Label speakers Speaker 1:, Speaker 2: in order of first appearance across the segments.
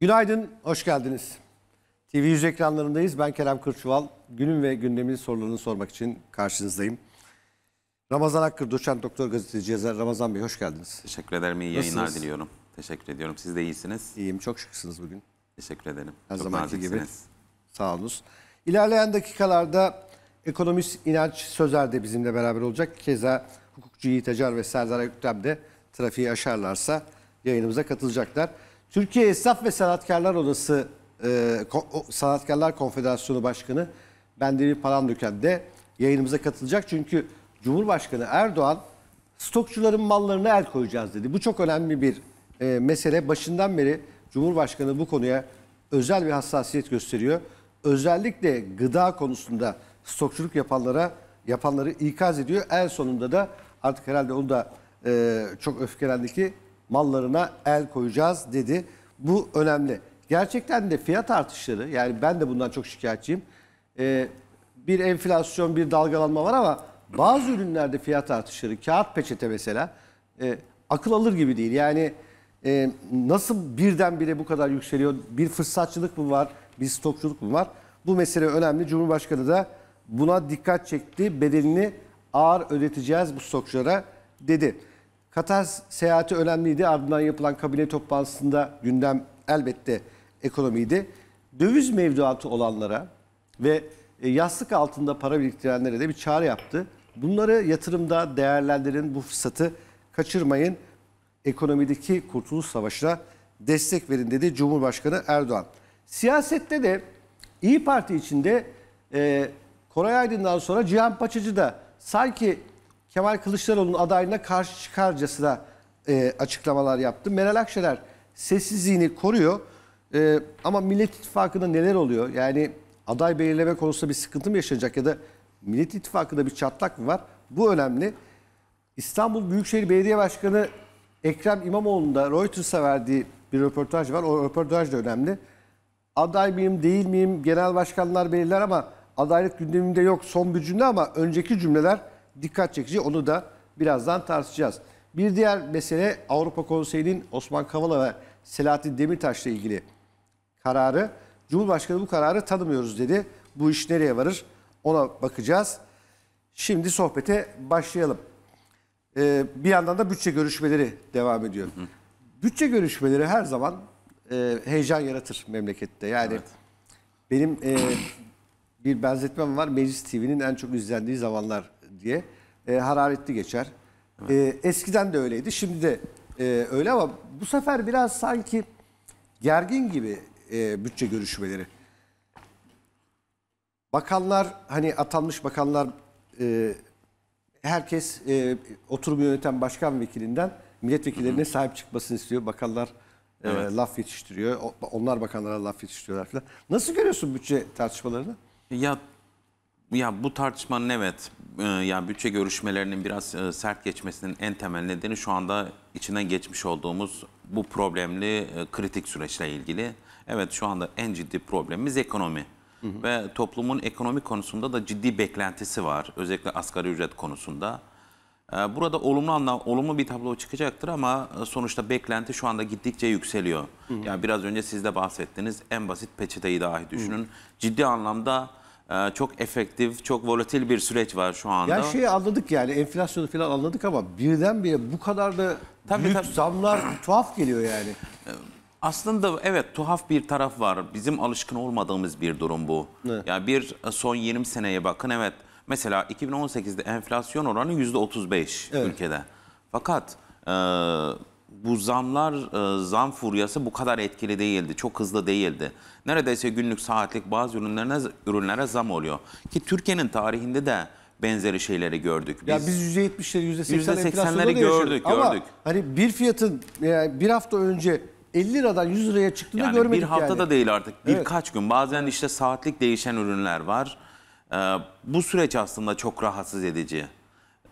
Speaker 1: Günaydın, hoş geldiniz. TV Yüz ekranlarındayız. Ben Kerem Kırçıval. Günün ve gündemin sorularını sormak için karşınızdayım. Ramazan Akkır, doçent doktor gazeteci yazar. Ramazan Bey hoş geldiniz.
Speaker 2: Teşekkür ederim, iyi yayınlar diliyorum. Teşekkür ediyorum. Siz de iyisiniz. İyiyim, çok şıksınız bugün. Teşekkür ederim.
Speaker 1: Her çok zamanki gibi. Sağ İlerleyen dakikalarda ekonomist İnanç Sözer de bizimle beraber olacak. Keza hukukçu Yiğit Acar ve Serdar Öktem de trafiği aşarlarsa yayınımıza katılacaklar. Türkiye Esnaf ve Sanatkarlar Odası e, Sanatkarlar Konfederasyonu Başkanı Bendemir Palandöken de yayınımıza katılacak. Çünkü Cumhurbaşkanı Erdoğan stokçuların mallarına el koyacağız dedi. Bu çok önemli bir e, mesele. Başından beri Cumhurbaşkanı bu konuya özel bir hassasiyet gösteriyor. Özellikle gıda konusunda stokçuluk yapanlara yapanları ikaz ediyor. En sonunda da artık herhalde onu da e, çok öfkelendi ki mallarına el koyacağız dedi. Bu önemli. Gerçekten de fiyat artışları yani ben de bundan çok şikayetçiyim. Ee, bir enflasyon bir dalgalanma var ama bazı ürünlerde fiyat artışları kağıt peçete mesela e, akıl alır gibi değil. Yani e, nasıl birdenbire bu kadar yükseliyor? Bir fırsatçılık mı var? Bir stokçuluk mu var? Bu mesele önemli. Cumhurbaşkanı da buna dikkat çekti. Bedelini ağır ödeteceğiz bu stokçulara dedi. Katar seyahati önemliydi. Ardından yapılan kabine toplantısında gündem elbette ekonomiydi. Döviz mevduatı olanlara ve e, yastık altında para biriktirenlere de bir çağrı yaptı. Bunları yatırımda değerlendirin, bu fırsatı kaçırmayın. Ekonomideki kurtuluş savaşına destek verin dedi Cumhurbaşkanı Erdoğan. Siyasette de İyi Parti içinde e, Koray Aydın'dan sonra Cihan Paçacı da sanki Kemal Kılıçdaroğlu'nun adaylığına karşı çıkarcasına e, açıklamalar yaptı. Meral Akşener sessizliğini koruyor. E, ama Millet İttifakı'nda neler oluyor? Yani aday belirleme konusunda bir sıkıntı mı yaşanacak ya da Millet İttifakı'nda bir çatlak mı var? Bu önemli. İstanbul Büyükşehir Belediye Başkanı Ekrem İmamoğlu'nun da Reuters'a verdiği bir röportaj var. O röportaj da önemli. Aday mıyım değil miyim genel başkanlar belirler ama adaylık gündemimde yok son bir cümle ama önceki cümleler dikkat çekici. Onu da birazdan tartışacağız. Bir diğer mesele Avrupa Konseyi'nin Osman Kavala ve Selahattin Demirtaş'la ilgili kararı. Cumhurbaşkanı bu kararı tanımıyoruz dedi. Bu iş nereye varır ona bakacağız. Şimdi sohbete başlayalım. Ee, bir yandan da bütçe görüşmeleri devam ediyor. Hı hı. Bütçe görüşmeleri her zaman e, heyecan yaratır memlekette. Yani evet. benim e, bir benzetmem var. Meclis TV'nin en çok izlendiği zamanlar diye e, hararetli geçer. E, eskiden de öyleydi. Şimdi de e, öyle ama bu sefer biraz sanki gergin gibi e, bütçe görüşmeleri. Bakanlar hani atanmış bakanlar e, herkes e, oturumu yöneten başkan vekilinden milletvekillerine sahip çıkmasını istiyor. Bakanlar e, laf yetiştiriyor. Onlar bakanlara laf yetiştiriyorlar falan. Nasıl görüyorsun bütçe tartışmalarını?
Speaker 2: Ya ya bu tartışmanın evet e, ya yani bütçe görüşmelerinin biraz e, sert geçmesinin en temel nedeni şu anda içinden geçmiş olduğumuz bu problemli e, kritik süreçle ilgili. Evet şu anda en ciddi problemimiz ekonomi. Hı hı. Ve toplumun ekonomi konusunda da ciddi beklentisi var. Özellikle asgari ücret konusunda. Burada olumlu anlam, olumlu bir tablo çıkacaktır ama sonuçta beklenti şu anda gittikçe yükseliyor. Hı hı. Yani biraz önce siz de bahsettiniz. En basit peçeteyi dahi düşünün. Hı hı. Ciddi anlamda ee, çok efektif, çok volatil bir süreç var şu anda. Ya şeyi
Speaker 1: anladık yani enflasyonu falan anladık ama birdenbire bu kadar da tabii, büyük tabii. zamlar tuhaf geliyor yani.
Speaker 2: Ee, aslında evet tuhaf bir taraf var. Bizim alışkın olmadığımız bir durum bu. Ne? Ya yani bir e, son 20 seneye bakın evet. Mesela 2018'de enflasyon oranı %35 evet. ülkede. Fakat e, bu zamlar, e, zam furyası bu kadar etkili değildi. Çok hızlı değildi. Neredeyse günlük saatlik bazı ürünlerine ürünlere zam oluyor. Ki Türkiye'nin tarihinde de benzeri şeyleri gördük. Biz, ya
Speaker 1: biz %70'leri %80 enflasyonda gördük, gördük. Ama hani bir fiyatın e, bir hafta önce 50 liradan 100 liraya çıktığını yani görmedik bir hafta yani. da değil
Speaker 2: artık birkaç evet. gün bazen işte saatlik değişen ürünler var. E, bu süreç aslında çok rahatsız edici.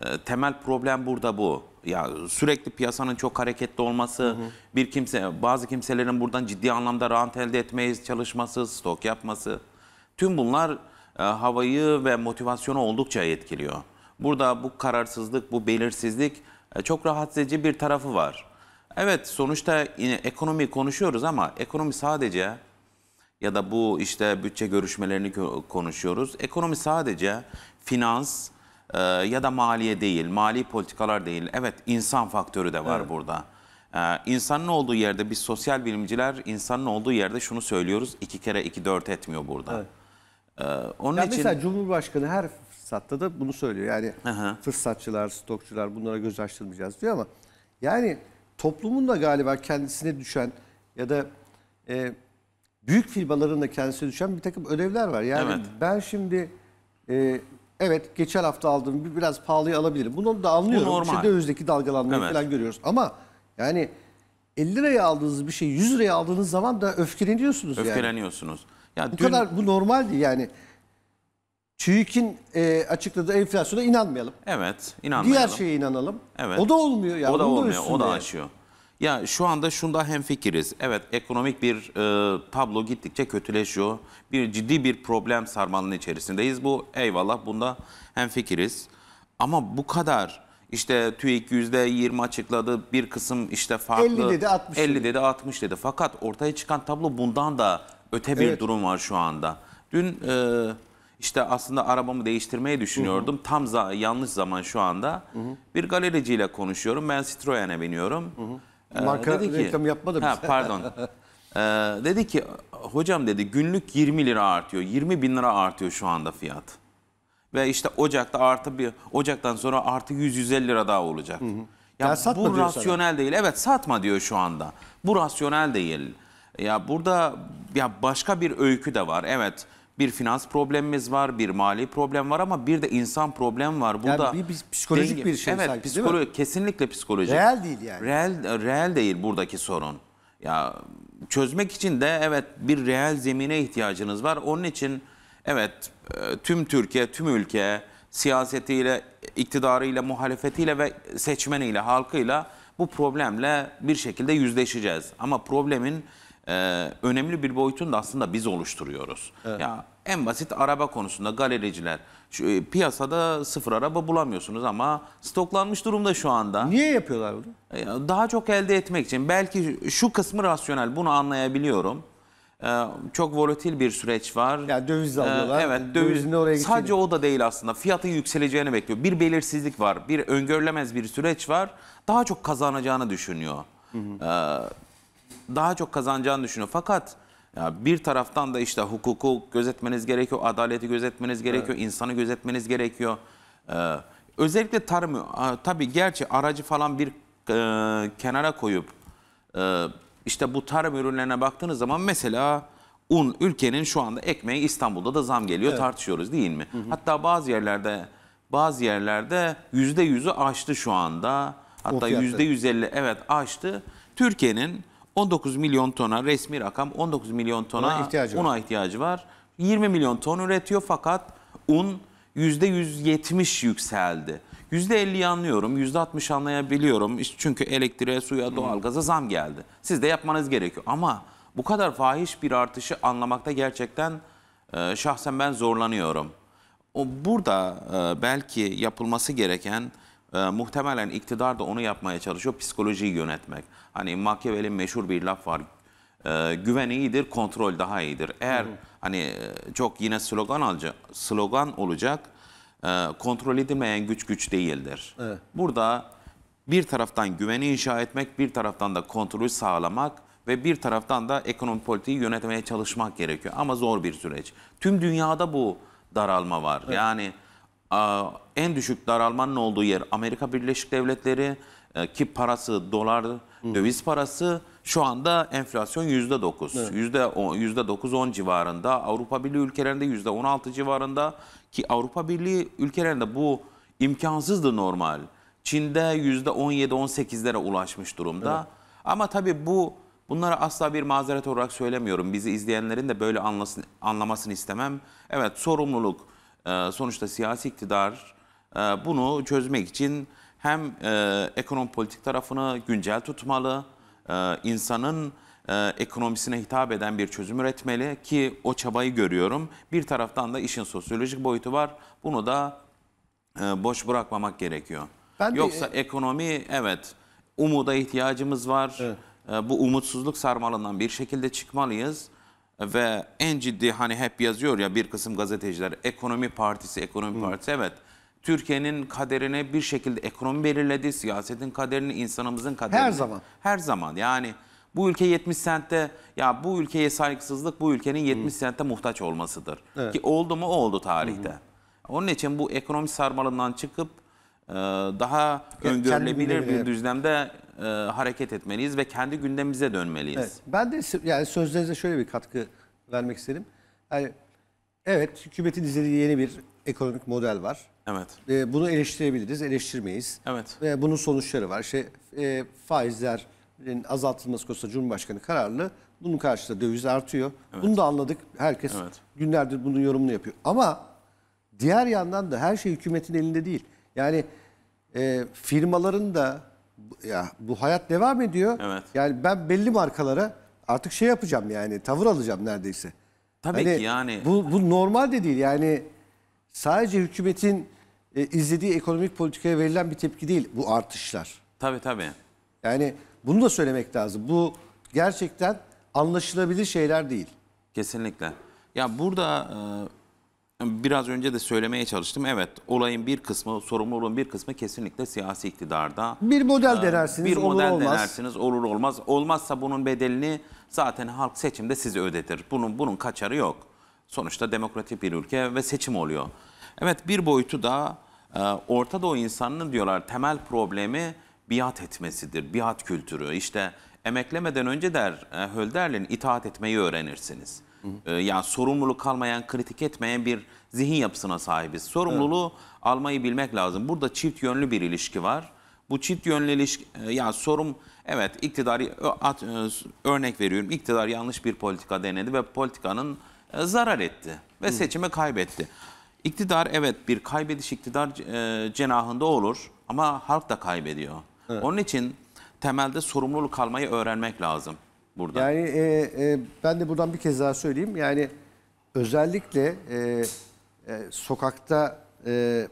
Speaker 2: Ee, temel problem burada bu. Ya sürekli piyasanın çok hareketli olması, hı hı. bir kimse bazı kimselerin buradan ciddi anlamda rant elde etmeye çalışması, stok yapması. Tüm bunlar e, havayı ve motivasyonu oldukça etkiliyor. Burada bu kararsızlık, bu belirsizlik e, çok rahatsız edici bir tarafı var. Evet sonuçta yine ekonomi konuşuyoruz ama ekonomi sadece ya da bu işte bütçe görüşmelerini konuşuyoruz. Ekonomi sadece finans, e, ya da maliye değil, mali politikalar değil. Evet insan faktörü de var evet. burada. Ee, insanın olduğu yerde biz sosyal bilimciler insanın olduğu yerde şunu söylüyoruz. iki kere
Speaker 1: iki dört etmiyor burada. Evet. Ee, onun için... Mesela Cumhurbaşkanı her fırsatta da bunu söylüyor. Yani Aha. fırsatçılar, stokçular bunlara göz açtırmayacağız diyor ama yani toplumun da galiba kendisine düşen ya da e, büyük firmaların da kendisine düşen bir takım ödevler var. Yani evet. ben şimdi e, Evet geçen hafta aldığım biraz pahalıya alabilirim. Bunu da anlıyorum. Bu normal. İşte dövizdeki dalgalanmayı evet. falan görüyoruz. Ama yani 50 liraya aldığınız bir şey 100 liraya aldığınız zaman da öfkeleniyorsunuz. Öfkeleniyorsunuz.
Speaker 2: Yani. Ya bu dün... kadar
Speaker 1: bu normal değil. yani. TÜİK'in e, açıkladığı enflasyona inanmayalım.
Speaker 2: Evet, inanmayalım. Diğer şeye
Speaker 1: inanalım. Evet. O da olmuyor Yani. O da Bunun olmuyor. o da yani. aşıyor.
Speaker 2: Ya şu anda şunda hemfikiriz. Evet ekonomik bir e, tablo gittikçe kötüleşiyor. Bir ciddi bir problem sarmalının içerisindeyiz. Bu eyvallah bunda hemfikiriz. Ama bu kadar işte TÜİK %20 açıkladı. Bir kısım işte farklı 50 dedi 60 50 dedi, dedi 60 dedi. Fakat ortaya çıkan tablo bundan da öte bir evet. durum var şu anda. Dün e, işte aslında arabamı değiştirmeyi düşünüyordum. Hı hı. Tam za yanlış zaman şu anda. Hı hı. Bir galericiyle konuşuyorum. Ben Citroen'e biniyorum. Hı hı.
Speaker 3: Ee, Marka dedi ki, reklamı yapmadım. Ha, pardon.
Speaker 2: ee, dedi ki hocam dedi günlük 20 lira artıyor. 20 bin lira artıyor şu anda fiyat. Ve işte Ocak'ta artı bir Ocak'tan sonra artı 100-150 lira daha olacak. Hı hı.
Speaker 1: Ya, ya satma bu rasyonel
Speaker 2: sana. değil. Evet satma diyor şu anda. Bu rasyonel değil. Ya burada ya başka bir öykü de var. Evet bir finans problemimiz var, bir mali problem var ama bir de insan problem var. Bu yani da bir, bir psikolojik denge, bir şey evet, sanki psikolo değil mi? Kesinlikle psikolojik. Reel değil yani. Reel, reel değil buradaki sorun. Ya çözmek için de evet bir reel zemine ihtiyacınız var. Onun için evet e, tüm Türkiye, tüm ülke siyasetiyle, iktidarıyla, muhalefetiyle ve seçmeniyle, halkıyla bu problemle bir şekilde yüzleşeceğiz. Ama problemin e, önemli bir boyutunu da aslında biz oluşturuyoruz. Evet. Ya en basit araba konusunda galericiler şu, e, piyasada sıfır araba bulamıyorsunuz ama stoklanmış durumda şu anda. Niye yapıyorlar bunu? E, daha çok elde etmek için. Belki şu kısmı rasyonel bunu anlayabiliyorum. Ee, çok volatil bir süreç var. Yani döviz e, alıyorlar. Ee, evet döviz ne oraya geçiyor. Sadece o da değil aslında. Fiyatın yükseleceğini bekliyor. Bir belirsizlik var. Bir öngörülemez bir süreç var. Daha çok kazanacağını düşünüyor. Hı hı. Ee, daha çok kazanacağını düşünüyor. Fakat ya bir taraftan da işte hukuku gözetmeniz gerekiyor, adaleti gözetmeniz gerekiyor, evet. insanı gözetmeniz gerekiyor. Ee, özellikle tarım, tabii gerçi aracı falan bir e, kenara koyup e, işte bu tarım ürünlerine baktığınız zaman mesela un ülkenin şu anda ekmeği İstanbul'da da zam geliyor evet. tartışıyoruz değil mi? Hı hı. Hatta bazı yerlerde bazı yerlerde yüzde yüzü aştı şu anda. Hatta yüzde yüz elli evet aştı. Türkiye'nin 19 milyon tona resmi rakam 19 milyon tona una ihtiyacı, una var. ihtiyacı var. 20 milyon ton üretiyor fakat un %170 yükseldi. %50'yi anlıyorum, %60 anlayabiliyorum. çünkü elektriğe, suya, doğalgaza zam geldi. Siz de yapmanız gerekiyor. Ama bu kadar fahiş bir artışı anlamakta gerçekten e, şahsen ben zorlanıyorum. O burada e, belki yapılması gereken e, muhtemelen iktidar da onu yapmaya çalışıyor. Psikolojiyi yönetmek. Hani Machiavelli'nin meşhur bir laf var. E, güven iyidir, kontrol daha iyidir. Eğer hı hı. hani e, çok yine slogan alacak, slogan olacak. E, kontrol edilmeyen güç güç değildir. Evet. Burada bir taraftan güveni inşa etmek, bir taraftan da kontrolü sağlamak ve bir taraftan da ekonomi politiği yönetmeye çalışmak gerekiyor. Ama zor bir süreç. Tüm dünyada bu daralma var. Evet. Yani ee, en düşük daralmanın olduğu yer Amerika Birleşik Devletleri e, ki parası dolar, döviz parası şu anda enflasyon yüzde dokuz, yüzde dokuz on civarında. Avrupa Birliği ülkelerinde yüzde on altı civarında ki Avrupa Birliği ülkelerinde bu imkansızdı normal. Çin'de yüzde on yedi, on sekizlere ulaşmış durumda. Evet. Ama tabii bu bunları asla bir mazeret olarak söylemiyorum. Bizi izleyenlerin de böyle anlasın, anlamasını istemem. Evet sorumluluk ee, sonuçta siyasi iktidar e, bunu çözmek için hem e, ekonomi politik tarafını güncel tutmalı, e, insanın ekonomisine hitap eden bir çözüm üretmeli ki o çabayı görüyorum. Bir taraftan da işin sosyolojik boyutu var. Bunu da boş bırakmamak gerekiyor. Ben Yoksa de, ekonomi evet umuda ihtiyacımız var. Evet. Bu umutsuzluk sarmalından bir şekilde çıkmalıyız ve en ciddi hani hep yazıyor ya bir kısım gazeteciler ekonomi partisi ekonomi Hı. partisi evet Türkiye'nin kaderini bir şekilde ekonomi belirledi siyasetin kaderini insanımızın kaderini her zaman her zaman yani bu ülke 70 sentte ya bu ülkeye saygısızlık bu ülkenin 70 Hı. sentte muhtaç olmasıdır evet. ki oldu mu oldu tarihte. Hı. Onun için bu ekonomi sarmalından çıkıp ee, daha kendi öngörülebilir bir düzlemde e, hareket etmeliyiz ve kendi gündemimize dönmeliyiz. Evet,
Speaker 1: ben de yani sözlerinize şöyle bir katkı vermek isterim. Yani evet hükümetin izlediği yeni bir ekonomik model var. Evet. bunu eleştirebiliriz, eleştirmeyiz. Evet. Ve bunun sonuçları var. İşte e, faizlerin azaltılması konusunda Cumhurbaşkanı kararlı. Bunun karşılığında döviz artıyor. Evet. Bunu da anladık. Herkes evet. günlerdir bunun yorumunu yapıyor. Ama diğer yandan da her şey hükümetin elinde değil. Yani e, firmaların da ya bu hayat devam ediyor. Evet. Yani ben belli markalara artık şey yapacağım yani tavır alacağım neredeyse.
Speaker 2: Tabii hani ki yani.
Speaker 1: Bu, bu normal de değil yani sadece hükümetin e, izlediği ekonomik politikaya verilen bir tepki değil bu artışlar. Tabii tabii. Yani bunu da söylemek lazım. Bu gerçekten anlaşılabilir şeyler değil. Kesinlikle.
Speaker 2: Ya burada e, Biraz önce de söylemeye çalıştım. Evet olayın bir kısmı, sorumluluğun bir kısmı kesinlikle siyasi iktidarda. Bir model ee, denersiniz, bir olur model olmaz. denersiniz, olur olmaz. Olmazsa bunun bedelini zaten halk seçimde sizi ödetir. Bunun bunun kaçarı yok. Sonuçta demokratik bir ülke ve seçim oluyor. Evet bir boyutu da e, Orta Doğu insanının diyorlar temel problemi biat etmesidir, biat kültürü. işte emeklemeden önce der e, Hölderlin itaat etmeyi öğrenirsiniz. Hı. Ee, yani sorumluluk kalmayan, kritik etmeyen bir zihin yapısına sahibiz. Sorumluluğu evet. almayı bilmek lazım. Burada çift yönlü bir ilişki var. Bu çift yönlü ilişki, e, yani sorum, evet iktidar e, e, örnek veriyorum, iktidar yanlış bir politika denedi ve politikanın zarar etti ve Hı. seçimi kaybetti. İktidar evet bir kaybediş iktidar cenahında olur ama halk da kaybediyor. Evet. Onun için temelde sorumluluk almayı öğrenmek lazım buradan.
Speaker 1: Yani e, e, ben de buradan bir kez daha söyleyeyim. Yani özellikle e, e, sokakta e,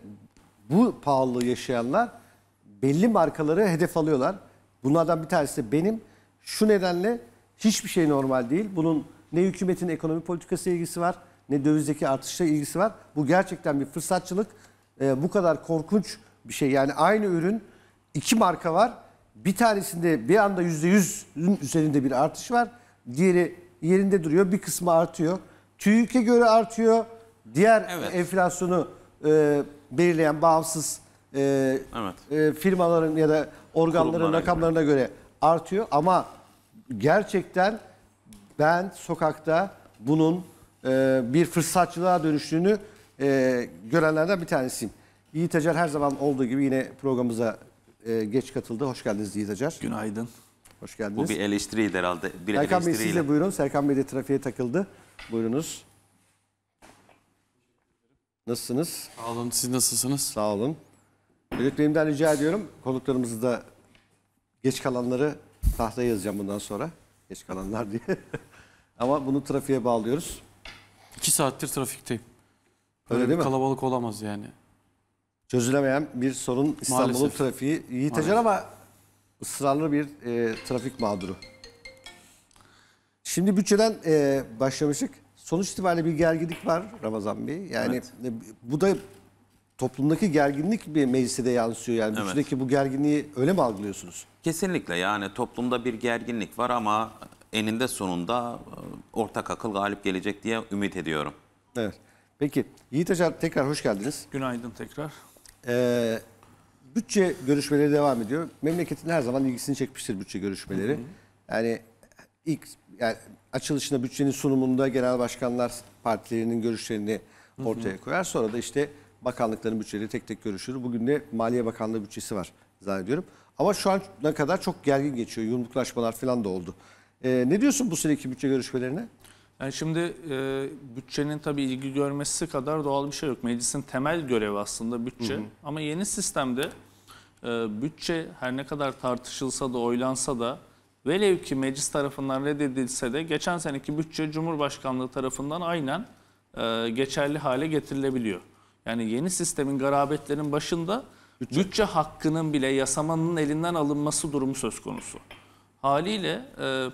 Speaker 1: bu pahalı yaşayanlar belli markaları hedef alıyorlar. Bunlardan bir tanesi de benim. Şu nedenle hiçbir şey normal değil. Bunun ne hükümetin ekonomi politikası ilgisi var ne dövizdeki artışla ilgisi var. Bu gerçekten bir fırsatçılık. E, bu kadar korkunç bir şey. Yani aynı ürün iki marka var bir tanesinde bir anda %100'ün üzerinde bir artış var. Diğeri yerinde duruyor. Bir kısmı artıyor. TÜİK'e göre artıyor. Diğer evet. enflasyonu e, belirleyen bağımsız e, evet. e, firmaların ya da organların Kurumlara rakamlarına göre. göre artıyor. Ama gerçekten ben sokakta bunun e, bir fırsatçılığa dönüştüğünü e, görenlerden bir tanesiyim. Yiğit Acar her zaman olduğu gibi yine programımıza e, geç katıldı. Hoş geldiniz Yiğit Acar. Günaydın. Hoş geldiniz. Bu bir
Speaker 2: eleştiriydi herhalde. Bir Serkan Bey siz de
Speaker 1: buyurun. Serkan Bey de trafiğe takıldı. Buyurunuz. Nasılsınız?
Speaker 4: Sağ olun. Siz nasılsınız? Sağ
Speaker 1: olun. Yönetmenimden rica ediyorum. Konuklarımızı da geç kalanları tahtaya yazacağım bundan sonra. Geç kalanlar diye. Ama bunu trafiğe bağlıyoruz.
Speaker 4: İki saattir trafikteyim. Öyle, Öyle değil mi?
Speaker 1: Kalabalık olamaz yani çözülemeyen bir sorun İstanbul'un Maalesef. trafiği. Yiğit Acar ama ısrarlı bir e, trafik mağduru. Şimdi bütçeden e, başlamıştık. Sonuç itibariyle bir gerginlik var Ramazan Bey. Yani evet. E, bu da toplumdaki gerginlik bir meclise de yansıyor. Yani evet. bütçedeki bu gerginliği öyle mi algılıyorsunuz?
Speaker 2: Kesinlikle yani toplumda bir gerginlik var ama eninde sonunda e, ortak akıl galip gelecek diye ümit ediyorum.
Speaker 1: Evet. Peki Yiğit Acar tekrar hoş geldiniz. Günaydın tekrar. Ee, bütçe görüşmeleri devam ediyor. Memleketin her zaman ilgisini çekmiştir bütçe görüşmeleri. Yani ilk yani açılışında bütçenin sunumunda genel başkanlar partilerinin görüşlerini ortaya koyar. Sonra da işte bakanlıkların bütçeleri tek tek görüşülür. Bugün de Maliye Bakanlığı bütçesi var zannediyorum. Ama şu ana kadar çok gergin geçiyor. Yumruklaşmalar falan da oldu. Ee, ne diyorsun bu seneki bütçe görüşmelerine?
Speaker 5: Yani şimdi e, bütçenin tabii ilgi görmesi kadar doğal bir şey yok. Meclisin temel görevi aslında bütçe. Hı hı. Ama yeni sistemde e, bütçe her ne kadar tartışılsa da oylansa da velev ki meclis tarafından reddedilse de geçen seneki bütçe Cumhurbaşkanlığı tarafından aynen e, geçerli hale getirilebiliyor. Yani yeni sistemin garabetlerin başında bütçe, bütçe hakkının bile yasamanın elinden alınması durumu söz konusu. Haliyle e,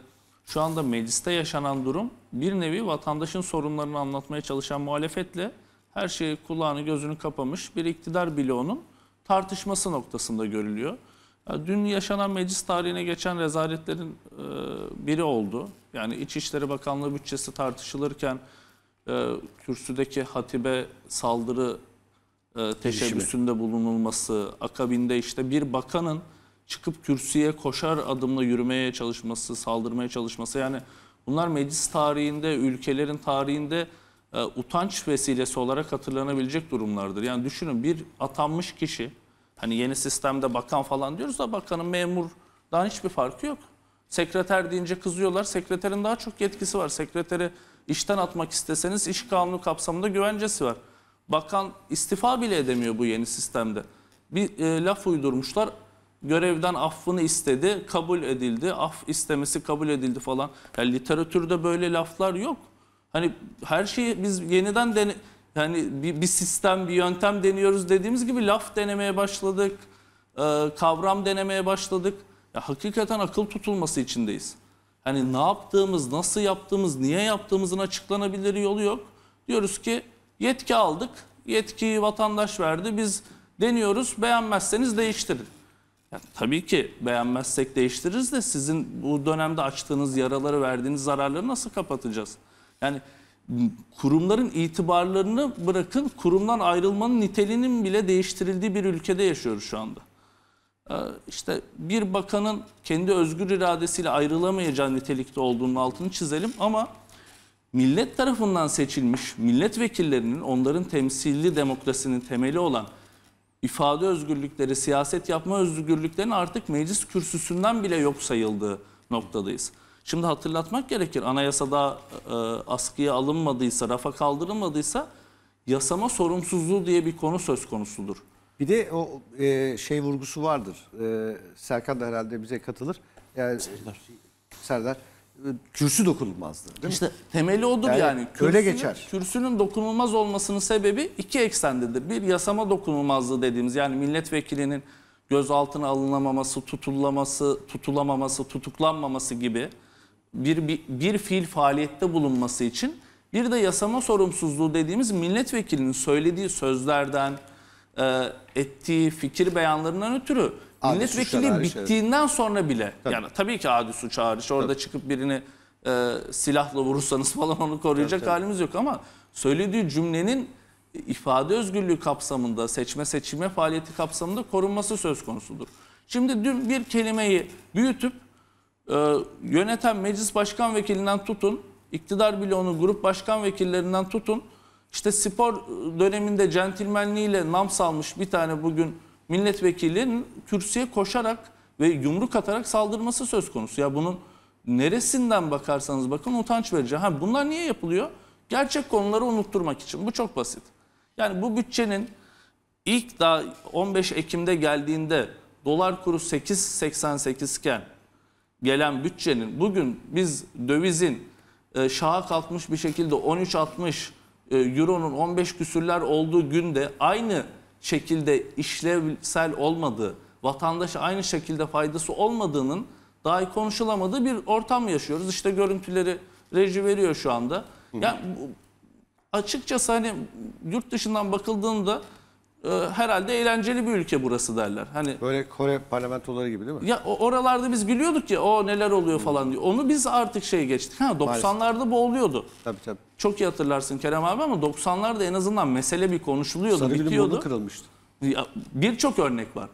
Speaker 5: şu anda mecliste yaşanan durum bir nevi vatandaşın sorunlarını anlatmaya çalışan muhalefetle her şeyi kulağını gözünü kapamış bir iktidar bloğunun tartışması noktasında görülüyor. dün yaşanan meclis tarihine geçen rezaletlerin e, biri oldu. Yani İçişleri Bakanlığı bütçesi tartışılırken e, kürsüdeki hatibe saldırı e, teşebbüsünde bulunulması, akabinde işte bir bakanın çıkıp kürsüye koşar adımla yürümeye çalışması, saldırmaya çalışması yani Bunlar meclis tarihinde, ülkelerin tarihinde e, utanç vesilesi olarak hatırlanabilecek durumlardır. Yani düşünün bir atanmış kişi, hani yeni sistemde bakan falan diyoruz da bakanın memurdan hiçbir farkı yok. Sekreter deyince kızıyorlar. Sekreterin daha çok yetkisi var. Sekreteri işten atmak isteseniz iş kanunu kapsamında güvencesi var. Bakan istifa bile edemiyor bu yeni sistemde. Bir e, laf uydurmuşlar görevden affını istedi, kabul edildi, Aff istemesi kabul edildi falan. Yani literatürde böyle laflar yok. Hani her şeyi biz yeniden dene, yani bir, bir sistem, bir yöntem deniyoruz dediğimiz gibi laf denemeye başladık, ee, kavram denemeye başladık. Ya hakikaten akıl tutulması içindeyiz. Hani ne yaptığımız, nasıl yaptığımız, niye yaptığımızın açıklanabilir yolu yok. Diyoruz ki yetki aldık, yetkiyi vatandaş verdi, biz deniyoruz, beğenmezseniz değiştirin tabii ki beğenmezsek değiştiririz de sizin bu dönemde açtığınız yaraları verdiğiniz zararları nasıl kapatacağız? Yani kurumların itibarlarını bırakın kurumdan ayrılmanın niteliğinin bile değiştirildiği bir ülkede yaşıyoruz şu anda. Ee, bir bakanın kendi özgür iradesiyle ayrılamayacağı nitelikte olduğunun altını çizelim ama millet tarafından seçilmiş milletvekillerinin onların temsilli demokrasinin temeli olan ifade özgürlükleri, siyaset yapma özgürlüklerinin artık meclis kürsüsünden bile yok sayıldığı noktadayız. Şimdi hatırlatmak gerekir anayasada e, askıya alınmadıysa,
Speaker 1: rafa kaldırılmadıysa yasama sorumsuzluğu diye bir konu söz konusudur. Bir de o e, şey vurgusu vardır. E, Serkan da herhalde bize katılır. Yani, Serdar. Serdar kürsü dokunulmazdı. Değil işte mi? temeli odur yani. yani. Kürsünün, öyle geçer.
Speaker 5: Kürsünün dokunulmaz olmasının sebebi iki eksendedir. Bir yasama dokunulmazlığı dediğimiz yani milletvekilinin gözaltına alınamaması, tutulaması, tutulamaması, tutuklanmaması gibi bir, bir, bir fiil faaliyette bulunması için bir de yasama sorumsuzluğu dediğimiz milletvekilinin söylediği sözlerden, e, ettiği fikir beyanlarından ötürü Adil milletvekili şey. bittiğinden sonra bile tabii. yani tabii ki adi suç hariç orada tabii. çıkıp birini e, silahla vurursanız falan onu koruyacak tabii, halimiz yok ama söylediği cümlenin ifade özgürlüğü kapsamında seçme seçime faaliyeti kapsamında korunması söz konusudur. Şimdi dün bir kelimeyi büyütüp e, yöneten meclis başkan vekilinden tutun iktidar bile onu grup başkan vekillerinden tutun işte spor döneminde centilmenliğiyle nam salmış bir tane bugün milletvekilinin kürsüye koşarak ve yumruk atarak saldırması söz konusu. Ya bunun neresinden bakarsanız bakın utanç verici. Ha bunlar niye yapılıyor? Gerçek konuları unutturmak için. Bu çok basit. Yani bu bütçenin ilk daha 15 Ekim'de geldiğinde dolar kuru 8.88 iken gelen bütçenin bugün biz dövizin e, şaha kalkmış bir şekilde 13.60 e, euronun 15 küsürler olduğu günde aynı şekilde işlevsel olmadığı, vatandaşa aynı şekilde faydası olmadığının dahi konuşulamadığı bir ortam yaşıyoruz. İşte görüntüleri reji veriyor şu anda. yani açıkçası hani yurt dışından bakıldığında ee, herhalde eğlenceli
Speaker 1: bir ülke burası derler. Hani Böyle Kore parlamentoları gibi değil
Speaker 5: mi? ya oralarda biz gülüyorduk ya o neler oluyor hmm. falan diyor. Onu biz artık şey geçtik. Ha 90'larda bu oluyordu. Tabii tabii. Çok iyi hatırlarsın Kerem abi ama 90'larda en azından mesele bir konuşuluyordu, Sarıgül'ün bitiyordu. kırılmıştı. Birçok örnek var.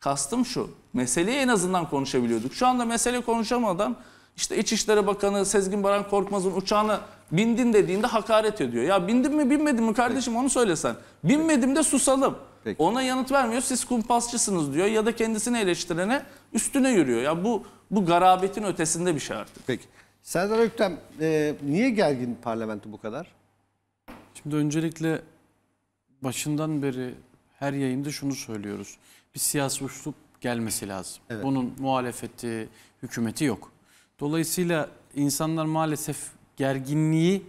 Speaker 5: Kastım şu, meseleyi en azından konuşabiliyorduk. Şu anda mesele konuşamadan işte İçişleri Bakanı Sezgin Baran Korkmaz'ın uçağını Bindin dediğinde hakaret ediyor. Ya bindim mi binmedim mi kardeşim Peki. onu söylesen. Binmedim de susalım. Peki. Ona yanıt vermiyor. Siz kumpasçısınız diyor ya da kendisini eleştirene üstüne yürüyor. Ya bu bu
Speaker 1: garabetin ötesinde bir şey artık. Peki. Serdar Öktem e, niye gergin parlamento bu kadar?
Speaker 4: Şimdi öncelikle başından beri her yayında şunu söylüyoruz. Bir siyasi uçlup gelmesi lazım. Evet. Bunun muhalefeti, hükümeti yok. Dolayısıyla insanlar maalesef gerginliği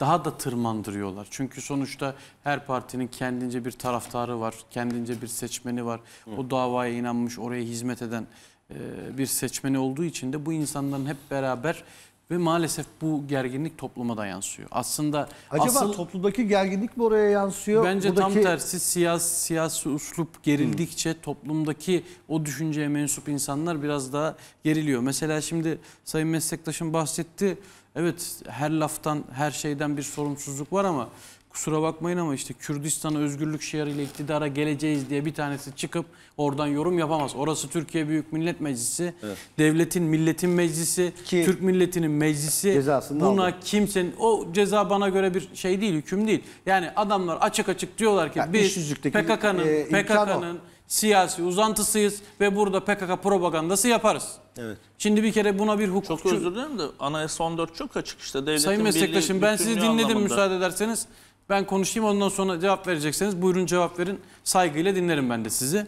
Speaker 4: daha da tırmandırıyorlar. Çünkü sonuçta her partinin kendince bir taraftarı var, kendince bir seçmeni var. O davaya inanmış, oraya hizmet eden e, bir seçmeni olduğu için de bu insanların hep beraber ve maalesef bu gerginlik topluma da yansıyor. Aslında acaba asıl,
Speaker 1: toplumdaki gerginlik mi oraya yansıyor? Bence Buradaki... tam tersi
Speaker 4: siyasi siyasi uslup gerildikçe hmm. toplumdaki o düşünceye mensup insanlar biraz daha geriliyor. Mesela şimdi sayın meslektaşım bahsetti. Evet her laftan, her şeyden bir sorumsuzluk var ama kusura bakmayın ama işte Kürdistan'a özgürlük şiarıyla iktidara geleceğiz diye bir tanesi çıkıp oradan yorum yapamaz. Orası Türkiye Büyük Millet Meclisi, evet. devletin milletin meclisi, Ki, Türk milletinin meclisi. Cezasını Buna aldı. kimsenin o ceza bana göre bir şey değil, hüküm değil. Yani adamlar açık açık diyorlar ki yani biz PKK'nın e, PKK'nın siyasi uzantısıyız ve burada PKK propagandası yaparız. Evet. Şimdi bir kere buna bir hukukçu... Çok özür dilerim de anayasa 14 çok açık işte. Devletin Sayın meslektaşım ben sizi dinledim anlamında. müsaade ederseniz. Ben konuşayım ondan sonra cevap verecekseniz buyurun cevap verin. Saygıyla dinlerim ben de sizi.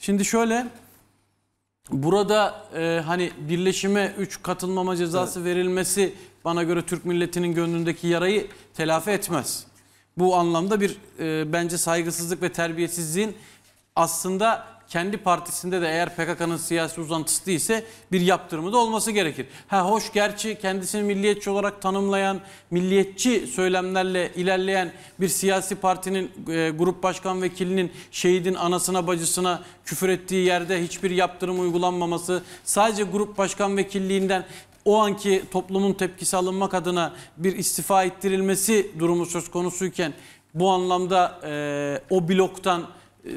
Speaker 4: Şimdi şöyle burada e, hani birleşime 3 katılmama cezası evet. verilmesi bana göre Türk milletinin gönlündeki yarayı telafi etmez. Bu anlamda bir e, bence saygısızlık ve terbiyesizliğin aslında kendi partisinde de eğer PKK'nın siyasi uzantısı değilse bir yaptırımı da olması gerekir. Ha hoş gerçi kendisini milliyetçi olarak tanımlayan, milliyetçi söylemlerle ilerleyen bir siyasi partinin e, grup başkan vekilinin şehidin anasına bacısına küfür ettiği yerde hiçbir yaptırım uygulanmaması, sadece grup başkan vekilliğinden o anki toplumun tepkisi alınmak adına bir istifa ettirilmesi durumu söz konusuyken bu anlamda e, o bloktan e,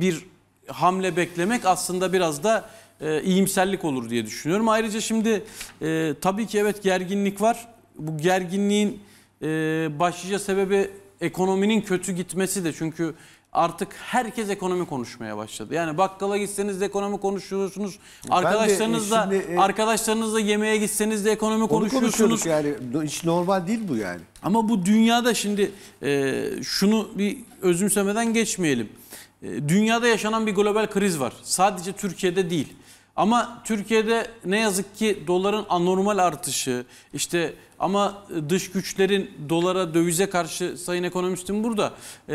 Speaker 4: bir hamle beklemek aslında biraz da e, iyimserlik olur diye düşünüyorum. Ayrıca şimdi e, tabii ki evet gerginlik var. Bu gerginliğin e, başlıca sebebi ekonominin kötü gitmesi de çünkü artık herkes ekonomi konuşmaya başladı. Yani bakkala gitseniz de ekonomi konuşuyorsunuz. Arkadaşlarınızla şimdi, e, arkadaşlarınızla yemeğe gitseniz de ekonomi konuşuyorsunuz.
Speaker 1: Yani hiç normal değil bu yani.
Speaker 4: Ama bu dünyada şimdi e, şunu bir özümsemeden geçmeyelim. Ee, dünyada yaşanan bir global kriz var. Sadece Türkiye'de değil. Ama Türkiye'de ne yazık ki doların anormal artışı, işte ama e, dış güçlerin dolara dövize karşı sayın ekonomistim burada e,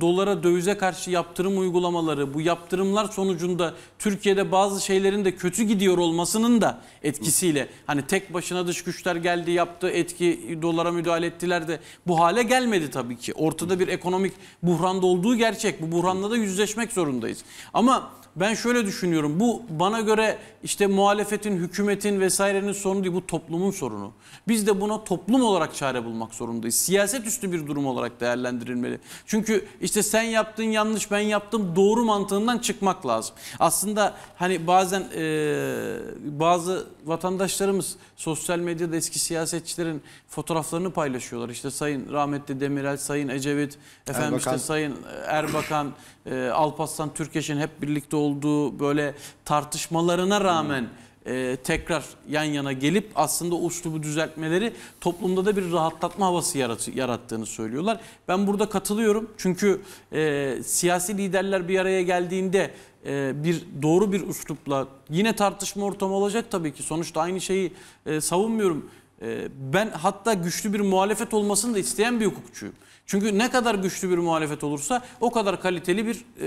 Speaker 4: dolara dövize karşı yaptırım uygulamaları bu yaptırımlar sonucunda Türkiye'de bazı şeylerin de kötü gidiyor olmasının da etkisiyle hani tek başına dış güçler geldi yaptı etki dolara müdahale ettiler de bu hale gelmedi tabii ki. Ortada bir ekonomik buhranda olduğu gerçek. Bu buhranla da yüzleşmek zorundayız. Ama ben şöyle düşünüyorum. Bu bana göre işte muhalefetin, hükümetin vesairenin sorunu değil. Bu toplumun sorunu. Biz de buna toplum olarak çare bulmak zorundayız. Siyaset üstü bir durum olarak değerlendirilmeli. Çünkü işte sen yaptın yanlış ben yaptım doğru mantığından çıkmak lazım. Aslında hani bazen e, bazı vatandaşlarımız sosyal medyada eski siyasetçilerin fotoğraflarını paylaşıyorlar. İşte Sayın Rahmetli Demirel, Sayın Ecevit, efendim Erbakan. işte Sayın Erbakan, e, Alparslan Türkeş'in hep birlikte olduğu böyle tartışmalarına rağmen... Hmm e, tekrar yan yana gelip aslında o düzeltmeleri toplumda da bir rahatlatma havası yarat, yarattığını söylüyorlar. Ben burada katılıyorum çünkü e, siyasi liderler bir araya geldiğinde e, bir doğru bir üslupla yine tartışma ortamı olacak tabii ki. Sonuçta aynı şeyi e, savunmuyorum. E, ben hatta güçlü bir muhalefet olmasını da isteyen bir hukukçuyum. Çünkü ne kadar güçlü bir muhalefet olursa o kadar kaliteli bir e,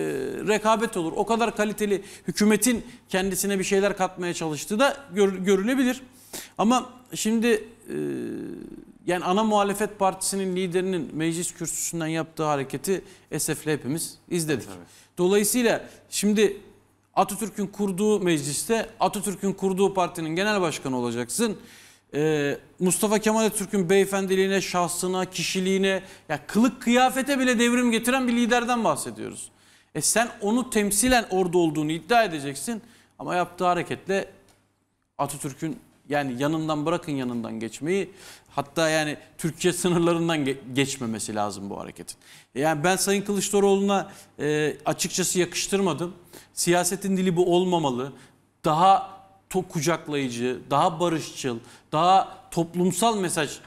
Speaker 4: rekabet olur. O kadar kaliteli hükümetin kendisine bir şeyler katmaya çalıştığı da gör, görülebilir. Ama şimdi e, yani ana muhalefet partisinin liderinin meclis kürsüsünden yaptığı hareketi esefle hepimiz izledik. Dolayısıyla şimdi Atatürk'ün kurduğu mecliste Atatürk'ün kurduğu partinin genel başkanı olacaksın. Ee, Mustafa Kemal Atatürk'ün beyefendiliğine, şahsına, kişiliğine, ya kılık kıyafete bile devrim getiren bir liderden bahsediyoruz. E sen onu temsilen orada olduğunu iddia edeceksin ama yaptığı hareketle Atatürk'ün yani yanından bırakın yanından geçmeyi hatta yani Türkiye sınırlarından geçmemesi lazım bu hareketin. E yani ben Sayın Kılıçdaroğlu'na e, açıkçası yakıştırmadım. Siyasetin dili bu olmamalı. Daha top kucaklayıcı, daha barışçıl, daha toplumsal mesaj e,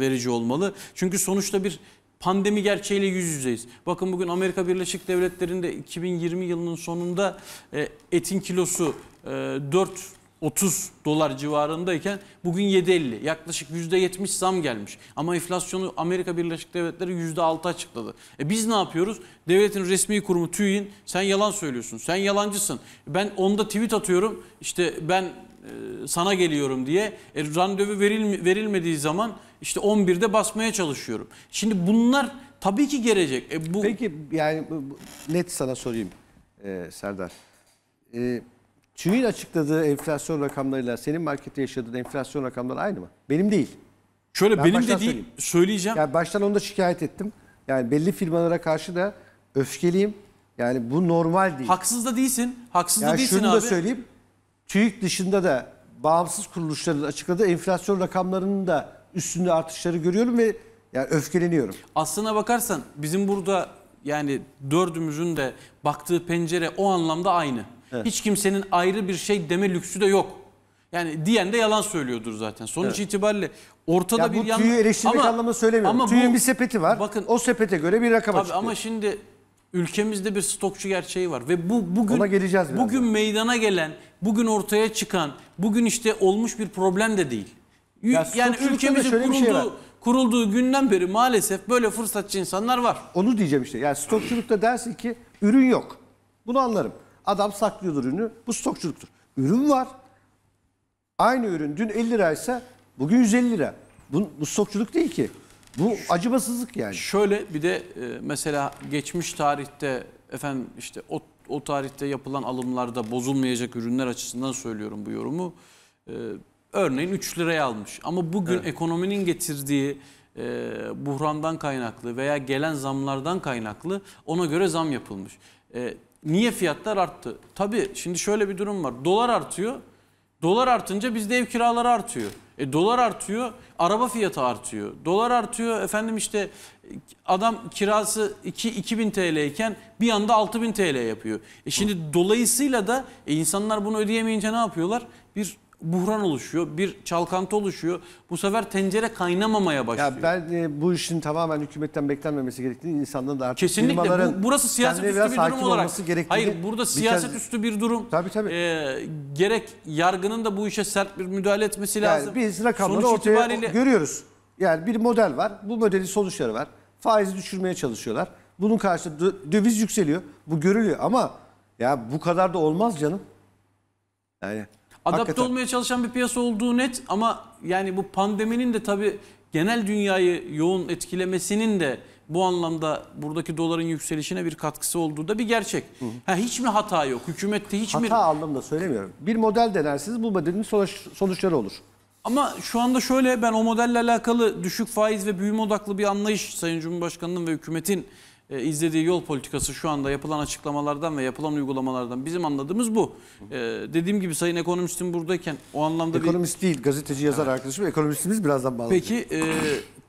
Speaker 4: verici olmalı. Çünkü sonuçta bir pandemi gerçeğiyle yüz yüzeyiz. Bakın bugün Amerika Birleşik Devletleri'nde 2020 yılının sonunda e, etin kilosu e, 4 30 dolar civarındayken bugün 7.50 yaklaşık %70 zam gelmiş. Ama enflasyonu Amerika Birleşik Devletleri %6 açıkladı. E biz ne yapıyoruz? Devletin resmi kurumu TÜİ'nin sen yalan söylüyorsun, sen yalancısın. Ben onda tweet atıyorum işte ben e, sana geliyorum diye e, randevu verilme, verilmediği zaman işte 11'de basmaya çalışıyorum. Şimdi bunlar tabii ki gelecek. E, bu... Peki
Speaker 1: yani net sana sorayım e, Serdar. Evet TÜİ'nin açıkladığı enflasyon rakamlarıyla senin markette yaşadığın enflasyon rakamları aynı mı? Benim değil. Şöyle ben benim de değil söyleyeyim. söyleyeceğim. Yani baştan onu da şikayet ettim. Yani belli firmalara karşı da öfkeliyim. Yani bu normal değil. Haksız
Speaker 4: da değilsin. Haksız yani da değilsin şunu abi. Şunu da söyleyeyim.
Speaker 1: TÜİK dışında da bağımsız kuruluşların açıkladığı enflasyon rakamlarının da üstünde artışları görüyorum ve yani öfkeleniyorum.
Speaker 4: Aslına bakarsan bizim burada yani dördümüzün de baktığı pencere o anlamda aynı. Evet. Hiç kimsenin ayrı bir şey deme lüksü de yok. Yani diyen de yalan söylüyordur zaten. Sonuç evet. itibariyle ortada ya bir yanlış... Bu tüyü eleştirmek anlamında söylemiyorum. Ama Tüyün bu, bir
Speaker 1: sepeti var. Bakın, o sepete göre bir rakama tabii çıkıyor. Ama
Speaker 4: şimdi ülkemizde bir stokçu gerçeği var. Ve bu bugün Ona geleceğiz bugün daha. meydana gelen, bugün ortaya çıkan, bugün işte olmuş bir problem de değil. Ya yani ülkemizin şey kurulduğu, şey kurulduğu günden beri maalesef böyle fırsatçı insanlar var. Onu diyeceğim işte. Yani stokçulukta dersin ki ürün yok.
Speaker 1: Bunu anlarım. Adam saklıyordur ürünü. Bu stokçuluktur. Ürün var. Aynı ürün dün 50 liraysa bugün 150 lira. Bu, bu stokçuluk değil ki. Bu acımasızlık yani.
Speaker 4: Şöyle bir de e, mesela geçmiş tarihte efendim işte o, o tarihte yapılan alımlarda bozulmayacak ürünler açısından söylüyorum bu yorumu. E, örneğin 3 liraya almış ama bugün evet. ekonominin getirdiği e, buhrandan kaynaklı veya gelen zamlardan kaynaklı ona göre zam yapılmış. E, Niye fiyatlar arttı? Tabii şimdi şöyle bir durum var. Dolar artıyor. Dolar artınca bizde ev kiraları artıyor. E dolar artıyor, araba fiyatı artıyor. Dolar artıyor, efendim işte adam kirası 2, 2000 TL iken bir anda 6000 TL yapıyor. E şimdi dolayısıyla da e insanlar bunu ödeyemeyince ne yapıyorlar? Bir buhran oluşuyor, bir çalkantı oluşuyor. Bu sefer tencere kaynamamaya başlıyor. Ya ben e, bu işin
Speaker 1: tamamen hükümetten beklenmemesi gerektiğini, insanların da artık Kesinlikle. Bu, burası siyaset üstü bir durum olarak. Hayır, burada siyaset
Speaker 4: kez... üstü bir durum. Tabii tabii. E, gerek yargının da bu işe sert bir müdahale etmesi yani lazım. Biz rakamları Sonuç ortaya itibariyle...
Speaker 1: görüyoruz. Yani bir model var. Bu modelin sonuçları var. Faizi düşürmeye çalışıyorlar. Bunun karşılığında döviz yükseliyor. Bu görülüyor ama ya bu kadar da olmaz canım. Yani Adapte Hakikaten.
Speaker 4: olmaya çalışan bir piyasa olduğu net ama yani bu pandeminin de tabii genel dünyayı yoğun etkilemesinin de bu anlamda buradaki doların yükselişine bir katkısı olduğu da bir gerçek. Hı Ha, hiç mi hata yok? Hükümette hiç hata mi... Hata
Speaker 1: anlamında söylemiyorum. Bir model denersiniz bu modelin
Speaker 4: sonuçları olur. Ama şu anda şöyle ben o modelle alakalı düşük faiz ve büyüme odaklı bir anlayış Sayın Cumhurbaşkanı'nın ve hükümetin e, izlediği yol politikası şu anda yapılan açıklamalardan ve yapılan uygulamalardan bizim anladığımız bu. E, dediğim gibi sayın ekonomistim buradayken o anlamda... Ekonomist
Speaker 1: bir... değil gazeteci yazar evet. arkadaşım ekonomistimiz birazdan bağlanacak. Peki e,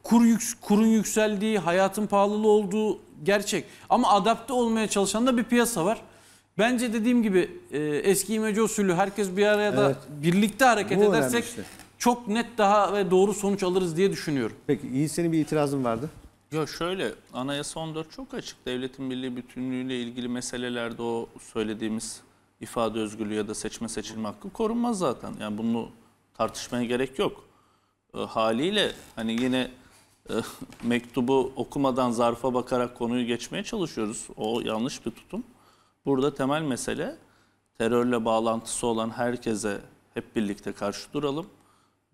Speaker 4: kur yük, kurun yükseldiği hayatın pahalılığı olduğu gerçek ama adapte olmaya çalışan da bir piyasa var. Bence dediğim gibi e, eski imece usulü herkes bir araya da evet. birlikte hareket bu edersek işte. çok net daha ve doğru sonuç alırız diye düşünüyorum. Peki iyi senin bir itirazın vardı.
Speaker 5: Ya şöyle, Anayasa 14 çok açık. Devletin birliği bütünlüğüyle ilgili meselelerde o söylediğimiz ifade özgürlüğü ya da seçme seçilme hakkı korunmaz zaten. Yani bunu tartışmaya gerek yok. E, haliyle hani yine e, mektubu okumadan zarfa bakarak konuyu geçmeye çalışıyoruz. O yanlış bir tutum. Burada temel mesele terörle bağlantısı olan herkese hep birlikte karşı duralım.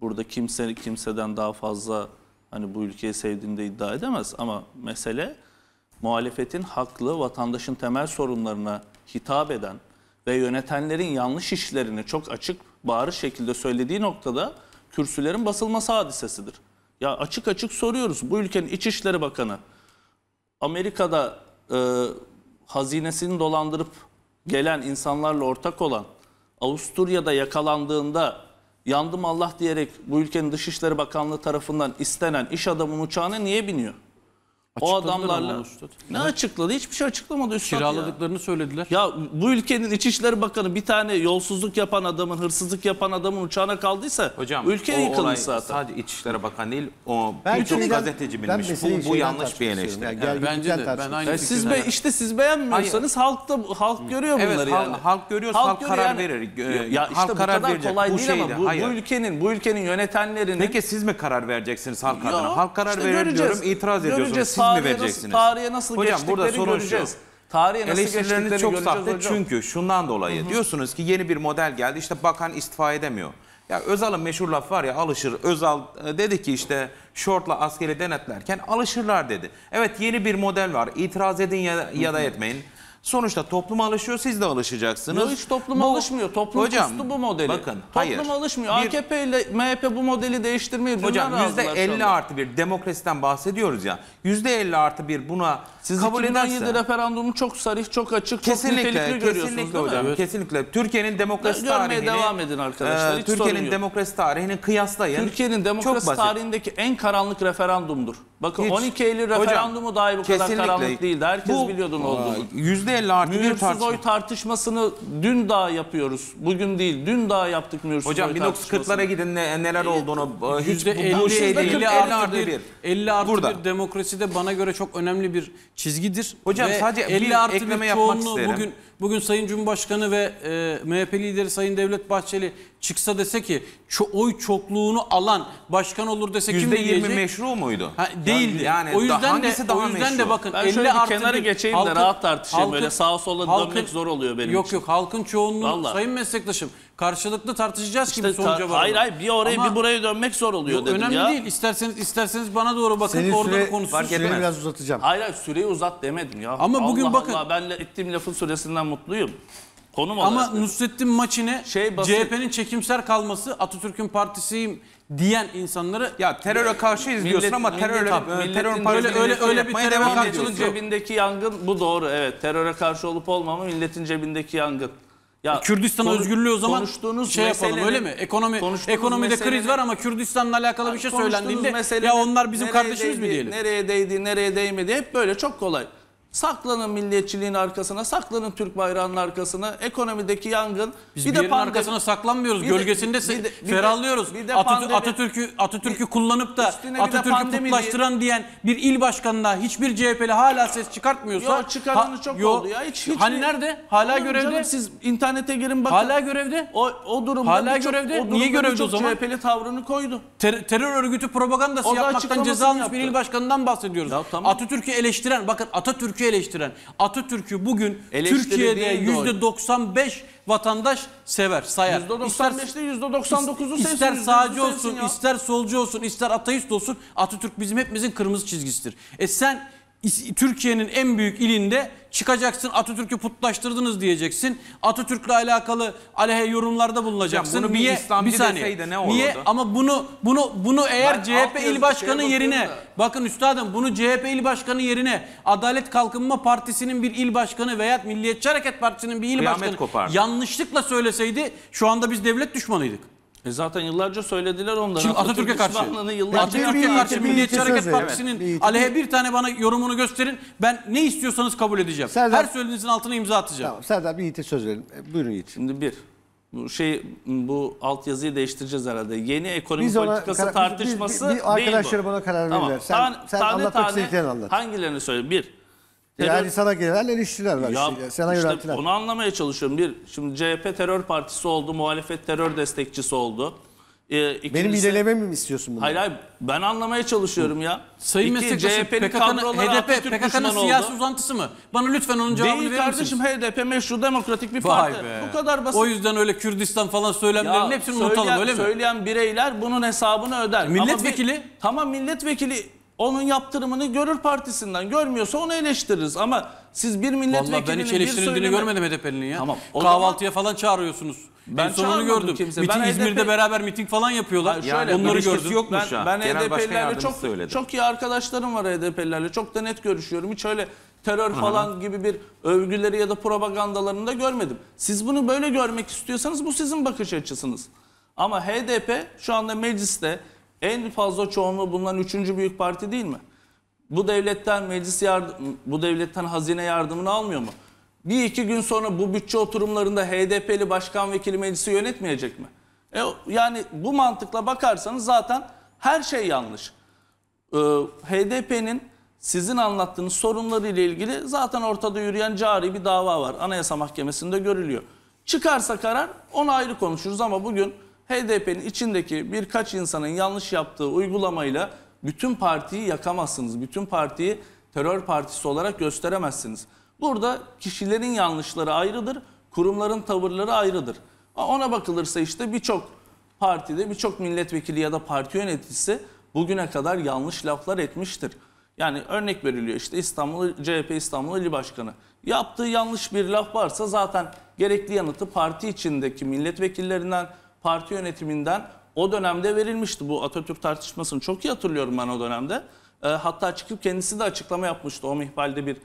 Speaker 5: Burada kimse kimseden daha fazla Hani bu ülkeyi sevdiğini de iddia edemez ama mesele muhalefetin haklı, vatandaşın temel sorunlarına hitap eden ve yönetenlerin yanlış işlerini çok açık, bağırış şekilde söylediği noktada kürsülerin basılması hadisesidir. Ya açık açık soruyoruz. Bu ülkenin İçişleri Bakanı Amerika'da e, hazinesini dolandırıp gelen insanlarla ortak olan Avusturya'da yakalandığında yandım Allah diyerek bu ülkenin Dışişleri Bakanlığı tarafından istenen iş adamının uçağına niye biniyor? O adamlarla ne açıkladı? Hiçbir şey açıklamadı üstad Kiraladıklarını ya. söylediler. Ya bu ülkenin İçişleri Bakanı bir tane yolsuzluk yapan adamın, hırsızlık yapan adamın uçağına kaldıysa Hocam, ülke yıkılmış zaten. Sadece İçişleri Bakanı değil, o birçok gazeteci bilmiş. Bu, bu yanlış bir eleştiri. Yani, yani, bence de. Ben aynı yani siz be, işte siz beğenmiyorsanız Hayır. halk da halk görüyor evet, bunları yani. Halk görüyorsa halk, halk karar yani. verir. Ee, ya işte halk bu karar kadar verecek. kolay değil ama bu, bu
Speaker 2: ülkenin bu ülkenin yönetenlerinin Peki siz mi karar vereceksiniz halk adına? Halk karar verir diyorum, itiraz ediyorsunuz mi tarihe vereceksiniz? Nasıl, tarihe nasıl hocam, burada sorun göreceğiz. Şu. Tarihe nasıl geçtiklerini çok sahte hocam. çünkü şundan dolayı Hı -hı. diyorsunuz ki yeni bir model geldi işte bakan istifa edemiyor. Ya Özal'ın meşhur laf var ya alışır. Özal e, dedi ki işte şortla askeri denetlerken alışırlar dedi. Evet yeni bir model var. İtiraz edin ya, ya da etmeyin. Sonuçta topluma alışıyor siz de alışacaksınız. Yok hiç topluma bu, alışmıyor. Toplum hocam, kustu bu modeli. Bakın toplum hayır. Toplum
Speaker 5: alışmıyor. Bir, AKP ile MHP bu modeli değiştirmeyi Hocam %50 artı bir demokrasiden
Speaker 2: bahsediyoruz ya. %50 artı bir buna siz kabul ederse. Siz
Speaker 5: referandumu çok sarih, çok açık, kesinlikle, çok nitelikli kesinlikle görüyorsunuz kesinlikle hocam. Evet.
Speaker 2: Kesinlikle. Türkiye'nin demokrasi Görmeye tarihini. devam edin arkadaşlar. E, Türkiye'nin
Speaker 5: demokrasi tarihini kıyaslayın. Türkiye'nin demokrasi tarihindeki en karanlık referandumdur. Bakın hiç, 12 Eylül referandumu dahi bu kadar karanlık değildi. Herkes biliyordu ne olduğunu. %50 %50 artı bir tartışma. oy tartışmasını dün daha yapıyoruz. Bugün değil, dün daha yaptık mühürsüz Hocam oy tartışmasını. 1940'lara
Speaker 4: gidin ne, neler olduğunu
Speaker 5: e, hiç bu, bu şey değil. 50 artı 1.
Speaker 4: 50 artı Burada. 1 demokraside bana göre çok önemli bir çizgidir. Hocam Ve sadece bir ekleme yapmak çoğunluğu isterim. Bugün Bugün Sayın Cumhurbaşkanı ve e, MHP lideri Sayın Devlet Bahçeli çıksa dese ki ço oy çokluğunu alan başkan olur dese %20 kim diyecek? %20 meşru muydu? Ha, değildi. Yani, yani o yüzden daha, de o yüzden meşru? de bakın ben 50 şöyle bir kenara geçeyim halkın, de rahat tartışayım halkın, böyle sağa sola halkın, dönmek zor oluyor benim Yok için. yok halkın çoğunluğu Vallahi. sayın meslektaşım karşılıklı tartışacağız işte gibi sonuca var. Hayır hayır bir oraya Ama bir buraya dönmek zor oluyor dedim önemli ya. Önemli değil. İsterseniz isterseniz bana doğru bakın Senin orada süre, konuşsun.
Speaker 5: Fark etmez. biraz uzatacağım. Hayır hayır süreyi uzat demedim ya. Ama Allah bugün bakın. Allah, ben ettiğim lafın süresinden
Speaker 4: mutluyum. Konum Ama olarak. Nusrettin Maçin'e şey CHP'nin çekimser kalması Atatürk'ün partisiyim diyen insanları ya teröre karşıyız millet, diyorsun ama terörle e, terör
Speaker 5: partisini öyle öyle, öyle bir teröre karşı cebindeki yangın bu doğru evet teröre karşı olup olmamı milletin cebindeki yangın. Ya e, Kürdistan konu, özgürlüğü o zaman konuştuğunuz şey yapalım öyle mi? Ekonomi ekonomide meselenin, kriz var ama
Speaker 4: Kürdistan'la alakalı bir şey söylendiğinde ya onlar bizim kardeşimiz değdi, mi diyelim? Nereye
Speaker 5: değdi, nereye değmedi hep böyle çok kolay. Saklanın milliyetçiliğin arkasına, saklanın Türk bayrağının arkasına, ekonomideki yangın. Biz bir, bir de yerin pandemi, arkasına saklanmıyoruz, bir gölgesinde de, bir de, bir ferahlıyoruz. Bir de, pandemi, Atatürk'ü
Speaker 4: Atatürk'ü kullanıp da Atatürk'ü kutlaştıran diyen bir il başkanına hiçbir CHP'li hala ses çıkartmıyorsa... Yok çıkaranı ha, çok yo, oldu ya. Hiç, hiç hani bir, nerede? Hala görevde. siz internete girin bakın. Hala görevde.
Speaker 5: O, o durumda hala çok, görevde. O durumda Niye görevde o zaman? CHP'li tavrını koydu.
Speaker 4: Ter, terör örgütü propagandası o yapmaktan ceza almış bir il başkanından bahsediyoruz. tamam. Atatürk'ü eleştiren, bakın Atatürk'ü eleştiren. Atatürk'ü bugün Türkiye'de yüzde %95 vatandaş sever, sayar. %95'te %99'u sevsin. İster sağcı olsun, ya. ister solcu olsun, ister ateist olsun Atatürk bizim hepimizin kırmızı çizgisidir. E sen Türkiye'nin en büyük ilinde çıkacaksın Atatürk'ü putlaştırdınız diyeceksin. Atatürk'le alakalı aleyhe yorumlarda bulunacaksın. Ya bunu niye, bir bir saniye. deseydi ne olurdu? Niye? Ama bunu bunu bunu eğer ben CHP il başkanı yerine da. bakın üstadım bunu CHP il başkanı yerine Adalet Kalkınma Partisi'nin bir il başkanı veya Milliyetçi Hareket Partisi'nin bir il Kıyamet başkanı kopardı. yanlışlıkla söyleseydi şu anda biz devlet düşmanıydık. E zaten yıllarca söylediler onlara. Şimdi Atatürk'e karşı. Atatürk'e karşı Milliyetçi Hareket Partisi'nin evet. aleyhe bir tane bana yorumunu gösterin. Ben ne istiyorsanız kabul edeceğim. Serdar, Her söylediğinizin altına imza atacağım. Tamam, Serdar bir Yiğit'e söz verin. E, buyurun Yiğit. Şimdi bir şey bu altyazıyı değiştireceğiz
Speaker 1: herhalde. Yeni ekonomi biz politikası karar, tartışması biz, biz, biz, değil bu. Arkadaşlar bana karar tamam. verirler. Sen, tane, sen tane, anlatmak tane, anlat.
Speaker 5: Hangilerini söyle? Bir, terör... Yani
Speaker 1: sana gelen eleştiriler var. Ya, işte, sana işte Onu
Speaker 5: anlamaya çalışıyorum. Bir, şimdi CHP terör partisi oldu, muhalefet terör destekçisi oldu. Ee, ikincisi... Benim
Speaker 1: ilerlememi mi istiyorsun bunu? Hayır
Speaker 5: hayır ben anlamaya çalışıyorum ya. Sayın meslektaşım PKK'nın HDP, PKK'nın siyasi oldu.
Speaker 4: uzantısı mı? Bana lütfen onun cevabını Değil verir kardeşim misiniz? HDP meşru demokratik bir Vay parti. Be. Bu kadar basit. O yüzden öyle Kürdistan falan söylemlerin ya, hepsini söyleyen, unutalım öyle mi? Söyleyen
Speaker 5: bireyler bunun hesabını öder. Milletvekili? Bir, tamam milletvekili onun yaptırımını görür partisinden görmüyorsa onu eleştiririz ama siz bir bir Vallahi ben milletvekilinin hiç bir eleştirildiğini söyleme... görmedim
Speaker 4: HDP'linin ya. Tamam, o Kahvaltıya falan çağırıyorsunuz. Ben Ben sonunu gördüm. kimse. Miting Ben İzmir'de HDP beraber miting falan yapıyorlar. Hayır, şöyle, Onları gördüm. yok. Ben, yokmuş ben Genel HDP'lilerle çok, söyledim.
Speaker 5: çok iyi arkadaşlarım var HDP'lilerle. Çok da net görüşüyorum. Hiç öyle terör falan gibi bir övgüleri ya da propagandalarını da görmedim. Siz bunu böyle görmek istiyorsanız bu sizin bakış açısınız. Ama HDP şu anda mecliste en fazla çoğunluğu bulunan üçüncü büyük parti değil mi? Bu devletten meclis yardım, bu devletten hazine yardımını almıyor mu? Bir iki gün sonra bu bütçe oturumlarında HDP'li başkan vekili meclisi yönetmeyecek mi? E, yani bu mantıkla bakarsanız zaten her şey yanlış. Ee, HDP'nin sizin anlattığınız sorunları ile ilgili zaten ortada yürüyen cari bir dava var. Anayasa Mahkemesi'nde görülüyor. Çıkarsa karar onu ayrı konuşuruz ama bugün HDP'nin içindeki birkaç insanın yanlış yaptığı uygulamayla bütün partiyi yakamazsınız. Bütün partiyi terör partisi olarak gösteremezsiniz. Burada kişilerin yanlışları ayrıdır, kurumların tavırları ayrıdır. Ona bakılırsa işte birçok partide birçok milletvekili ya da parti yöneticisi bugüne kadar yanlış laflar etmiştir. Yani örnek veriliyor işte İstanbul CHP İstanbul İl Başkanı. Yaptığı yanlış bir laf varsa zaten gerekli yanıtı parti içindeki milletvekillerinden, parti yönetiminden o dönemde verilmişti. Bu Atatürk tartışmasını çok iyi hatırlıyorum ben o dönemde. E, hatta çıkıp kendisi de açıklama yapmıştı o mihbalde bir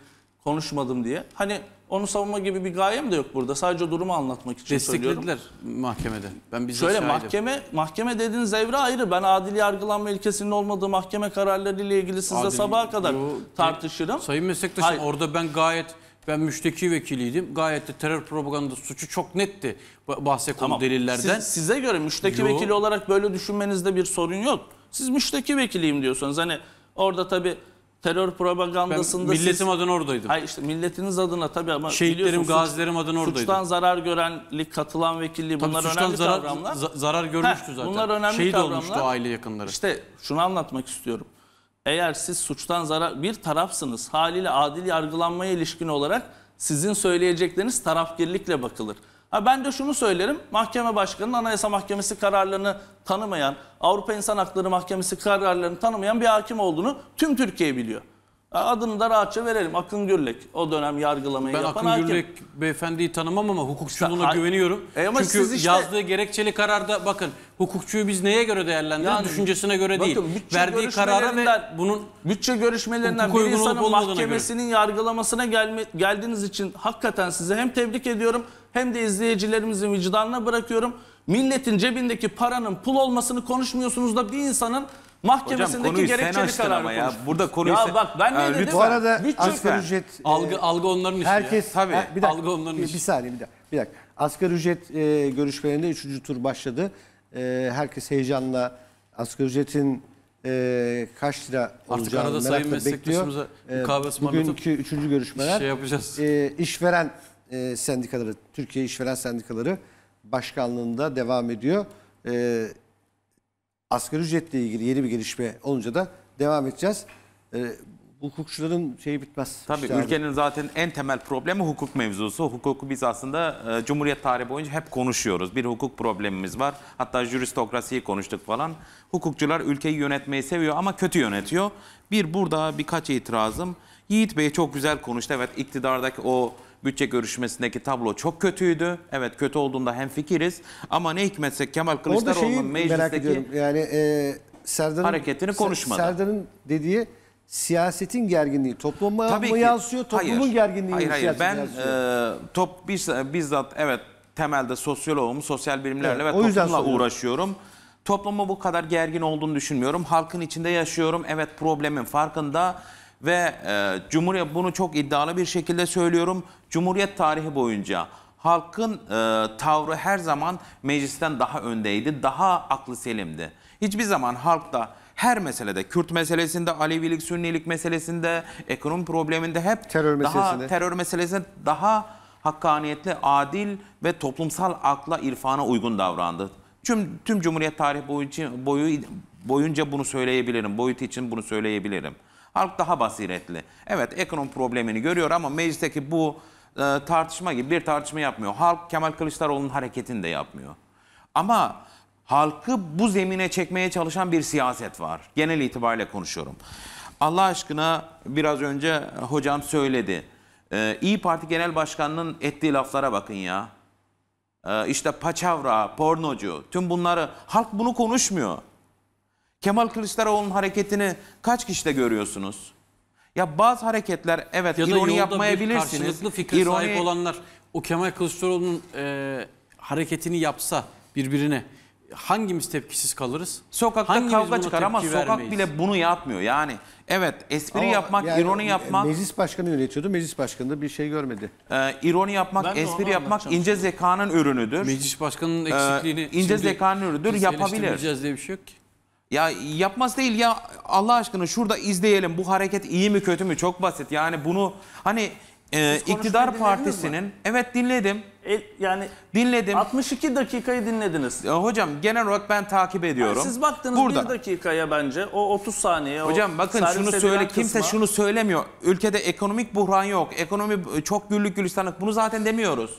Speaker 5: konuşmadım diye. Hani onu savunma gibi bir gayem de yok burada. Sadece durumu anlatmak için Desteklediler söylüyorum.
Speaker 4: Desteklediler mahkemede. Ben bize Şöyle şahidim. mahkeme,
Speaker 5: mahkeme dediğiniz evre ayrı. Ben adil yargılanma ilkesinin olmadığı mahkeme kararlarıyla ilgili sizle adil, sabaha kadar
Speaker 4: yo, tartışırım. Sayın meslektaşım Hayır. orada ben gayet ben müşteki vekiliydim. Gayet de terör propaganda suçu çok netti bahse konu tamam. delillerden. Siz, size göre müşteki Yo. vekili olarak
Speaker 5: böyle düşünmenizde bir sorun yok. Siz müşteki vekiliyim diyorsunuz. hani orada tabii
Speaker 4: terör propagandasında ben milletim siz, adına oradaydım. Hayır
Speaker 5: işte milletiniz adına tabii ama şehitlerim, gazilerim adına oradaydım. Suçtan zarar görenlik, katılan vekilliği tabii bunlar önemli zarar, kavramlar.
Speaker 4: zarar görmüştü Heh, zaten. Bunlar önemli Şehit kavramlar. olmuştu aile
Speaker 5: yakınları. İşte şunu anlatmak istiyorum eğer siz suçtan zarar bir tarafsınız haliyle adil yargılanmaya ilişkin olarak sizin söyleyecekleriniz tarafgirlikle bakılır. Ha ben de şunu söylerim. Mahkeme Başkanı'nın Anayasa Mahkemesi kararlarını tanımayan, Avrupa İnsan Hakları Mahkemesi kararlarını tanımayan bir hakim olduğunu tüm Türkiye biliyor.
Speaker 4: Adını da rahatça verelim. Akın Gürlek o dönem yargılamayı ben yapan hakim. Ben Akın Gürlek beyefendiyi tanımam ama hukukçuluğuna ha, güveniyorum. E ama Çünkü siz işte... yazdığı gerekçeli kararda bakın hukukçuyu biz neye göre değerlendiririz? Yani, düşüncesine göre bakın, değil. Verdiği karara ve
Speaker 5: bunun bütçe görüşmelerinden bir insanın mahkemesinin göre. yargılamasına gelme, geldiğiniz için hakikaten size hem tebrik ediyorum hem de izleyicilerimizin vicdanına bırakıyorum. Milletin cebindeki paranın pul
Speaker 4: olmasını konuşmuyorsunuz da bir insanın
Speaker 5: Mahkemesindeki gerekçeli karar ama ya. Burada konuyu Ya
Speaker 2: bak
Speaker 4: ben ne dedim? Bu arada Lütfen. asgari ücret... Algı, e, algı onların işi herkes, ya. Tabii. Ha, bir dakika, algı onların bir, işi. Bir
Speaker 1: saniye bir dakika. Bir dakika. Asgari ücret e, görüşmelerinde 3. tur başladı. E, herkes heyecanla asgari ücretin e, kaç lira Artık arada sayın meslektaşımıza mukavele e, Bugünkü üçüncü görüşmeler. Şey yapacağız. E, işveren e, sendikaları, Türkiye İşveren Sendikaları Başkanlığı'nda devam ediyor. E, asgari ücretle ilgili yeni bir gelişme olunca da devam edeceğiz. E, hukukçuların şeyi bitmez. Tabii işte ülkenin
Speaker 2: abi. zaten en temel problemi hukuk mevzusu. Hukuku biz aslında e, Cumhuriyet tarihi boyunca hep konuşuyoruz. Bir hukuk problemimiz var. Hatta juristokrasiyi konuştuk falan. Hukukçular ülkeyi yönetmeyi seviyor ama kötü yönetiyor. Bir burada birkaç itirazım. Yiğit Bey çok güzel konuştu. Evet iktidardak o Bütçe görüşmesindeki tablo çok kötüydü. Evet kötü olduğunda hem fikiriz ama ne hikmetse Kemal Kılıçdaroğlu'nun meclisteki
Speaker 1: yani e, Serdar'ın hareketini konuşmadı. Serdar'ın dediği siyasetin gerginliği topluma Tabii mı yansıyor, toplumun hayır, gerginliği hayır, hayır. Ben e,
Speaker 2: top biz, bizzat evet temelde sosyoloğum, sosyal bilimlerle evet, ve toplumla soruyorum. uğraşıyorum. Topluma bu kadar gergin olduğunu düşünmüyorum. Halkın içinde yaşıyorum. Evet problemin farkında. Ve e, Cumhuriyet bunu çok iddialı bir şekilde söylüyorum. Cumhuriyet tarihi boyunca halkın e, tavrı her zaman meclisten daha öndeydi, daha aklı selimdi. Hiçbir zaman halkta her meselede Kürt meselesinde, Alevilik, Sünnilik meselesinde, ekonomi probleminde hep terör daha meselesinde. terör meselesinde daha hakkaniyetli, adil ve toplumsal akla, irfana uygun davrandı. Tüm tüm Cumhuriyet tarihi boyunca boyu, boyunca bunu söyleyebilirim. Boyut için bunu söyleyebilirim. Halk daha basiretli. Evet ekonomi problemini görüyor ama meclisteki bu e, tartışma gibi bir tartışma yapmıyor. Halk Kemal Kılıçdaroğlu'nun hareketini de yapmıyor. Ama halkı bu zemine çekmeye çalışan bir siyaset var. Genel itibariyle konuşuyorum. Allah aşkına biraz önce hocam söyledi. Ee, İyi Parti Genel Başkanı'nın ettiği laflara bakın ya. Ee, işte paçavra, pornocu, tüm bunları halk bunu konuşmuyor. Kemal Kılıçdaroğlu'nun hareketini kaç kişide görüyorsunuz?
Speaker 4: Ya bazı hareketler evet ya ironi yapmayabilirsiniz. Ya karşılıklı fikre ironi... sahip olanlar o Kemal Kılıçdaroğlu'nun e, hareketini yapsa birbirine hangimiz tepkisiz kalırız? Sokakta hangimiz kavga çıkar ama sokak
Speaker 2: bile bunu yapmıyor. Yani evet espri ama yapmak, yani, ironi yapmak. Meclis
Speaker 1: başkanı yönetiyordu. Meclis başkanı da bir şey görmedi. E, ironi yapmak, ben espri
Speaker 2: yapmak ince zekanın ürünüdür. Meclis başkanının ee, eksikliğini. E, ince zekanın ürünüdür. Yapabilir. diye bir şey yok ki. Ya yapmaz değil ya Allah aşkına şurada izleyelim bu hareket iyi mi kötü mü çok basit. Yani bunu hani e, iktidar partisinin evet dinledim. E, yani dinledim. 62 dakikayı dinlediniz. E, hocam genel olarak ben takip ediyorum. Yani siz baktınız Burada. bir
Speaker 5: dakikaya bence o 30 saniye. Hocam o bakın şunu söyle kısma. kimse şunu
Speaker 2: söylemiyor. Ülkede ekonomik buhran yok. Ekonomi e, çok güllük gülistanlık bunu zaten demiyoruz.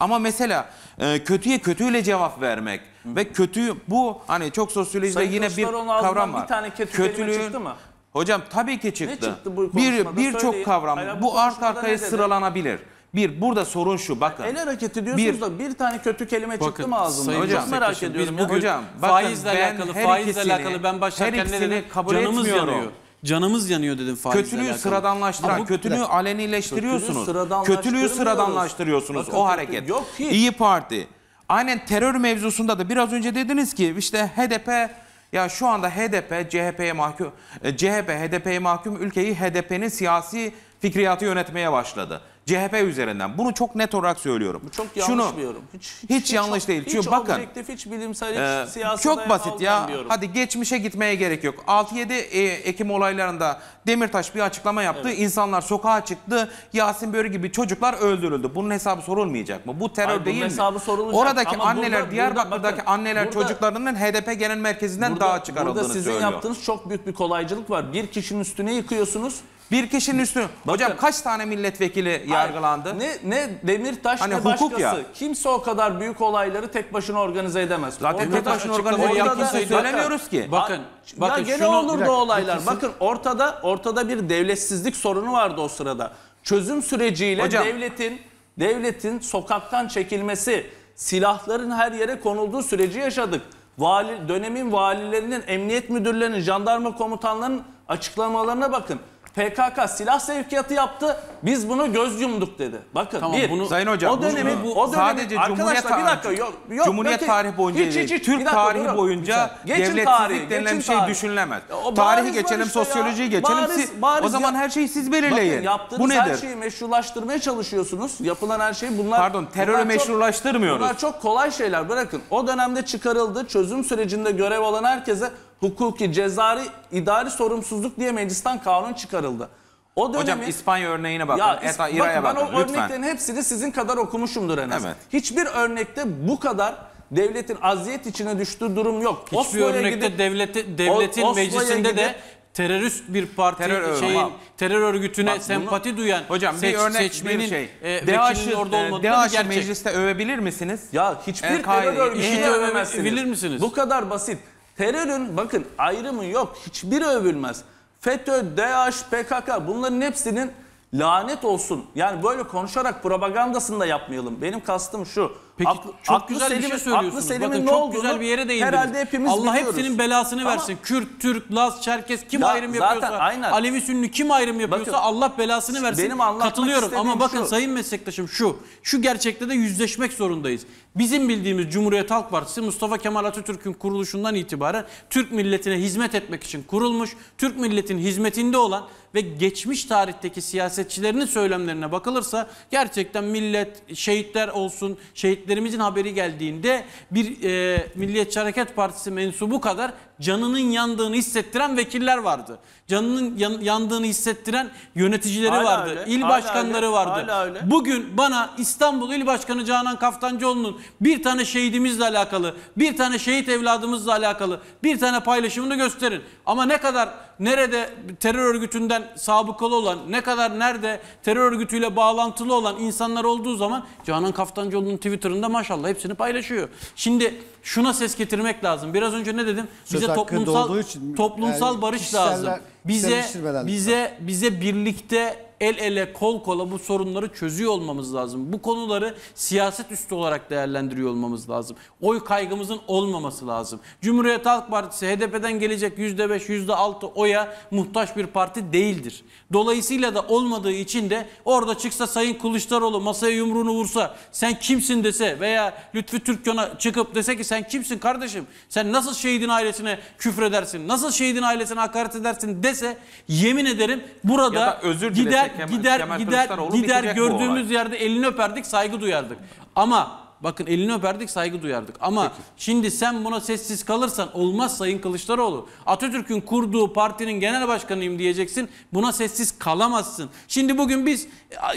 Speaker 2: Ama mesela e, kötüye kötüyle cevap vermek Hı. ve kötü bu hani çok sosyolojide Sayın yine bir kavram var. Bir tane kötü Kötülüğün, çıktı mı? Hocam tabii ki çıktı. Ne çıktı bu bir birçok kavram. Hayır, bu, bu art arkaya sıralanabilir. Bir burada sorun şu bakın. El
Speaker 5: hareketi diyorsunuz bir, da bir tane kötü kelime bakın, çıktı mı ağzımdan? Hocam, Çok merak ediyorum. Biz bugün hocam,
Speaker 4: bakın, faizle alakalı, faizle alakalı ben başlarken ne dedim? Canımız yanıyor. Canımız yanıyor dedim faizle Kötülüğü alakalı. sıradanlaştıran, bu- kötülüğü alenileştiriyorsunuz. Kötülüğü sıradanlaştırıyorsunuz Bakın, o
Speaker 2: hareket. yok ki. İyi Parti. Aynen terör mevzusunda da biraz önce dediniz ki işte HDP ya şu anda HDP CHP'ye mahkum e, CHP HDP'ye mahkum ülkeyi HDP'nin siyasi fikriyatı yönetmeye başladı. CHP üzerinden. Bunu çok net olarak söylüyorum. çok yanlış Şunu, bir yorum. Hiç, hiç, hiç yanlış değil. Hiç Çünkü bakın. Objektif,
Speaker 5: hiç bilimsel, hiç e, ee, siyasal Çok
Speaker 2: basit ya. Diyorum. Hadi geçmişe gitmeye gerek yok. 6-7 e, Ekim olaylarında Demirtaş bir açıklama yaptı. Evet. İnsanlar sokağa çıktı. Yasin Börü gibi çocuklar öldürüldü. Bunun hesabı sorulmayacak mı?
Speaker 5: Bu terör Hayır, değil mi? hesabı sorulacak. Oradaki Ama anneler, burada, Diyarbakır'daki bakın, anneler burada, çocuklarının HDP genel merkezinden burada, daha çıkarıldığını burada söylüyor. sizin yaptığınız çok büyük bir kolaycılık var. Bir kişinin üstüne yıkıyorsunuz. Bir kişinin üstüne. Hocam kaç tane milletvekili yargılandı? Ne ne Demirtaş Hani ne hukuk başkası. ya. Kimse o kadar büyük olayları tek başına organize edemez. Zaten tek başına organize açıklamayı söylemiyoruz ki. Bakın, bakın ya gene şunu- Bir olur olaylar. Bakın ortada ortada bir devletsizlik sorunu vardı o sırada. Çözüm süreciyle Hocam- devletin devletin sokaktan çekilmesi, silahların her yere konulduğu süreci yaşadık. Vali dönemin valilerinin, emniyet müdürlerinin, jandarma komutanlarının açıklamalarına bakın. PKK silah sevkiyatı yaptı. Biz bunu göz yumduk dedi. Bakın tamam, bir, bunu, Sayın Hocam, o dönemi, bu, o dönemi, sadece Cumhuriyet, bir dakika, yok, yok, Cumhuriyet öte, tarihi boyunca hiç, hiç, hiç, Türk dakika, tarihi boyunca
Speaker 2: geçin devletsizlik tarihi, denilen bir şey tarihi. düşünülemez. O, tarihi geçelim, işte sosyolojiyi geçelim. Bariz, bariz, o zaman her
Speaker 5: şeyi siz belirleyin. Bakın, yaptığınız bu nedir? her şeyi meşrulaştırmaya çalışıyorsunuz. Yapılan her şey bunlar... Pardon terörü bunlar meşrulaştırmıyoruz. Çok, bunlar çok kolay şeyler bırakın. O dönemde çıkarıldı. Çözüm sürecinde görev olan herkese hukuki, cezari, idari sorumsuzluk diye meclisten kanun çıkarıldı. O dönemi, Hocam İspanya
Speaker 2: örneğine bakın. Ya, Eta, bakın bakın, ben o lütfen. örneklerin
Speaker 5: hepsini sizin kadar okumuşumdur en az. Evet. Hiçbir örnekte bu kadar devletin aziyet içine düştüğü durum yok. Hiçbir Oslo'ya örnekte gidip, devleti, devletin o, meclisinde gidip, de
Speaker 4: terörist bir parti terör, şeyin terör örgütüne Bak, sempati bunu, duyan hocam seç, bir örnek seçmenin bir şey. E, DAEŞ'in orada e, olmadığı DAEŞ'i gerçek.
Speaker 2: mecliste
Speaker 5: övebilir misiniz? Ya hiçbir e, terör örgütüne övemezsiniz. Bilir
Speaker 4: misiniz? Bu kadar basit.
Speaker 5: Terörün bakın ayrımı yok. hiçbir övülmez. FETÖ, DAEŞ, PKK bunların hepsinin lanet olsun. Yani böyle konuşarak propagandasını da yapmayalım. Benim kastım şu. Peki aklı, çok aklı güzel Selim, bir şey söylüyorsunuz. Aklı Selim'in Bakın, ne çok güzel bir yere değindiniz. Herhalde hepimiz Allah biliyoruz. hepsinin
Speaker 4: belasını Ama, versin. Kürt, Türk, Laz, Çerkes kim ya, ayrım yapıyorsa, zaten, aynen. Alevi Sünni kim ayrım yapıyorsa bakın, Allah belasını versin. Benim Katılıyorum ama bakın şu. sayın meslektaşım şu. Şu gerçekte de yüzleşmek zorundayız. Bizim bildiğimiz Cumhuriyet Halk Partisi Mustafa Kemal Atatürk'ün kuruluşundan itibaren Türk milletine hizmet etmek için kurulmuş, Türk milletin hizmetinde olan ve geçmiş tarihteki siyasetçilerinin söylemlerine bakılırsa gerçekten millet, şehitler olsun, şehit şehitlerimizin haberi geldiğinde bir e, Milliyetçi Hareket Partisi mensubu kadar canının yandığını hissettiren vekiller vardı. Canının yan, yandığını hissettiren yöneticileri hala vardı. Öyle, il başkanları öyle, vardı. öyle. Bugün bana İstanbul İl Başkanı Canan Kaftancıoğlu'nun bir tane şehidimizle alakalı, bir tane şehit evladımızla alakalı bir tane paylaşımını gösterin. Ama ne kadar nerede terör örgütünden sabıkalı olan, ne kadar nerede terör örgütüyle bağlantılı olan insanlar olduğu zaman Canan Kaftancıoğlu'nun Twitter'ını yanında maşallah hepsini paylaşıyor. Şimdi şuna ses getirmek lazım. Biraz önce ne dedim? Söz toplumsal için, toplumsal yani barış lazım. Bize bize bize birlikte el ele kol kola bu sorunları çözüyor olmamız lazım. Bu konuları siyaset üstü olarak değerlendiriyor olmamız lazım. Oy kaygımızın olmaması lazım. Cumhuriyet Halk Partisi HDP'den gelecek %5, %6 oya muhtaç bir parti değildir. Dolayısıyla da olmadığı için de orada çıksa Sayın Kılıçdaroğlu masaya yumruğunu vursa sen kimsin dese veya Lütfü Türkkan'a çıkıp dese ki sen kimsin kardeşim? Sen nasıl şehidin ailesine küfredersin? Nasıl şehidin ailesine hakaret edersin dese yemin ederim burada özür gider gider Kemal, gider gider gördüğümüz olay. yerde elini öperdik, saygı duyardık. Ama bakın elini öperdik saygı duyardık. Ama Peki. şimdi sen buna sessiz kalırsan olmaz Sayın Kılıçdaroğlu. Atatürk'ün kurduğu partinin genel başkanıyım diyeceksin. Buna sessiz kalamazsın. Şimdi bugün biz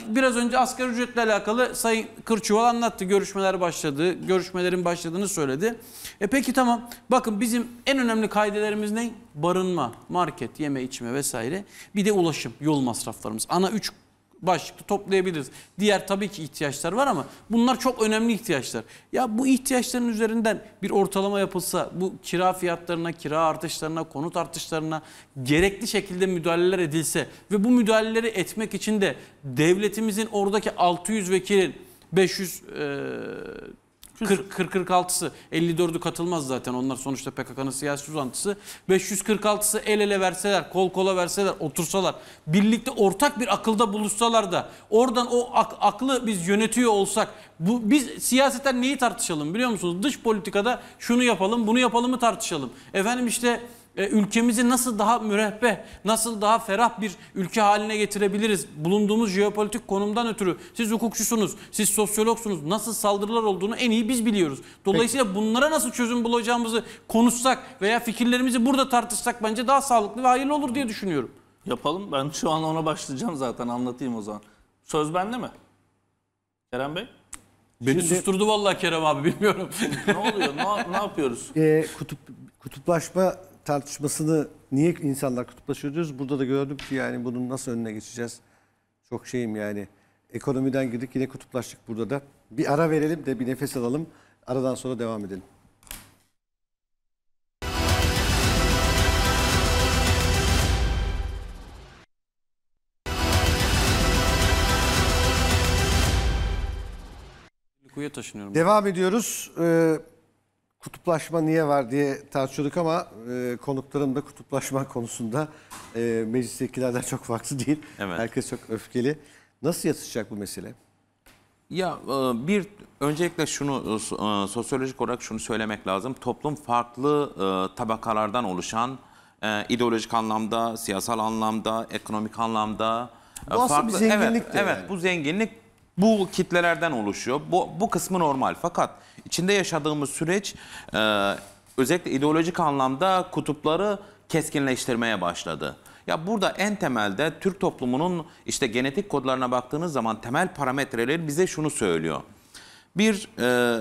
Speaker 4: biraz önce asgari ücretle alakalı Sayın Kırçıval anlattı. Görüşmeler başladı. Görüşmelerin başladığını söyledi. E peki tamam. Bakın bizim en önemli kaidelerimiz ne? Barınma, market, yeme içme vesaire. Bir de ulaşım, yol masraflarımız. Ana üç başlıkta toplayabiliriz. Diğer tabii ki ihtiyaçlar var ama bunlar çok önemli ihtiyaçlar. Ya bu ihtiyaçların üzerinden bir ortalama yapılsa bu kira fiyatlarına, kira artışlarına, konut artışlarına gerekli şekilde müdahaleler edilse ve bu müdahaleleri etmek için de devletimizin oradaki 600 vekilin 500 e, 40-46'sı 54'ü katılmaz zaten onlar sonuçta PKK'nın siyasi uzantısı. 546'sı el ele verseler, kol kola verseler, otursalar, birlikte ortak bir akılda buluşsalar da oradan o ak aklı biz yönetiyor olsak bu, biz siyaseten neyi tartışalım biliyor musunuz? Dış politikada şunu yapalım bunu yapalım mı tartışalım. Efendim işte e, ülkemizi nasıl daha mürebbe nasıl daha ferah bir ülke haline getirebiliriz? Bulunduğumuz jeopolitik konumdan ötürü siz hukukçusunuz, siz sosyologsunuz. Nasıl saldırılar olduğunu en iyi biz biliyoruz. Dolayısıyla Peki. bunlara nasıl çözüm bulacağımızı konuşsak veya fikirlerimizi burada tartışsak bence daha sağlıklı ve hayırlı olur diye düşünüyorum. Yapalım. Ben şu an
Speaker 5: ona başlayacağım zaten anlatayım o zaman. Söz bende mi? Kerem Bey?
Speaker 4: Beni Şimdi, susturdu vallahi Kerem abi bilmiyorum. ne
Speaker 1: oluyor? Ne, ne yapıyoruz?
Speaker 4: E, kutup,
Speaker 1: kutuplaşma tartışmasını niye insanlar kutuplaşıyoruz? Burada da gördük ki yani bunun nasıl önüne geçeceğiz? Çok şeyim yani. Ekonomiden girdik yine kutuplaştık burada da. Bir ara verelim de bir nefes alalım. Aradan sonra devam edelim. taşınıyorum. Devam ediyoruz. Ee, kutuplaşma niye var diye tartışıyorduk ama e, konuklarım da kutuplaşma konusunda e, meclistekilerden çok farklı değil. Evet. Herkes çok öfkeli. Nasıl yatışacak bu mesele?
Speaker 2: Ya e, bir öncelikle şunu e, e, sosyolojik olarak şunu söylemek lazım. Toplum farklı tabakalardan oluşan ideolojik anlamda, siyasal anlamda, ekonomik anlamda bu farklı bir zenginlik evet, yani. bu zenginlik bu kitlelerden oluşuyor. Bu bu kısmı normal fakat içinde yaşadığımız süreç e, özellikle ideolojik anlamda kutupları keskinleştirmeye başladı. Ya burada en temelde Türk toplumunun işte genetik kodlarına baktığınız zaman temel parametreleri bize şunu söylüyor. Bir e,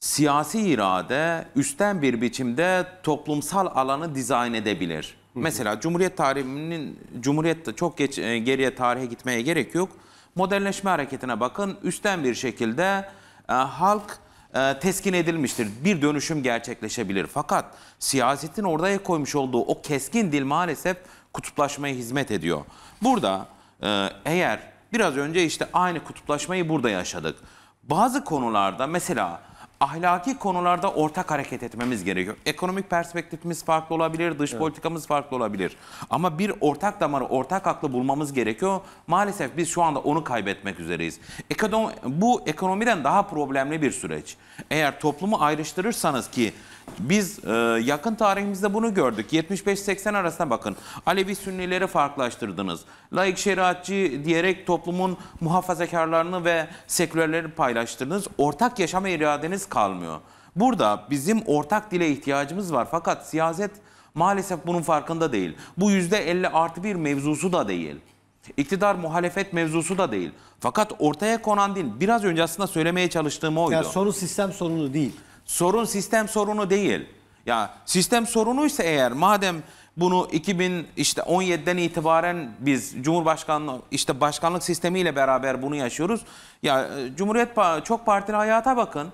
Speaker 2: siyasi irade üstten bir biçimde toplumsal alanı dizayn edebilir. Mesela Cumhuriyet tarihinin Cumhuriyet'te çok geç e, geriye tarihe gitmeye gerek yok. Modernleşme hareketine bakın üstten bir şekilde e, halk e, teskin edilmiştir. Bir dönüşüm gerçekleşebilir. Fakat siyasetin ortaya koymuş olduğu o keskin dil maalesef kutuplaşmaya hizmet ediyor. Burada e, eğer biraz önce işte aynı kutuplaşmayı burada yaşadık. Bazı konularda mesela ahlaki konularda ortak hareket etmemiz gerekiyor. Ekonomik perspektifimiz farklı olabilir, dış evet. politikamız farklı olabilir. Ama bir ortak damarı, ortak aklı bulmamız gerekiyor. Maalesef biz şu anda onu kaybetmek üzereyiz. Ekonom bu ekonomiden daha problemli bir süreç. Eğer toplumu ayrıştırırsanız ki biz e, yakın tarihimizde bunu gördük. 75-80 arasında bakın. Alevi Sünnileri farklılaştırdınız. layık şeriatçı diyerek toplumun muhafazakarlarını ve sekülerleri paylaştırdınız. Ortak yaşama iradeniz kalmıyor. Burada bizim ortak dile ihtiyacımız var. Fakat siyaset maalesef bunun farkında değil. Bu %50 artı bir mevzusu da değil. İktidar muhalefet mevzusu da değil. Fakat ortaya konan değil. Biraz önce aslında söylemeye çalıştığım oydu. Yani sorun sistem sorunu değil. Sorun sistem sorunu değil. Ya sistem sorunuysa eğer madem bunu 2000 işte 17'den itibaren biz Cumhurbaşkanlığı işte başkanlık sistemiyle beraber bunu yaşıyoruz. Ya e, Cumhuriyet çok partili hayata bakın.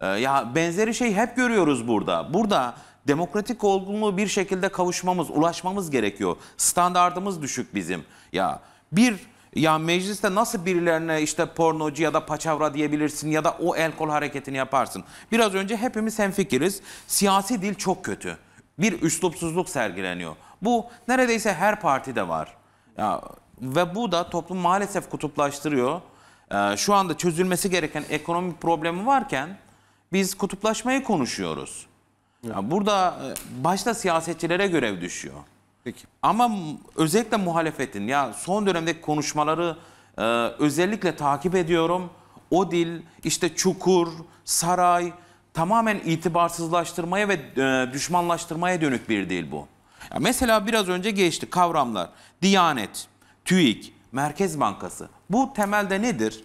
Speaker 2: E, ya benzeri şey hep görüyoruz burada. Burada demokratik olgunluğu bir şekilde kavuşmamız, ulaşmamız gerekiyor. Standartımız düşük bizim. Ya bir ya mecliste nasıl birilerine işte pornocu ya da paçavra diyebilirsin ya da o el kol hareketini yaparsın. Biraz önce hepimiz hemfikiriz. Siyasi dil çok kötü. Bir üslupsuzluk sergileniyor. Bu neredeyse her partide var. Ya, ve bu da toplum maalesef kutuplaştırıyor. Ee, şu anda çözülmesi gereken ekonomik problemi varken biz kutuplaşmayı konuşuyoruz. Ya burada e, başta siyasetçilere görev düşüyor. Peki. Ama özellikle muhalefetin ya son dönemdeki konuşmaları e, özellikle takip ediyorum. O dil işte çukur, saray tamamen itibarsızlaştırmaya ve e, düşmanlaştırmaya dönük bir dil bu. Ya mesela biraz önce geçti kavramlar. Diyanet, TÜİK, Merkez Bankası. Bu temelde nedir?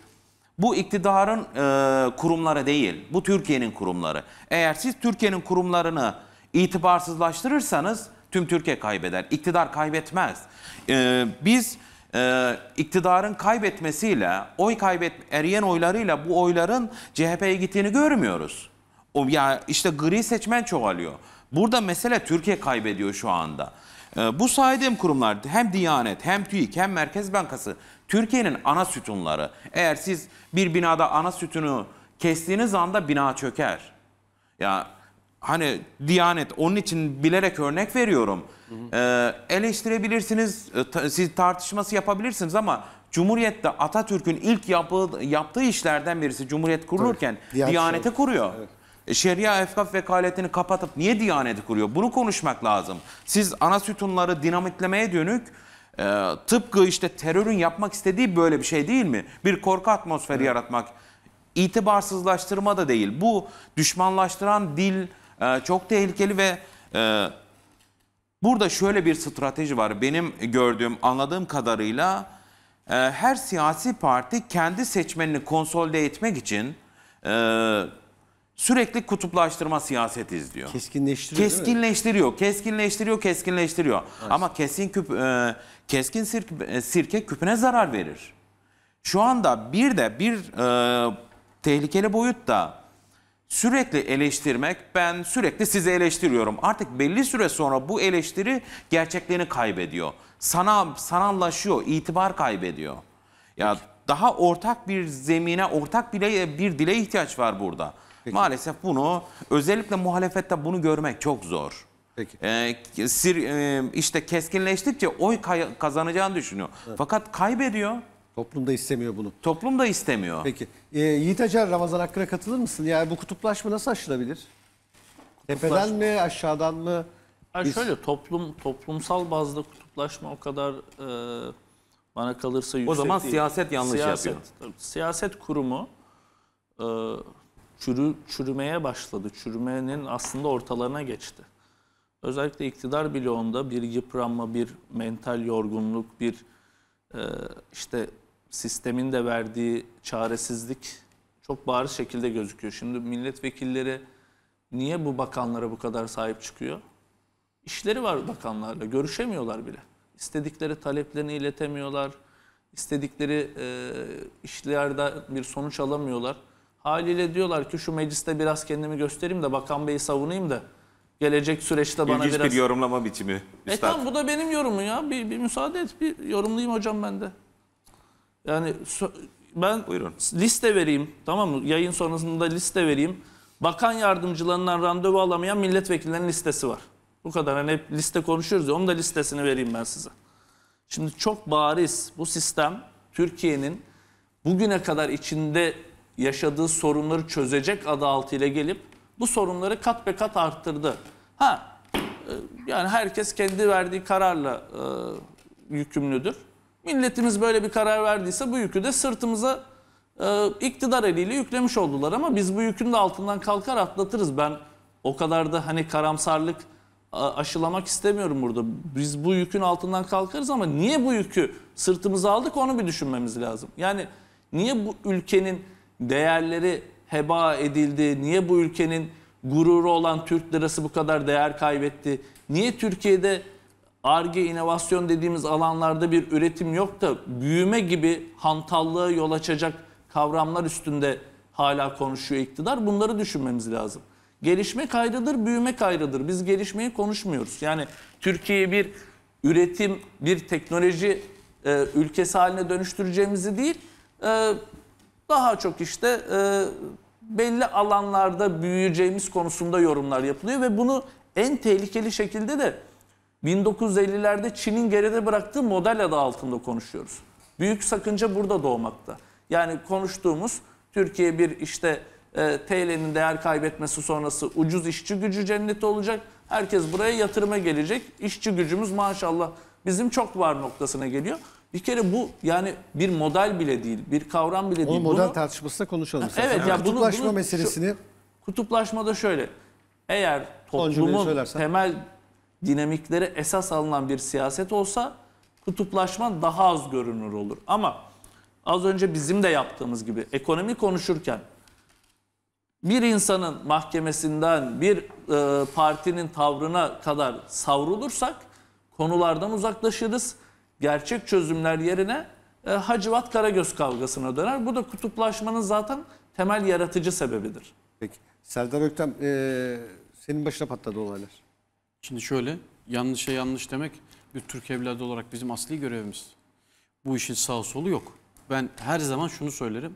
Speaker 2: Bu iktidarın e, kurumları değil, bu Türkiye'nin kurumları. Eğer siz Türkiye'nin kurumlarını itibarsızlaştırırsanız Tüm Türkiye kaybeder. İktidar kaybetmez. Ee, biz e, iktidarın kaybetmesiyle, oy kaybet eriyen oylarıyla bu oyların CHP'ye gittiğini görmüyoruz. O ya işte gri seçmen çoğalıyor. Burada mesele Türkiye kaybediyor şu anda. E, bu saydığım kurumlar hem Diyanet, hem TÜİK, hem Merkez Bankası Türkiye'nin ana sütunları. Eğer siz bir binada ana sütunu kestiğiniz anda bina çöker. Ya hani Diyanet onun için bilerek örnek veriyorum. Hı hı. Ee, eleştirebilirsiniz, e, ta, siz tartışması yapabilirsiniz ama Cumhuriyet'te Atatürk'ün ilk yapı, yaptığı işlerden birisi Cumhuriyet kurulurken Diyanet Diyanet'i kuruyor. Evet. E, şeria efkaf vekaletini kapatıp niye Diyanet'i kuruyor? Bunu konuşmak lazım. Siz ana sütunları dinamitlemeye dönük e, tıpkı işte terörün yapmak istediği böyle bir şey değil mi? Bir korku atmosferi evet. yaratmak itibarsızlaştırma da değil. Bu düşmanlaştıran dil e, çok tehlikeli ve e, burada şöyle bir strateji var. Benim gördüğüm, anladığım kadarıyla e, her siyasi parti kendi seçmenini konsolide etmek için e, sürekli kutuplaştırma siyaseti izliyor.
Speaker 1: Keskinleştiriyor.
Speaker 2: Keskinleştiriyor, keskinleştiriyor, keskinleştiriyor. Evet. Ama kesin küp, e, keskin sirke, sirke küpüne zarar verir. Şu anda bir de bir e, tehlikeli boyut da sürekli eleştirmek, ben sürekli sizi eleştiriyorum. Artık belli süre sonra bu eleştiri gerçeklerini kaybediyor. Sana sanallaşıyor, itibar kaybediyor. Ya Peki. daha ortak bir zemine, ortak bile bir dile ihtiyaç var burada. Peki. Maalesef bunu özellikle muhalefette bunu görmek çok zor. Peki. Ee, sir, e, işte keskinleştikçe oy kazanacağını düşünüyor. Evet. Fakat kaybediyor. Toplum da istemiyor bunu. Toplum da istemiyor. Peki.
Speaker 1: Ee, Yiğit Acar Ramazan Hakkı'na katılır mısın? Yani bu kutuplaşma nasıl aşılabilir? Tepeden mi aşağıdan mı?
Speaker 5: Yani Şöyle toplum toplumsal bazda kutuplaşma o kadar e, bana kalırsa yüksek O zaman değil. siyaset yanlış siyaset, yapıyor. siyaset kurumu e, çürü, çürümeye başladı. Çürümenin aslında ortalarına geçti. Özellikle iktidar bloğunda bir yıpranma, bir mental yorgunluk, bir e, işte sistemin de verdiği çaresizlik çok bariz şekilde gözüküyor. Şimdi milletvekilleri niye bu bakanlara bu kadar sahip çıkıyor? İşleri var bakanlarla, görüşemiyorlar bile. İstedikleri taleplerini iletemiyorlar, istedikleri e, işlerde bir sonuç alamıyorlar. Haliyle diyorlar ki şu mecliste biraz kendimi göstereyim de bakan beyi savunayım da gelecek süreçte İlginç bana biraz... İlginç bir yorumlama biçimi. Üstad. E tamam bu da benim yorumum ya. Bir, bir müsaade et bir yorumlayayım hocam ben de. Yani so ben Buyurun. liste vereyim tamam mı? Yayın sonrasında liste vereyim. Bakan yardımcılarından randevu alamayan milletvekillerinin listesi var. Bu kadar hani hep liste konuşuyoruz ya onun da listesini vereyim ben size. Şimdi çok bariz bu sistem Türkiye'nin bugüne kadar içinde yaşadığı sorunları çözecek adı altıyla gelip bu sorunları kat be kat arttırdı. Ha e, yani herkes kendi verdiği kararla e, yükümlüdür. Milletimiz böyle bir karar verdiyse bu yükü de sırtımıza e, iktidar eliyle yüklemiş oldular ama biz bu yükün de altından kalkar atlatırız. Ben o kadar da hani karamsarlık aşılamak istemiyorum burada. Biz bu yükün altından kalkarız ama niye bu yükü sırtımıza aldık onu bir düşünmemiz lazım. Yani niye bu ülkenin değerleri heba edildi? Niye bu ülkenin gururu olan Türk lirası bu kadar değer kaybetti? Niye Türkiye'de ARGE, inovasyon dediğimiz alanlarda bir üretim yok da büyüme gibi hantallığa yol açacak kavramlar üstünde hala konuşuyor iktidar. Bunları düşünmemiz lazım. Gelişmek ayrıdır, büyümek ayrıdır. Biz gelişmeyi konuşmuyoruz. Yani Türkiye'yi bir üretim, bir teknoloji e, ülkesi haline dönüştüreceğimizi değil, e, daha çok işte e, belli alanlarda büyüyeceğimiz konusunda yorumlar yapılıyor ve bunu en tehlikeli şekilde de 1950'lerde Çin'in geride bıraktığı model adı altında konuşuyoruz. Büyük sakınca burada doğmakta. Yani konuştuğumuz Türkiye bir işte e, TL'nin değer kaybetmesi sonrası ucuz işçi gücü cenneti olacak. Herkes buraya yatırıma gelecek. İşçi gücümüz maşallah bizim çok var noktasına geliyor. Bir kere bu yani bir model bile değil, bir kavram bile o değil. O model bunu,
Speaker 1: tartışmasında konuşalım. Evet, yani ya kutuplaşma bunu, bunu, meselesini. Şu,
Speaker 5: kutuplaşmada şöyle, eğer toplumun temel dinamikleri esas alınan bir siyaset olsa kutuplaşma daha az görünür olur. Ama az önce bizim de yaptığımız gibi ekonomi konuşurken bir insanın mahkemesinden bir e, partinin tavrına kadar savrulursak konulardan uzaklaşırız. Gerçek çözümler yerine e, Hacivat Karagöz kavgasına döner. Bu da kutuplaşmanın zaten
Speaker 4: temel yaratıcı sebebidir. Peki. Serdar Öktem e, senin başına patladı olaylar. Şimdi şöyle yanlışa yanlış demek bir Türk evladı olarak bizim asli görevimiz. Bu işin sağ solu yok. Ben her zaman şunu söylerim.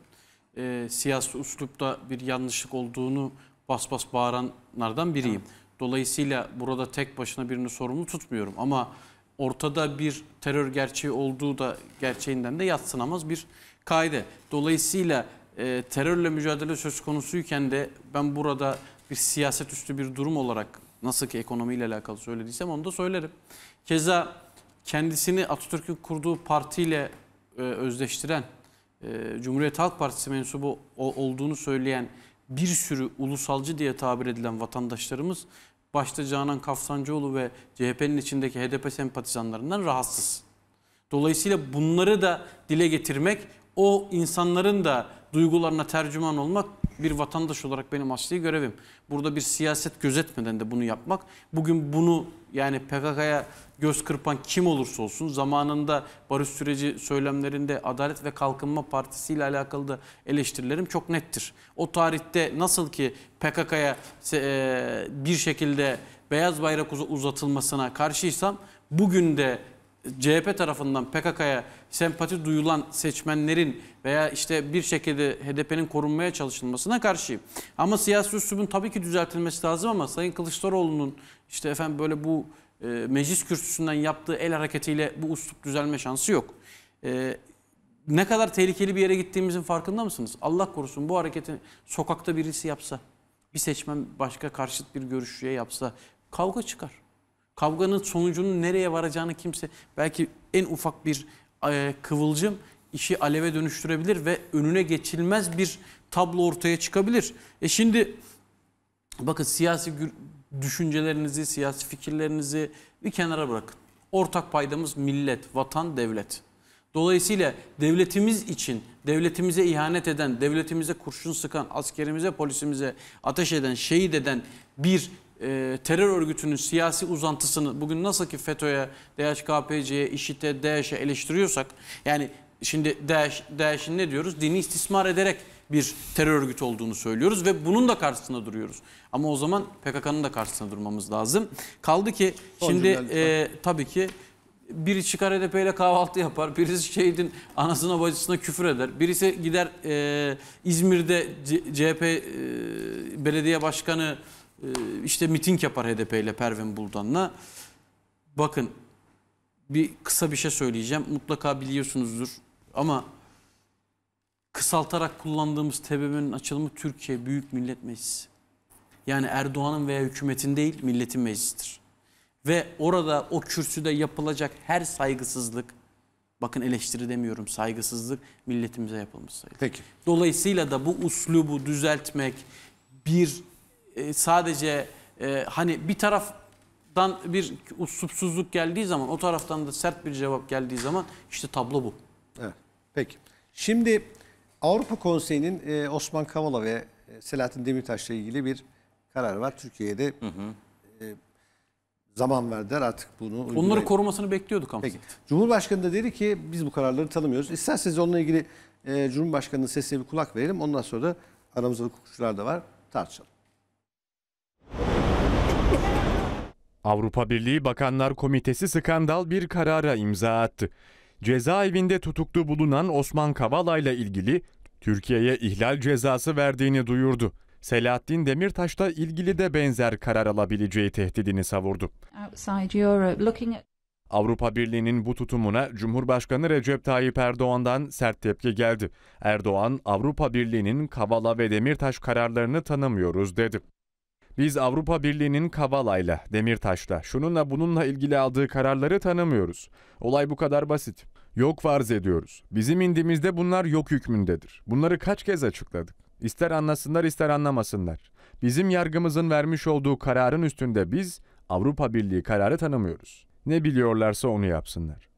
Speaker 4: E, siyasi uslupta bir yanlışlık olduğunu bas bas bağıranlardan biriyim. Evet. Dolayısıyla burada tek başına birini sorumlu tutmuyorum ama ortada bir terör gerçeği olduğu da gerçeğinden de yatsınamaz bir kaide. Dolayısıyla e, terörle mücadele söz konusuyken de ben burada bir siyaset üstü bir durum olarak Nasıl ki ekonomiyle alakalı söylediysem onu da söylerim. Keza kendisini Atatürk'ün kurduğu partiyle e, özdeştiren, e, Cumhuriyet Halk Partisi mensubu olduğunu söyleyen bir sürü ulusalcı diye tabir edilen vatandaşlarımız başta Canan Kafsancıoğlu ve CHP'nin içindeki HDP sempatizanlarından rahatsız. Dolayısıyla bunları da dile getirmek, o insanların da duygularına tercüman olmak bir vatandaş olarak benim asli görevim. Burada bir siyaset gözetmeden de bunu yapmak. Bugün bunu yani PKK'ya göz kırpan kim olursa olsun zamanında barış süreci söylemlerinde Adalet ve Kalkınma Partisi ile alakalı da eleştirilerim çok nettir. O tarihte nasıl ki PKK'ya e, bir şekilde beyaz bayrak uzatılmasına karşıysam bugün de CHP tarafından PKK'ya sempati duyulan seçmenlerin veya işte bir şekilde HDP'nin korunmaya çalışılmasına karşıyım. Ama siyasi üslubun tabii ki düzeltilmesi lazım ama Sayın Kılıçdaroğlu'nun işte efendim böyle bu e, meclis kürsüsünden yaptığı el hareketiyle bu üslup düzelme şansı yok. E, ne kadar tehlikeli bir yere gittiğimizin farkında mısınız? Allah korusun bu hareketi sokakta birisi yapsa, bir seçmen başka karşıt bir görüşüye yapsa kavga çıkar. Kavganın sonucunun nereye varacağını kimse belki en ufak bir e, kıvılcım işi aleve dönüştürebilir ve önüne geçilmez bir tablo ortaya çıkabilir. E şimdi bakın siyasi düşüncelerinizi, siyasi fikirlerinizi bir kenara bırakın. Ortak paydamız millet, vatan, devlet. Dolayısıyla devletimiz için devletimize ihanet eden, devletimize kurşun sıkan, askerimize, polisimize ateş eden, şehit eden bir e, terör örgütünün siyasi uzantısını bugün nasıl ki FETÖ'ye, DHKPC'ye, IŞİD'e, DAEŞ'e eleştiriyorsak yani şimdi DAEŞ, DAEŞ'in ne diyoruz? Dini istismar ederek bir terör örgütü olduğunu söylüyoruz ve bunun da karşısında duruyoruz. Ama o zaman PKK'nın da karşısında durmamız lazım. Kaldı ki Son şimdi e, tabii ki biri çıkar HDP ile kahvaltı yapar, birisi şehidin anasına bacısına küfür eder, birisi gider e, İzmir'de CHP e, belediye başkanı ee, işte miting yapar HDP ile Pervin Buldan'la. Bakın bir kısa bir şey söyleyeceğim. Mutlaka biliyorsunuzdur ama kısaltarak kullandığımız TBMM'nin açılımı Türkiye Büyük Millet Meclisi. Yani Erdoğan'ın veya hükümetin değil milletin meclisidir. Ve orada o kürsüde yapılacak her saygısızlık, bakın eleştiri demiyorum saygısızlık milletimize yapılmış sayılır. Peki. Dolayısıyla da bu uslubu düzeltmek, bir e, sadece e, hani bir taraftan bir usupsuzluk geldiği zaman o taraftan da sert bir cevap geldiği zaman işte tablo bu. Evet. Peki. Şimdi Avrupa Konseyi'nin e,
Speaker 1: Osman Kavala ve e, Selahattin Demirtaş'la ilgili bir karar var. Türkiye'de hı hı. E, zaman verdiler artık bunu. Onları
Speaker 4: korumasını bekliyorduk ama. Peki. Cumhurbaşkanı da
Speaker 1: dedi ki biz bu kararları tanımıyoruz. İsterseniz onunla ilgili e, Cumhurbaşkanı'nın sesine bir kulak verelim. Ondan sonra da aramızda hukukçular da var tartışalım.
Speaker 6: Avrupa Birliği Bakanlar Komitesi skandal bir karara imza attı. Cezaevinde tutuklu bulunan Osman Kavala ile ilgili Türkiye'ye ihlal cezası verdiğini duyurdu. Selahattin Demirtaş da ilgili de benzer karar alabileceği tehdidini savurdu. Avrupa Birliği'nin bu tutumuna Cumhurbaşkanı Recep Tayyip Erdoğan'dan sert tepki geldi. Erdoğan, Avrupa Birliği'nin Kavala ve Demirtaş kararlarını tanımıyoruz dedi. Biz Avrupa Birliği'nin Kavala'yla, Demirtaş'la, şununla bununla ilgili aldığı kararları tanımıyoruz. Olay bu kadar basit. Yok varz ediyoruz. Bizim indimizde bunlar yok hükmündedir. Bunları kaç kez açıkladık? İster anlasınlar ister anlamasınlar. Bizim yargımızın vermiş olduğu kararın üstünde biz Avrupa Birliği kararı tanımıyoruz. Ne biliyorlarsa onu yapsınlar.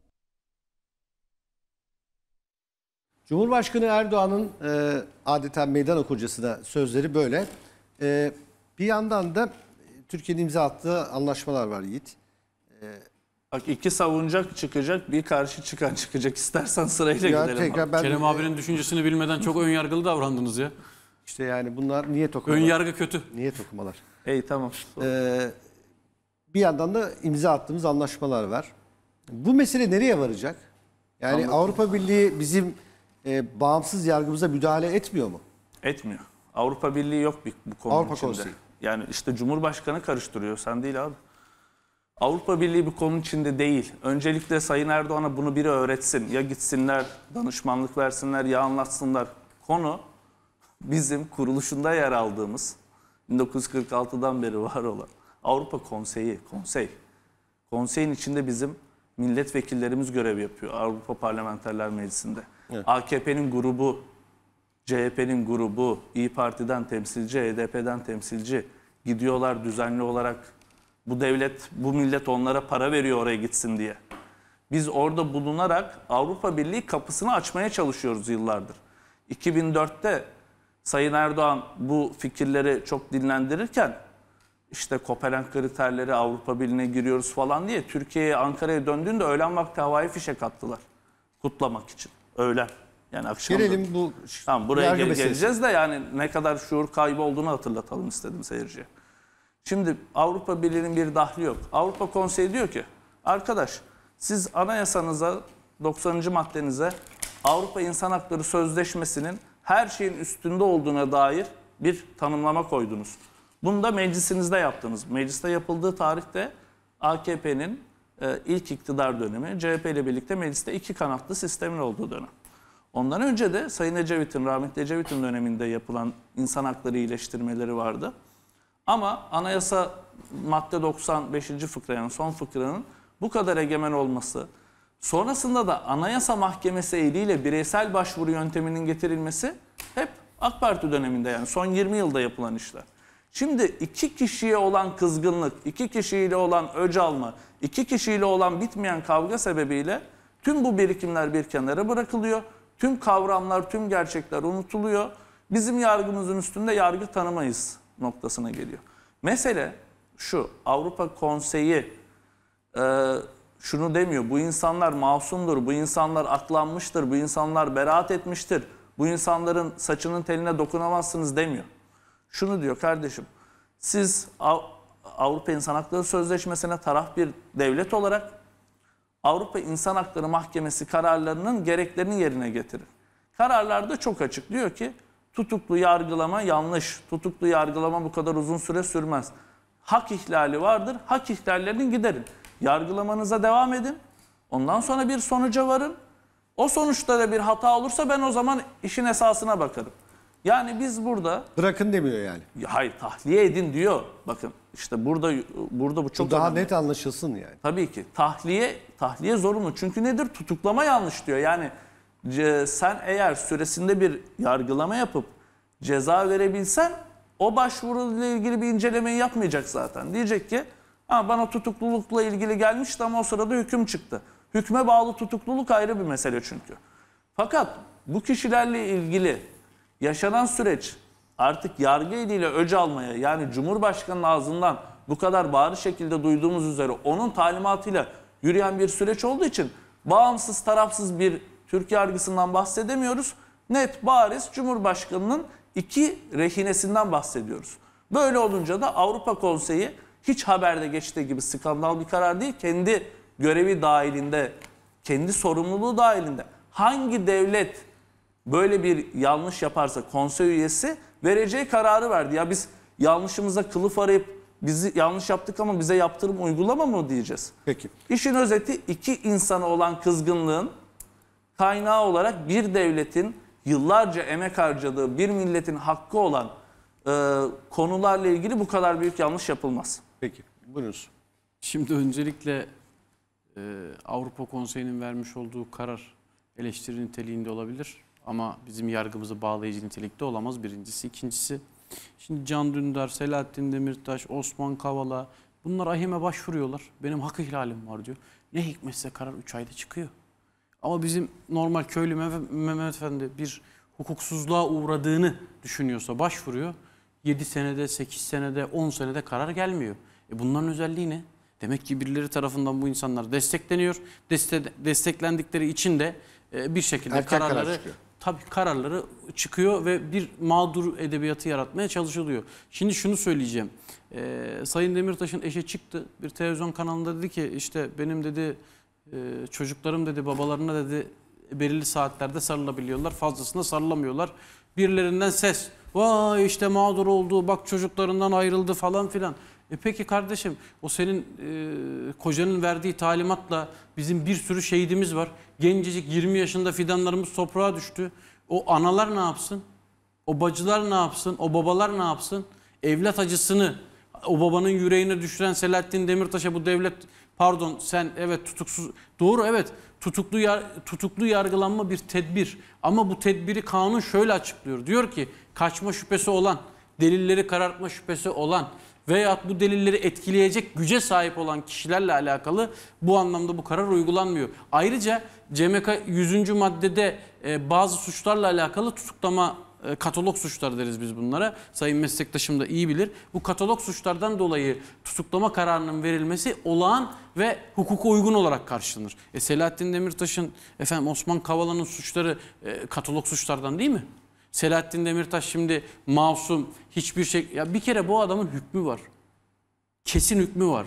Speaker 6: Cumhurbaşkanı Erdoğan'ın e, adeta
Speaker 1: meydan okucasına sözleri böyle. E, bir yandan da e, Türkiye'nin imza attığı anlaşmalar var Yiğit.
Speaker 4: Ee,
Speaker 5: Bak iki savunacak çıkacak, bir karşı çıkan çıkacak. İstersen sırayla ya gidelim. Tekrar ben, Kerem e, abinin
Speaker 4: düşüncesini bilmeden çok ön yargılı davrandınız ya. İşte yani bunlar niye tokumalar? Ön yargı kötü. Niye tokumalar?
Speaker 1: İyi tamam. Ee, bir yandan da imza attığımız anlaşmalar var. Bu mesele nereye varacak? Yani Anladım. Avrupa Birliği bizim e, bağımsız yargımıza müdahale etmiyor mu?
Speaker 5: Etmiyor. Avrupa Birliği yok bir, bu konu Avrupa içinde. Konseyi. Yani işte Cumhurbaşkanı karıştırıyor sen değil abi. Avrupa Birliği bir konu içinde değil. Öncelikle Sayın Erdoğan'a bunu biri öğretsin. Ya gitsinler, danışmanlık versinler ya anlatsınlar. Konu bizim kuruluşunda yer aldığımız 1946'dan beri var olan Avrupa Konseyi, konsey. Konseyin içinde bizim milletvekillerimiz görev yapıyor Avrupa Parlamenterler Meclisi'nde. Evet. AKP'nin grubu, CHP'nin grubu, İyi Parti'den temsilci, HDP'den temsilci, Gidiyorlar düzenli olarak. Bu devlet, bu millet onlara para veriyor oraya gitsin diye. Biz orada bulunarak Avrupa Birliği kapısını açmaya çalışıyoruz yıllardır. 2004'te Sayın Erdoğan bu fikirleri çok dinlendirirken işte Kopenhag kriterleri Avrupa Birliği'ne giriyoruz falan diye Türkiye'ye Ankara'ya döndüğünde öğlen vakti havai fişek attılar kutlamak için öğlen. Yani akşam Gelelim bu tamam, buraya gel meselesi. geleceğiz de yani ne kadar şuur kaybı olduğunu hatırlatalım istedim seyirciye. Şimdi Avrupa Birliği'nin bir dahli yok. Avrupa Konseyi diyor ki arkadaş siz anayasanıza 90. maddenize Avrupa İnsan Hakları Sözleşmesi'nin her şeyin üstünde olduğuna dair bir tanımlama koydunuz. Bunu da meclisinizde yaptınız. Mecliste yapıldığı tarihte AKP'nin e, ilk iktidar dönemi, CHP ile birlikte mecliste iki kanatlı sistemin olduğu dönem. Ondan önce de Sayın Ecevit'in, rahmetli Ecevit'in döneminde yapılan insan hakları iyileştirmeleri vardı. Ama anayasa madde 95. fıkra yani son fıkranın bu kadar egemen olması, sonrasında da anayasa mahkemesi eliyle bireysel başvuru yönteminin getirilmesi hep AK Parti döneminde yani son 20 yılda yapılan işler. Şimdi iki kişiye olan kızgınlık, iki kişiyle olan öc alma, iki kişiyle olan bitmeyen kavga sebebiyle tüm bu birikimler bir kenara bırakılıyor. Tüm kavramlar, tüm gerçekler unutuluyor. Bizim yargımızın üstünde yargı tanımayız noktasına geliyor. Mesele şu, Avrupa Konseyi e, şunu demiyor, bu insanlar masumdur, bu insanlar aklanmıştır, bu insanlar beraat etmiştir, bu insanların saçının teline dokunamazsınız demiyor. Şunu diyor kardeşim, siz Av Avrupa İnsan Hakları Sözleşmesi'ne taraf bir devlet olarak Avrupa İnsan Hakları Mahkemesi kararlarının gereklerini yerine getirir. Kararlarda çok açık diyor ki tutuklu yargılama yanlış. Tutuklu yargılama bu kadar uzun süre sürmez. Hak ihlali vardır. Hak ihlallerini giderin. Yargılamanıza devam edin. Ondan sonra bir sonuca varın. O sonuçta da bir hata olursa ben o zaman işin esasına bakarım. Yani biz burada bırakın demiyor yani. Hayır tahliye edin diyor. Bakın işte burada burada bu çok bu daha önemli. net anlaşılsın yani. Tabii ki tahliye tahliye zorunlu. Çünkü nedir? Tutuklama yanlış diyor. Yani sen eğer süresinde bir yargılama yapıp ceza verebilsen o başvuruyla ilgili bir incelemeyi yapmayacak zaten. Diyecek ki ha, bana tutuklulukla ilgili gelmişti ama o sırada hüküm çıktı. Hükme bağlı tutukluluk ayrı bir mesele çünkü. Fakat bu kişilerle ilgili yaşanan süreç artık yargı eliyle öc almaya yani Cumhurbaşkanı'nın ağzından bu kadar bağır şekilde duyduğumuz üzere onun talimatıyla yürüyen bir süreç olduğu için bağımsız tarafsız bir Türk yargısından bahsedemiyoruz. Net bariz Cumhurbaşkanı'nın iki rehinesinden bahsediyoruz. Böyle olunca da Avrupa Konseyi hiç haberde geçtiği gibi skandal bir karar değil. Kendi görevi dahilinde, kendi sorumluluğu dahilinde hangi devlet böyle bir yanlış yaparsa konsey üyesi vereceği kararı verdi. Ya biz yanlışımıza kılıf arayıp bizi yanlış yaptık ama bize yaptırım uygulama mı diyeceğiz? Peki. İşin özeti iki insana olan kızgınlığın kaynağı olarak bir devletin yıllarca emek harcadığı bir milletin hakkı olan e, konularla ilgili bu kadar büyük yanlış yapılmaz. Peki
Speaker 4: buyurunuz. Şimdi öncelikle e, Avrupa Konseyi'nin vermiş olduğu karar eleştiri niteliğinde olabilir. Ama bizim yargımızı bağlayıcı nitelikte olamaz birincisi. ikincisi şimdi Can Dündar, Selahattin Demirtaş, Osman Kavala bunlar ahime başvuruyorlar. Benim hak ihlalim var diyor. Ne hikmetse karar 3 ayda çıkıyor. Ama bizim normal köylü Mehmet Efendi bir hukuksuzluğa uğradığını düşünüyorsa başvuruyor. 7 senede, 8 senede, 10 senede karar gelmiyor. E bunların özelliği ne? Demek ki birileri tarafından bu insanlar destekleniyor. Deste, desteklendikleri için de e, bir şekilde Erken kararları karar tabii kararları çıkıyor ve bir mağdur edebiyatı yaratmaya çalışılıyor. Şimdi şunu söyleyeceğim. Ee, Sayın Demirtaş'ın eşe çıktı. Bir televizyon kanalında dedi ki işte benim dedi e, çocuklarım dedi babalarına dedi belirli saatlerde sarılabiliyorlar. fazlasında sarılamıyorlar. Birilerinden ses. Vay işte mağdur oldu bak çocuklarından ayrıldı falan filan. E peki kardeşim o senin e, kocanın verdiği talimatla bizim bir sürü şehidimiz var. Gencecik 20 yaşında fidanlarımız toprağa düştü. O analar ne yapsın? O bacılar ne yapsın? O babalar ne yapsın? Evlat acısını o babanın yüreğine düşüren Selahattin Demirtaş'a bu devlet pardon sen evet tutuksuz doğru evet tutuklu yar, tutuklu yargılanma bir tedbir ama bu tedbiri kanun şöyle açıklıyor. Diyor ki kaçma şüphesi olan, delilleri karartma şüphesi olan veyahut bu delilleri etkileyecek güce sahip olan kişilerle alakalı bu anlamda bu karar uygulanmıyor. Ayrıca CMK 100. maddede e, bazı suçlarla alakalı tutuklama e, katalog suçlar deriz biz bunlara. Sayın meslektaşım da iyi bilir. Bu katalog suçlardan dolayı tutuklama kararının verilmesi olağan ve hukuka uygun olarak karşılanır. E, Selahattin Demirtaş'ın, efendim Osman Kavala'nın suçları e, katalog suçlardan değil mi? Selahattin Demirtaş şimdi masum hiçbir şey... Ya bir kere bu adamın hükmü var. Kesin hükmü var.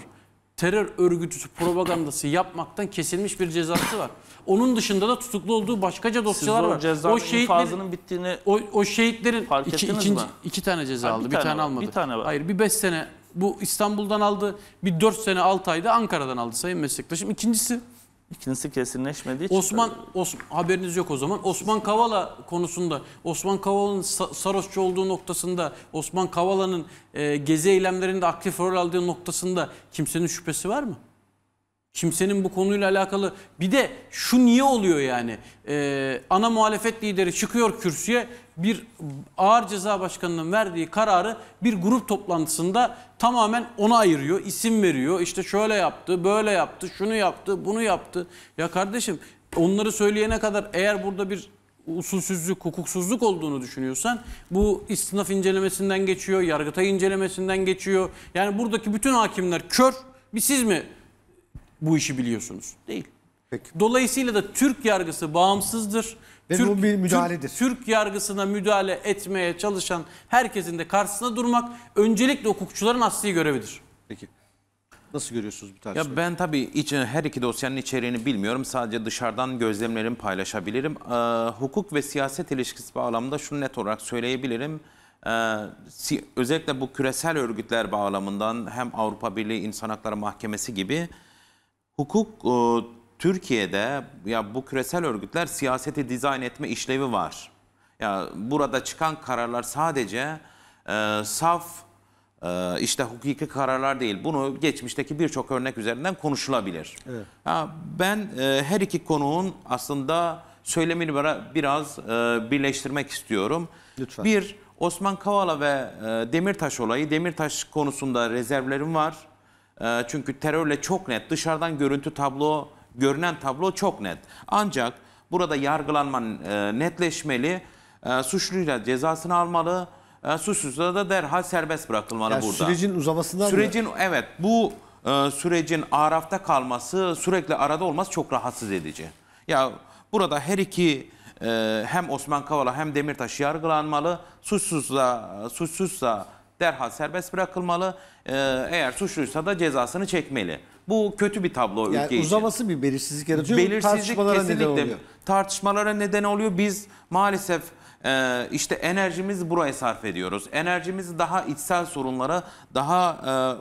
Speaker 4: Terör örgütü propagandası yapmaktan kesilmiş bir cezası var. Onun dışında da tutuklu olduğu başkaca dosyalar Siz o var. o şehitlerin bittiğini o, o şehitlerin fark iki, ikinci, mi? iki tane ceza ha, aldı, bir tane, bir tane almadı. Bir tane var. Hayır, bir beş sene bu İstanbul'dan aldı, bir dört sene 6 ayda Ankara'dan aldı sayın meslektaşım. İkincisi İkincisi kesinleşmediği için. Osman, Os haberiniz yok o zaman. Osman Kavala konusunda, Osman Kavala'nın Sarosçu olduğu noktasında, Osman Kavala'nın e, gezi eylemlerinde aktif rol aldığı noktasında kimsenin şüphesi var mı? Kimsenin bu konuyla alakalı bir de şu niye oluyor yani ee, ana muhalefet lideri çıkıyor kürsüye bir ağır ceza başkanının verdiği kararı bir grup toplantısında tamamen ona ayırıyor, isim veriyor. İşte şöyle yaptı, böyle yaptı, şunu yaptı, bunu yaptı. Ya kardeşim onları söyleyene kadar eğer burada bir usulsüzlük, hukuksuzluk olduğunu düşünüyorsan bu istinaf incelemesinden geçiyor, yargıtay incelemesinden geçiyor. Yani buradaki bütün hakimler kör. Bir siz mi bu işi biliyorsunuz? Değil. Peki. Dolayısıyla da Türk yargısı bağımsızdır. Ve Türk, bu bir müdahaledir. Türk, Türk yargısına müdahale etmeye çalışan herkesin de karşısına durmak öncelikle hukukçuların asli görevidir.
Speaker 1: Peki. Nasıl görüyorsunuz bu tartışmayı? Ya ben
Speaker 2: tabii iç, e, her iki dosyanın içeriğini bilmiyorum. Sadece dışarıdan gözlemlerimi paylaşabilirim. Ee, hukuk ve siyaset ilişkisi bağlamında şunu net olarak söyleyebilirim. Ee, si özellikle bu küresel örgütler bağlamından hem Avrupa Birliği İnsan Hakları Mahkemesi gibi hukuk e, Türkiye'de ya bu küresel örgütler siyaseti dizayn etme işlevi var. Ya burada çıkan kararlar sadece e, saf e, işte hukuki kararlar değil. Bunu geçmişteki birçok örnek üzerinden konuşulabilir. Evet. Ya ben e, her iki konuğun aslında söylemini biraz e, birleştirmek istiyorum. Lütfen. Bir Osman Kavala ve e, Demirtaş olayı. Demirtaş konusunda rezervlerim var. E, çünkü terörle çok net dışarıdan görüntü tablo görünen tablo çok net. Ancak burada yargılanma e, netleşmeli, e, suçluyla cezasını almalı, e, da derhal serbest bırakılmalı yani burada. Sürecin
Speaker 1: uzamasından Sürecin
Speaker 2: mı? evet bu e, sürecin arafta kalması, sürekli arada olması çok rahatsız edici. Ya burada her iki e, hem Osman Kavala hem Demirtaş yargılanmalı, suçsuzsa suçsuzsa derhal serbest bırakılmalı. eğer suçluysa da cezasını çekmeli. Bu kötü bir tablo yani ülke uzaması
Speaker 1: bir belirsizlik yaratıyor. Belirsizlik kesinlikle neden oluyor.
Speaker 2: tartışmalara neden oluyor. Biz maalesef e, işte enerjimizi buraya sarf ediyoruz. Enerjimizi daha içsel sorunlara, daha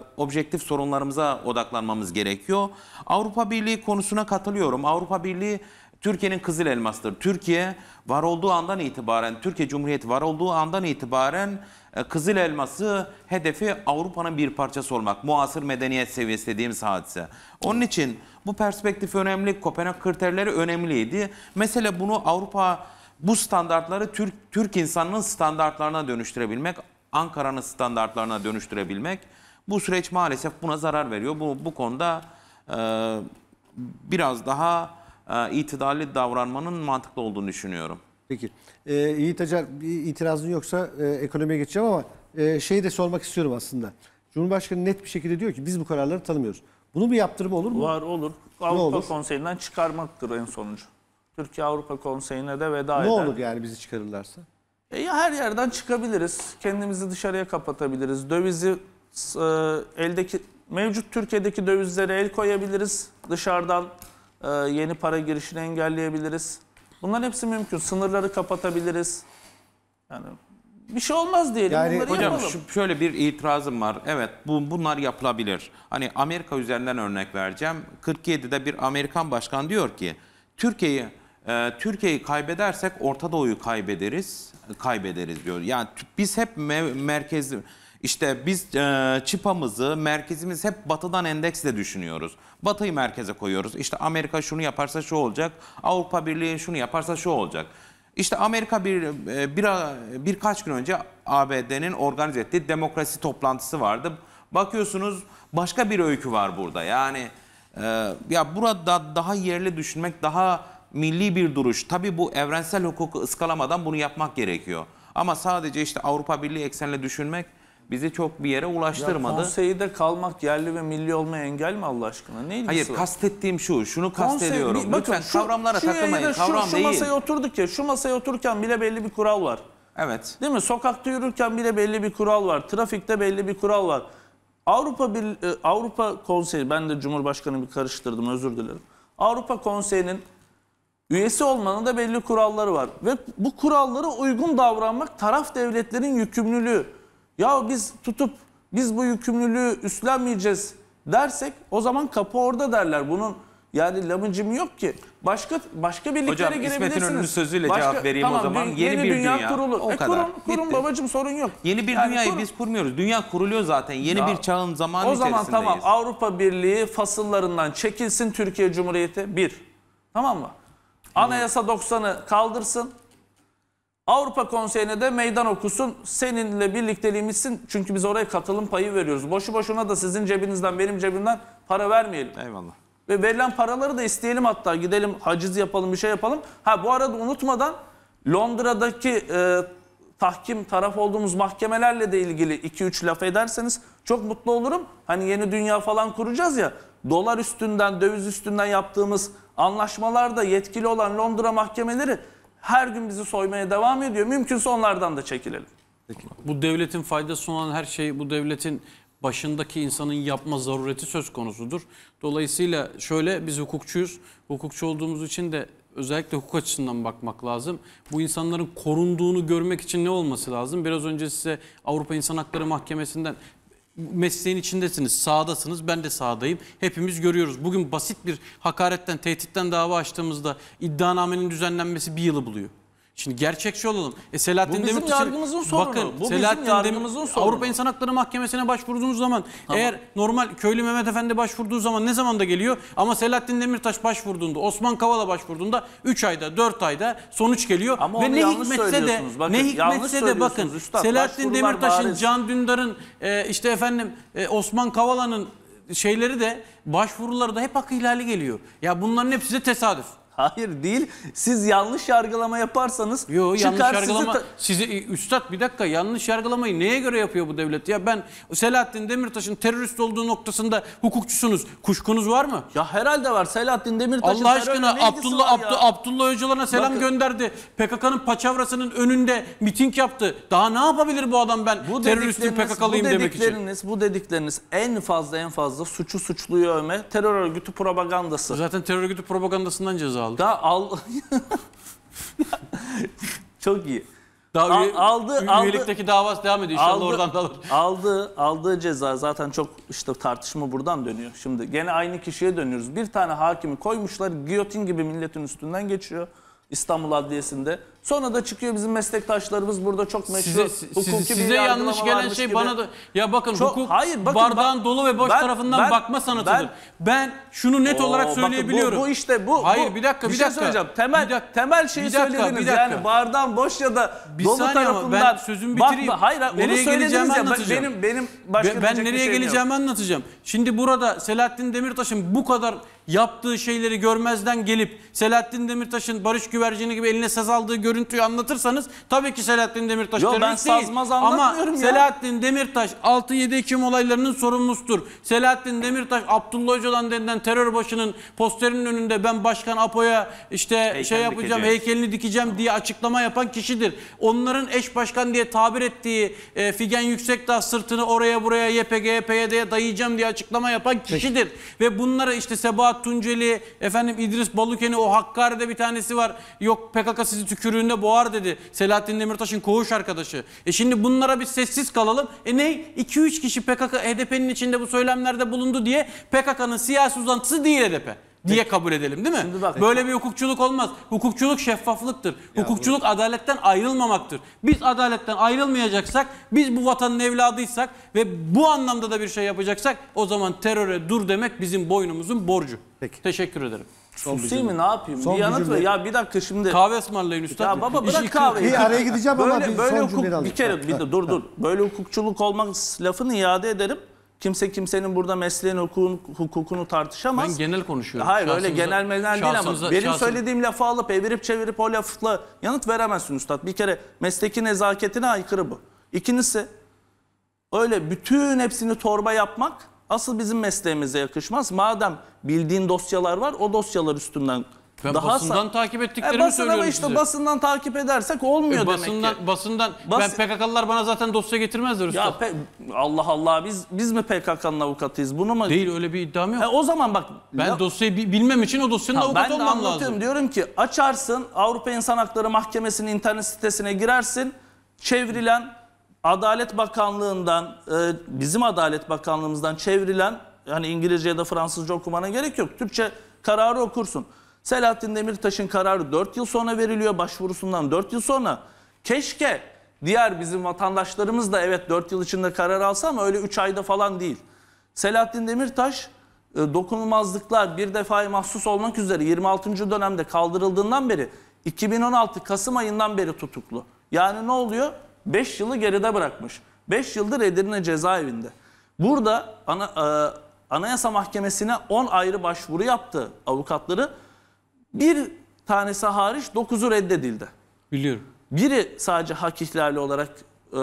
Speaker 2: e, objektif sorunlarımıza odaklanmamız gerekiyor. Avrupa Birliği konusuna katılıyorum. Avrupa Birliği Türkiye'nin kızıl elmasıdır. Türkiye var olduğu andan itibaren, Türkiye Cumhuriyeti var olduğu andan itibaren e, kızıl elması hedefi Avrupa'nın bir parçası olmak. Muasır medeniyet seviyesi dediğimiz hadise. Onun için bu perspektif önemli, Kopenhag kriterleri önemliydi. Mesela bunu Avrupa bu standartları Türk, Türk insanının standartlarına dönüştürebilmek, Ankara'nın standartlarına dönüştürebilmek. Bu süreç maalesef buna zarar veriyor. Bu, bu konuda e, biraz daha e, itidalli davranmanın mantıklı olduğunu düşünüyorum. Peki.
Speaker 1: Ee, Yiğit Acar bir itirazın yoksa e, ekonomiye geçeceğim ama e, şeyi de sormak istiyorum aslında. Cumhurbaşkanı net bir şekilde diyor ki biz bu kararları tanımıyoruz. Bunu bir yaptırımı olur mu? Var
Speaker 5: olur. Avrupa olur? Konseyi'nden çıkarmaktır en sonucu. Türkiye Avrupa Konseyi'ne de veda eder. Ne olur
Speaker 1: yani bizi çıkarırlarsa?
Speaker 5: E ya her yerden çıkabiliriz. Kendimizi dışarıya kapatabiliriz. Dövizi e, eldeki mevcut Türkiye'deki dövizlere el koyabiliriz. Dışarıdan e, yeni para girişini engelleyebiliriz. Bunların hepsi mümkün. Sınırları kapatabiliriz. Yani bir şey olmaz diyelim. Yani, hocam Şu,
Speaker 2: şöyle bir itirazım var. Evet bu, bunlar yapılabilir. Hani Amerika üzerinden örnek vereceğim. 47'de bir Amerikan başkan diyor ki Türkiye'yi e, Türkiye'yi kaybedersek Orta Doğu'yu kaybederiz. Kaybederiz diyor. Yani biz hep me merkez işte biz e, çıpamızı, merkezimiz hep batıdan endeksle düşünüyoruz. Batıyı merkeze koyuyoruz. İşte Amerika şunu yaparsa şu olacak. Avrupa Birliği şunu yaparsa şu olacak. İşte Amerika bir, e, bir birkaç gün önce ABD'nin organize ettiği demokrasi toplantısı vardı. Bakıyorsunuz başka bir öykü var burada. Yani e, ya burada daha yerli düşünmek, daha milli bir duruş. Tabii bu evrensel hukuku ıskalamadan bunu yapmak gerekiyor. Ama sadece işte Avrupa
Speaker 5: Birliği eksenle düşünmek bizi çok bir yere ulaştırmadı. Ya konseyde kalmak yerli ve milli olma engel mi Allah aşkına? Ne Hayır var?
Speaker 2: kastettiğim şu, şunu kastediyorum. Konsey, Lütfen bakın, şu, kavramlara şu takılmayın. Şu, Kavram şu, şu değil. masaya
Speaker 5: oturduk ya, şu masaya otururken bile belli bir kural var. Evet. Değil mi? Sokakta yürürken bile belli bir kural var. Trafikte belli bir kural var. Avrupa bir e, Avrupa Konseyi ben de Cumhurbaşkanı bir karıştırdım özür dilerim. Avrupa Konseyi'nin üyesi olmanın da belli kuralları var ve bu kurallara uygun davranmak taraf devletlerin yükümlülüğü ya biz tutup biz bu yükümlülüğü üstlenmeyeceğiz dersek o zaman kapı orada derler. Bunun yani lamıncım yok ki. Başka başka birliklere Hocam, girebilirsiniz. Hocam İsmet'in sözüyle başka, cevap vereyim tamam, o zaman. Yeni, yeni bir dünya, dünya kurulur. O e, kadar. Kurun, kurun Bitti. sorun yok. Yeni bir yani dünyayı kurun. biz kurmuyoruz. Dünya kuruluyor zaten. Yeni ya, bir çağın zamanı o zaman tamam Avrupa Birliği fasıllarından çekilsin Türkiye Cumhuriyeti. Bir. Tamam mı? Anayasa 90'ı kaldırsın. Avrupa Konseyi'ne de meydan okusun. Seninle birlikteliğimizsin. Çünkü biz oraya katılım payı veriyoruz. Boşu boşuna da sizin cebinizden, benim cebimden para vermeyelim. Eyvallah. Ve verilen paraları da isteyelim hatta. Gidelim haciz yapalım, bir şey yapalım. Ha bu arada unutmadan Londra'daki e, tahkim taraf olduğumuz mahkemelerle de ilgili 2-3 laf ederseniz çok mutlu olurum. Hani yeni dünya falan kuracağız ya. Dolar üstünden, döviz üstünden yaptığımız anlaşmalarda yetkili olan Londra mahkemeleri her gün bizi soymaya devam ediyor. Mümkünse onlardan da çekilelim.
Speaker 4: Bu devletin faydası olan her şey bu devletin başındaki insanın yapma zarureti söz konusudur. Dolayısıyla şöyle biz hukukçuyuz. Hukukçu olduğumuz için de özellikle hukuk açısından bakmak lazım. Bu insanların korunduğunu görmek için ne olması lazım? Biraz önce size Avrupa İnsan Hakları Mahkemesi'nden mesleğin içindesiniz, sağdasınız. ben de sağdayım. Hepimiz görüyoruz. Bugün basit bir hakaretten, tehditten dava açtığımızda iddianamenin düzenlenmesi bir yılı buluyor. Şimdi gerçekçi olalım. E Selahattin Bu bizim Demirtaş'ın yargımızın sorunu. Bakın, Bu bizim Selahattin yargımızın Demir- sorunu. Avrupa İnsan Hakları Mahkemesi'ne başvurduğunuz zaman Tamam. eğer normal köylü Mehmet Efendi başvurduğu zaman ne zaman da geliyor ama Selahattin Demirtaş başvurduğunda, Osman Kavala başvurduğunda 3 ayda, 4 ayda sonuç geliyor Ama ve ne hikmetse de Bakın, ne hikmetse de bakın üstad. Selahattin Demirtaş'ın, bariz. Can Dündar'ın e, işte efendim e, Osman Kavala'nın şeyleri de başvuruları da hep hak ihlali geliyor. Ya bunların hepsi de tesadüf. Hayır değil. Siz yanlış yargılama yaparsanız Yo, çıkar yanlış yargılama, sizi... sizi e, üstad bir dakika yanlış yargılamayı neye göre yapıyor bu devlet? Ya ben Selahattin Demirtaş'ın terörist olduğu noktasında hukukçusunuz. Kuşkunuz var mı? Ya herhalde var. Selahattin Demirtaş'ın Allah aşkına Abdullah Abdu, Abdullah Öcalan'a selam Bakın. gönderdi. PKK'nın paçavrasının önünde miting yaptı. Daha ne yapabilir bu adam ben bu teröristim PKK'lıyım demek için?
Speaker 5: Bu dedikleriniz en fazla en fazla suçu suçluyu övme terör örgütü propagandası. Zaten terör örgütü propagandasından ceza aldı? Daha al... Çok iyi. Daha üye, aldı, aldı. Üyelikteki
Speaker 4: davası devam ediyor. İnşallah aldı, oradan da alır.
Speaker 5: Aldı, aldığı ceza zaten çok işte tartışma buradan dönüyor. Şimdi gene aynı kişiye dönüyoruz. Bir tane hakimi koymuşlar. Giyotin gibi milletin üstünden geçiyor. İstanbul Adliyesi'nde. Sonra da çıkıyor bizim meslektaşlarımız burada çok meşhur. Size, hukuki size bir yanlış gelen şey gibi. bana da
Speaker 4: ya bakın çok, hukuk hayır, bakın, bardağın bak, dolu ve boş ben, tarafından ben, bakma sanatıdır. Ben, ben şunu net oo, olarak söyleyebiliyorum. Bakın, bu, bu işte bu. Hayır bir dakika bir, bir şey dakika. söyleyeceğim. Temel bir dakika, temel şeyi bir dakika, söylediniz. Bir dakika. Yani bardağın boş ya da bir dolu tarafından ben sözümü bitireyim. Bakma. Hayır nereye onu söylediniz ya. Anlatacağım. Benim benim başka ben, ben nereye geleceğimi anlatacağım. Şimdi burada Selahattin Demirtaş'ın bu kadar yaptığı şeyleri görmezden gelip Selahattin Demirtaş'ın Barış Güvercin'i gibi eline saz aldığı görüntüyü anlatırsanız tabii ki Selahattin Demirtaş Yo, ben değil. sazmaz anlatmıyorum Ama ya. Selahattin Demirtaş 6-7 Ekim olaylarının sorumlusudur. Selahattin Demirtaş Abdullah Öcalan denilen terör başının posterinin önünde ben Başkan Apo'ya işte Heykel şey yapacağım dikeceğiz. heykelini dikeceğim tamam. diye açıklama yapan kişidir. Onların eş başkan diye tabir ettiği e, Figen Yüksekdağ sırtını oraya buraya ypg PYD'ye dayayacağım diye açıklama yapan kişidir. Peki. Ve bunlara işte Sebahat Tunceli, efendim İdris Baluken'i o Hakkari'de bir tanesi var. Yok PKK sizi tükürün önünde boğar dedi. Selahattin Demirtaş'ın koğuş arkadaşı. E şimdi bunlara bir sessiz kalalım. E ne? 2-3 kişi PKK, HDP'nin e içinde bu söylemlerde bulundu diye PKK'nın siyasi uzantısı değil HDP e diye kabul edelim değil mi? Şimdi bak, Böyle bir hukukçuluk olmaz. Hukukçuluk şeffaflıktır. Ya hukukçuluk bu... adaletten ayrılmamaktır. Biz adaletten ayrılmayacaksak, biz bu vatanın evladıysak ve bu anlamda da bir şey yapacaksak o zaman teröre dur demek bizim boynumuzun borcu. Peki. Teşekkür ederim. Son Susayım mı ne yapayım? Son bir yanıt ver. Ya bir dakika şimdi. Kahve ısmarlayın üstad. Ya baba bırak İşi kahveyi. İyi, araya gideceğim ama bir son hukuk, Bir kere bir de, dur
Speaker 5: dur. Böyle hukukçuluk olmak lafını iade ederim. Kimse kimsenin burada mesleğin hukukun, hukukunu tartışamaz.
Speaker 4: Ben genel konuşuyorum. Hayır öyle Şahsınıza- genel mezen değil ama benim şahsın-
Speaker 5: söylediğim lafı alıp evirip çevirip o lafla yanıt veremezsin üstad. Bir kere mesleki nezaketine aykırı bu. İkincisi öyle bütün hepsini torba yapmak asıl bizim mesleğimize yakışmaz. Madem bildiğin dosyalar var o dosyalar üstünden ben daha basından takip e, ettiklerimi e, basın söylüyorum ama işte size. basından takip edersek olmuyor e, basından, demek ki. Basından, Bas ben PKK'lılar bana zaten dosya getirmezler usta. Ya Allah Allah biz biz mi PKK'nın avukatıyız bunu mu? Değil öyle bir iddiam yok. E, o zaman bak. Ben
Speaker 4: ya, dosyayı bilmem için o dosyanın ha, avukatı olmam lazım. Ben
Speaker 5: diyorum ki açarsın Avrupa İnsan Hakları Mahkemesi'nin internet sitesine girersin çevrilen Adalet Bakanlığı'ndan, e, bizim Adalet Bakanlığımızdan çevrilen, yani İngilizce ya da Fransızca okumana gerek yok. Türkçe kararı okursun. Selahattin Demirtaş'ın kararı 4 yıl sonra veriliyor başvurusundan 4 yıl sonra. Keşke diğer bizim vatandaşlarımız da evet 4 yıl içinde karar alsa ama öyle 3 ayda falan değil. Selahattin Demirtaş e, dokunulmazlıklar bir defaya mahsus olmak üzere 26. dönemde kaldırıldığından beri 2016 Kasım ayından beri tutuklu. Yani ne oluyor? 5 yılı geride bırakmış. 5 yıldır Edirne cezaevinde. Burada ana, e, Anayasa Mahkemesi'ne 10 ayrı başvuru yaptı avukatları. Bir tanesi hariç 9'u reddedildi. Biliyorum. Biri sadece hak ihlali olarak e,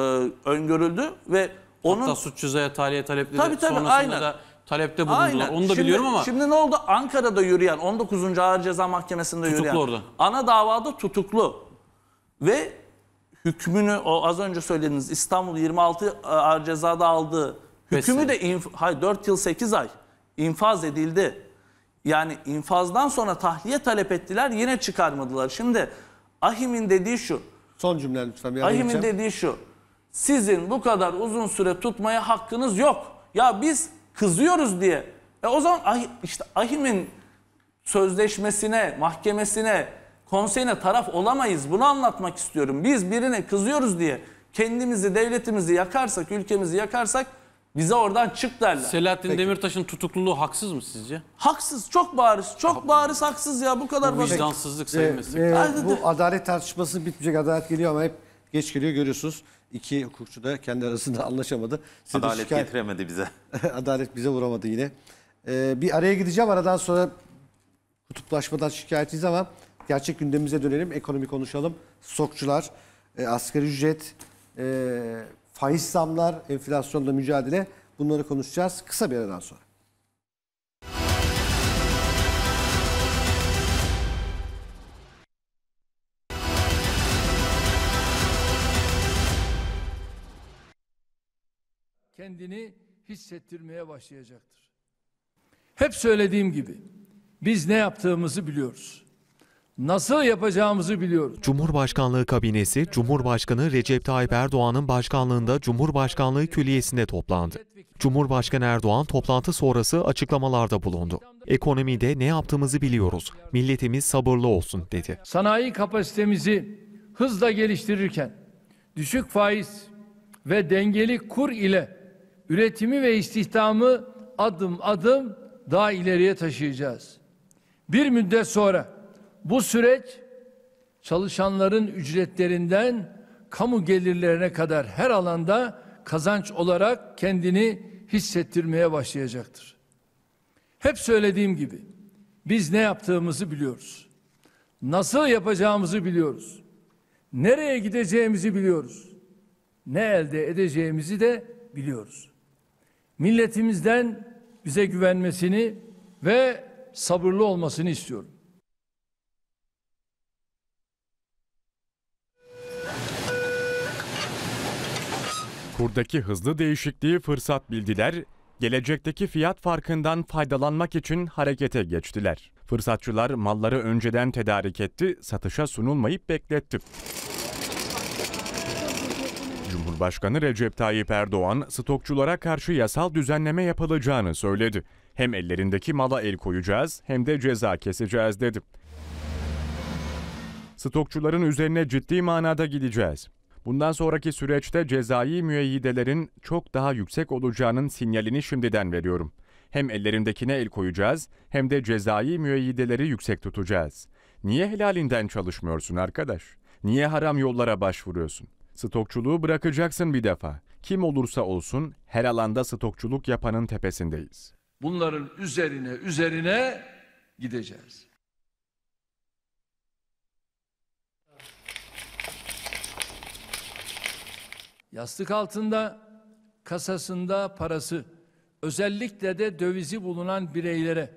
Speaker 4: öngörüldü ve onun... Hatta suç cezaya tahliye talepleri tabii, tabii, sonrasında aynen. da talepte bulundular. Aynen. Onu da şimdi, biliyorum ama... Şimdi
Speaker 5: ne oldu? Ankara'da yürüyen 19. Ağır Ceza Mahkemesi'nde tutuklu yürüyen. Tutuklu orada. Ana davada tutuklu. Ve hükmünü o az önce söylediğiniz İstanbul 26 e, ağır cezada aldığı hükmü de inf- hayır 4 yıl 8 ay infaz edildi. Yani infazdan sonra tahliye talep ettiler yine çıkarmadılar. Şimdi Ahim'in dediği şu. Son cümle lütfen. Ahim'in dediği şu. Sizin bu kadar uzun süre tutmaya hakkınız yok. Ya biz kızıyoruz diye. E o zaman işte Ahim'in sözleşmesine, mahkemesine, konseyine taraf olamayız. Bunu anlatmak istiyorum. Biz birine kızıyoruz diye kendimizi, devletimizi yakarsak, ülkemizi yakarsak bize oradan çık derler. Selahattin Peki.
Speaker 4: Demirtaş'ın tutukluluğu haksız mı sizce?
Speaker 5: Haksız, çok bariz. Çok bariz haksız ya bu kadar basit. Vicdansızlık sayılması. Ee, e, e
Speaker 1: bu adalet tartışması bitmeyecek. Adalet geliyor ama hep geç geliyor görüyorsunuz. İki hukukçu da kendi arasında anlaşamadı. Size adalet şikayet... getiremedi bize. adalet bize vuramadı yine. Ee, bir araya gideceğim aradan sonra kutuplaşmadan şikayetiyiz ama gerçek gündemimize dönelim. Ekonomi konuşalım. Sokçular, e, asgari ücret, e, faiz zamlar, enflasyonla mücadele bunları konuşacağız kısa bir aradan sonra.
Speaker 7: kendini hissettirmeye başlayacaktır. Hep söylediğim gibi biz ne yaptığımızı biliyoruz nasıl yapacağımızı biliyoruz.
Speaker 8: Cumhurbaşkanlığı kabinesi Cumhurbaşkanı Recep Tayyip Erdoğan'ın başkanlığında Cumhurbaşkanlığı Külliyesi'nde toplandı. Cumhurbaşkanı Erdoğan toplantı sonrası açıklamalarda bulundu. Ekonomide ne yaptığımızı biliyoruz. Milletimiz sabırlı olsun dedi.
Speaker 7: Sanayi kapasitemizi hızla geliştirirken düşük faiz ve dengeli kur ile üretimi ve istihdamı adım adım daha ileriye taşıyacağız. Bir müddet sonra bu süreç çalışanların ücretlerinden kamu gelirlerine kadar her alanda kazanç olarak kendini hissettirmeye başlayacaktır. Hep söylediğim gibi biz ne yaptığımızı biliyoruz. Nasıl yapacağımızı biliyoruz. Nereye gideceğimizi biliyoruz. Ne elde edeceğimizi de biliyoruz. Milletimizden bize güvenmesini ve sabırlı olmasını istiyorum.
Speaker 6: Buradaki hızlı değişikliği fırsat bildiler, gelecekteki fiyat farkından faydalanmak için harekete geçtiler. Fırsatçılar malları önceden tedarik etti, satışa sunulmayıp bekletti. Cumhurbaşkanı Recep Tayyip Erdoğan stokçulara karşı yasal düzenleme yapılacağını söyledi. Hem ellerindeki mala el koyacağız hem de ceza keseceğiz dedi. Stokçuların üzerine ciddi manada gideceğiz. Bundan sonraki süreçte cezai müeyyidelerin çok daha yüksek olacağının sinyalini şimdiden veriyorum. Hem ellerindekine el koyacağız hem de cezai müeyyideleri yüksek tutacağız. Niye helalinden çalışmıyorsun arkadaş? Niye haram yollara başvuruyorsun? Stokçuluğu bırakacaksın bir defa. Kim olursa olsun her alanda stokçuluk yapanın tepesindeyiz.
Speaker 7: Bunların üzerine üzerine gideceğiz. Yastık altında, kasasında parası, özellikle de dövizi bulunan bireylere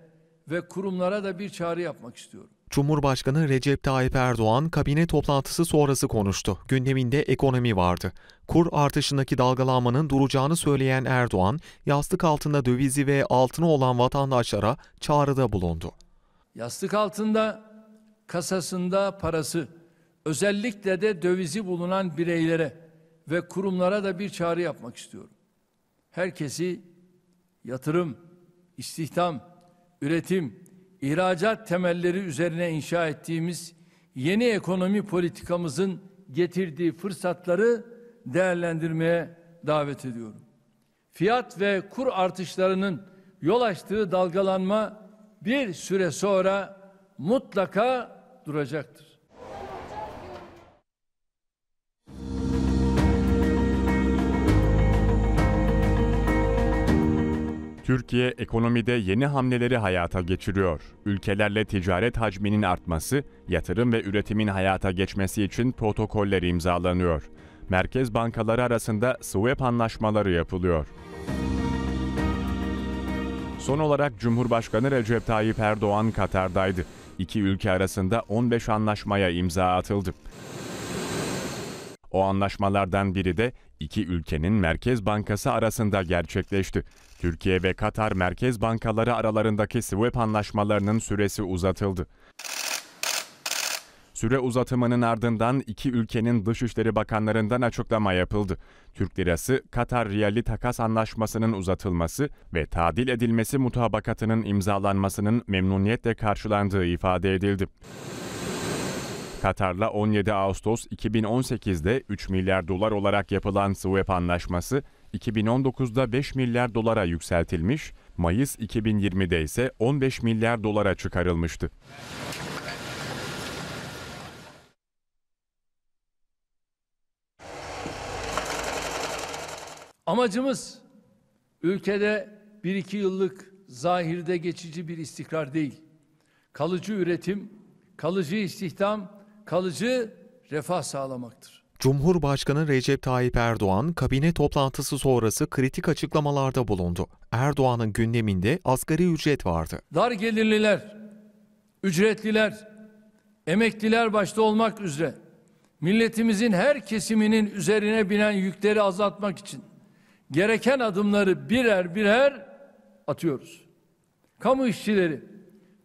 Speaker 7: ve kurumlara da bir çağrı yapmak istiyorum.
Speaker 8: Cumhurbaşkanı Recep Tayyip Erdoğan kabine toplantısı sonrası konuştu. Gündeminde ekonomi vardı. Kur artışındaki dalgalanmanın duracağını söyleyen Erdoğan, yastık altında dövizi ve altını olan vatandaşlara çağrıda bulundu.
Speaker 7: Yastık altında, kasasında parası, özellikle de dövizi bulunan bireylere ve kurumlara da bir çağrı yapmak istiyorum. Herkesi yatırım, istihdam, üretim, ihracat temelleri üzerine inşa ettiğimiz yeni ekonomi politikamızın getirdiği fırsatları değerlendirmeye davet ediyorum. Fiyat ve kur artışlarının yol açtığı dalgalanma bir süre sonra mutlaka duracaktır.
Speaker 6: Türkiye ekonomide yeni hamleleri hayata geçiriyor. Ülkelerle ticaret hacminin artması, yatırım ve üretimin hayata geçmesi için protokoller imzalanıyor. Merkez bankaları arasında swap anlaşmaları yapılıyor. Son olarak Cumhurbaşkanı Recep Tayyip Erdoğan Katar'daydı. İki ülke arasında 15 anlaşmaya imza atıldı. O anlaşmalardan biri de iki ülkenin merkez bankası arasında gerçekleşti. Türkiye ve Katar merkez bankaları aralarındaki swap anlaşmalarının süresi uzatıldı. Süre uzatımının ardından iki ülkenin dışişleri bakanlarından açıklama yapıldı. Türk lirası, Katar riyali takas anlaşmasının uzatılması ve tadil edilmesi mutabakatının imzalanmasının memnuniyetle karşılandığı ifade edildi. Katar'la 17 Ağustos 2018'de 3 milyar dolar olarak yapılan swap anlaşması 2019'da 5 milyar dolara yükseltilmiş, Mayıs 2020'de ise 15 milyar dolara çıkarılmıştı.
Speaker 7: Amacımız ülkede bir iki yıllık zahirde geçici bir istikrar değil. Kalıcı üretim, kalıcı istihdam, kalıcı refah sağlamaktır.
Speaker 8: Cumhurbaşkanı Recep Tayyip Erdoğan kabine toplantısı sonrası kritik açıklamalarda bulundu. Erdoğan'ın gündeminde asgari ücret vardı.
Speaker 7: Dar gelirliler, ücretliler, emekliler başta olmak üzere milletimizin her kesiminin üzerine binen yükleri azaltmak için gereken adımları birer birer atıyoruz. Kamu işçileri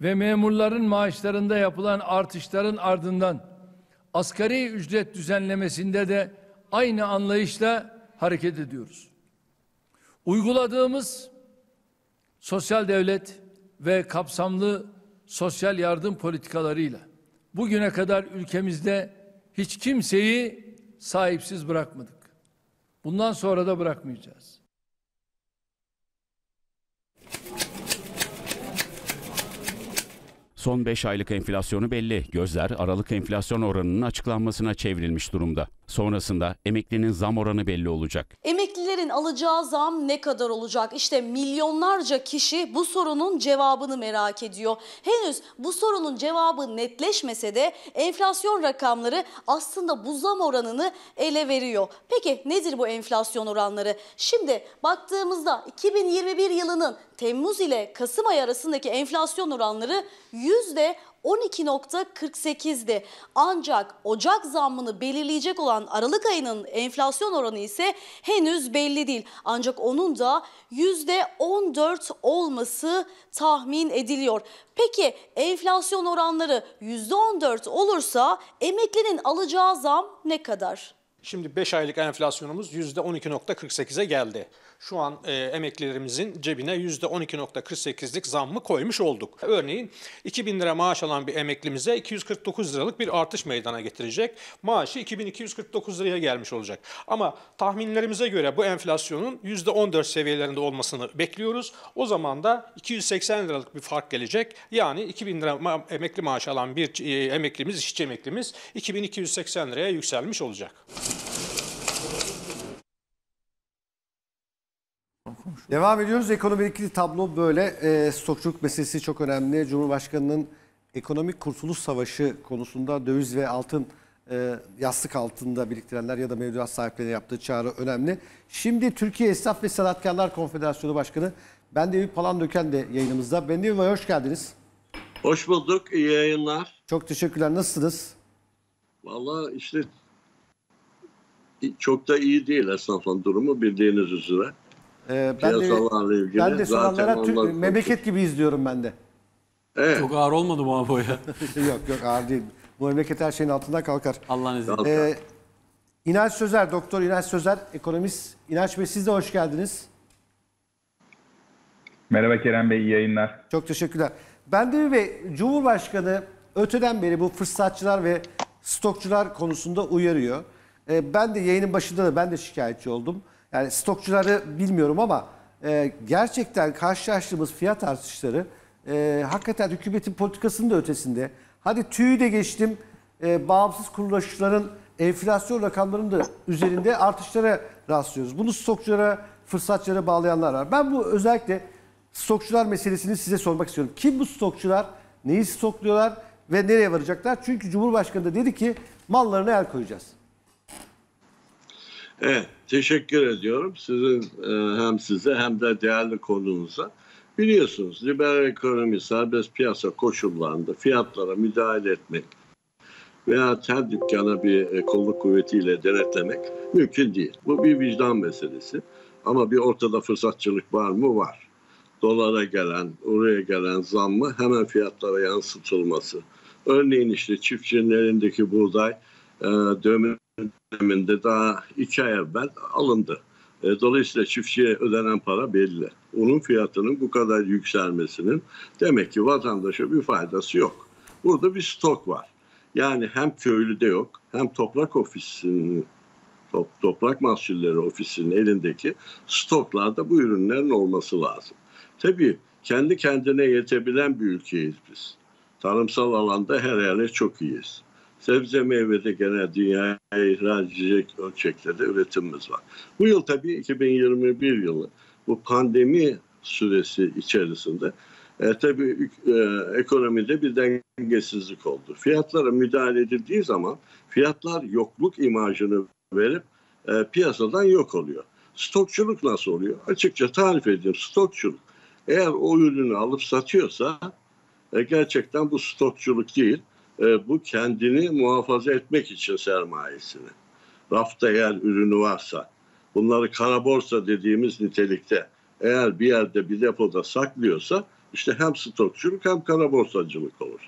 Speaker 7: ve memurların maaşlarında yapılan artışların ardından asgari ücret düzenlemesinde de aynı anlayışla hareket ediyoruz. Uyguladığımız sosyal devlet ve kapsamlı sosyal yardım politikalarıyla bugüne kadar ülkemizde hiç kimseyi sahipsiz bırakmadık. Bundan sonra da bırakmayacağız.
Speaker 2: Son 5 aylık enflasyonu belli. Gözler Aralık enflasyon oranının açıklanmasına çevrilmiş durumda. Sonrasında emeklinin zam oranı belli olacak.
Speaker 6: Emeklilerin alacağı zam ne kadar olacak? İşte milyonlarca kişi bu sorunun cevabını merak ediyor. Henüz bu sorunun cevabı netleşmese de enflasyon rakamları aslında bu zam oranını ele veriyor. Peki nedir bu enflasyon oranları? Şimdi baktığımızda 2021 yılının Temmuz ile Kasım ayı arasındaki enflasyon oranları 12.48'di. Ancak Ocak zammını belirleyecek olan Aralık ayının enflasyon oranı ise henüz belli değil. Ancak onun da %14 olması tahmin ediliyor. Peki enflasyon oranları %14 olursa emeklinin alacağı zam ne kadar?
Speaker 4: Şimdi 5 aylık enflasyonumuz %12.48'e geldi şu an e, emeklilerimizin cebine %12.48'lik zammı
Speaker 1: koymuş olduk. Örneğin 2000 lira maaş alan bir emeklimize 249 liralık bir artış
Speaker 4: meydana getirecek. Maaşı 2249 liraya gelmiş olacak. Ama tahminlerimize göre
Speaker 6: bu enflasyonun %14 seviyelerinde olmasını bekliyoruz. O zaman da 280 liralık bir fark gelecek. Yani 2000 lira ma emekli maaş alan bir e, emeklimiz, işçi emeklimiz 2280 liraya yükselmiş olacak.
Speaker 1: Devam ediyoruz. Ekonomideki tablo böyle. E, stokçuluk meselesi çok önemli. Cumhurbaşkanı'nın ekonomik kurtuluş savaşı konusunda döviz ve altın e, yastık altında biriktirenler ya da mevduat sahiplerine yaptığı çağrı önemli. Şimdi Türkiye Esnaf ve Sanatkarlar Konfederasyonu Başkanı Bendevi Palandöken de yayınımızda. Bendevi Bey hoş geldiniz.
Speaker 9: Hoş bulduk. İyi yayınlar.
Speaker 1: Çok teşekkürler. Nasılsınız?
Speaker 9: Vallahi işte çok da iyi değil esnafın durumu bildiğiniz üzere. Ee, ben de, ben de sunanlara Türk,
Speaker 1: memleket gibi izliyorum ben de. Evet. Çok ağır olmadı bu abi ya. yok yok ağır değil. Bu memleket her şeyin altından kalkar. Allah'ın izniyle. Ee, İnanç Sözer, Doktor İnanç Sözer, ekonomist. İnanç Bey siz de hoş geldiniz.
Speaker 3: Merhaba Kerem Bey, iyi yayınlar.
Speaker 1: Çok teşekkürler. Ben de Bey, Cumhurbaşkanı öteden beri bu fırsatçılar ve stokçular konusunda uyarıyor. Ee, ben de yayının başında da ben de şikayetçi oldum. Yani stokçuları bilmiyorum ama e, gerçekten karşılaştığımız fiyat artışları e, hakikaten hükümetin politikasının da ötesinde. Hadi tüyü de geçtim e, bağımsız kuruluşların enflasyon rakamlarının da üzerinde artışlara rastlıyoruz. Bunu stokçulara, fırsatçılara bağlayanlar var. Ben bu özellikle stokçular meselesini size sormak istiyorum. Kim bu stokçular? Neyi stokluyorlar? Ve nereye varacaklar? Çünkü Cumhurbaşkanı da dedi ki mallarına el koyacağız.
Speaker 9: Evet. Teşekkür ediyorum sizin e, hem size hem de değerli konuğunuza. Biliyorsunuz liberal ekonomi serbest piyasa koşullarında fiyatlara müdahale etmek veya her dükkana bir e, kolluk kuvvetiyle denetlemek mümkün değil. Bu bir vicdan meselesi. Ama bir ortada fırsatçılık var mı? Var. Dolara gelen, oraya gelen zam mı hemen fiyatlara yansıtılması. Örneğin işte çiftçinin elindeki buğday e, dövme döneminde daha iki ay evvel alındı. E, dolayısıyla çiftçiye ödenen para belli. Onun fiyatının bu kadar yükselmesinin demek ki vatandaşa bir faydası yok. Burada bir stok var. Yani hem köylüde yok hem toprak ofisinin top, toprak mahsulleri ofisinin elindeki stoklarda bu ürünlerin olması lazım. Tabii kendi kendine yetebilen bir ülkeyiz biz. Tarımsal alanda her yerde çok iyiyiz sebze meyve de gene dünyaya ihraç edecek ölçekte de üretimimiz var. Bu yıl tabii 2021 yılı bu pandemi süresi içerisinde e, tabii e, ekonomide bir dengesizlik oldu. Fiyatlara müdahale edildiği zaman fiyatlar yokluk imajını verip e, piyasadan yok oluyor. Stokçuluk nasıl oluyor? Açıkça tarif edeyim stokçuluk. Eğer o ürünü alıp satıyorsa e, gerçekten bu stokçuluk değil e, bu kendini muhafaza etmek için sermayesini. Rafta eğer ürünü varsa bunları kara borsa dediğimiz nitelikte eğer bir yerde bir depoda saklıyorsa işte hem stokçuluk hem kara borsacılık olur.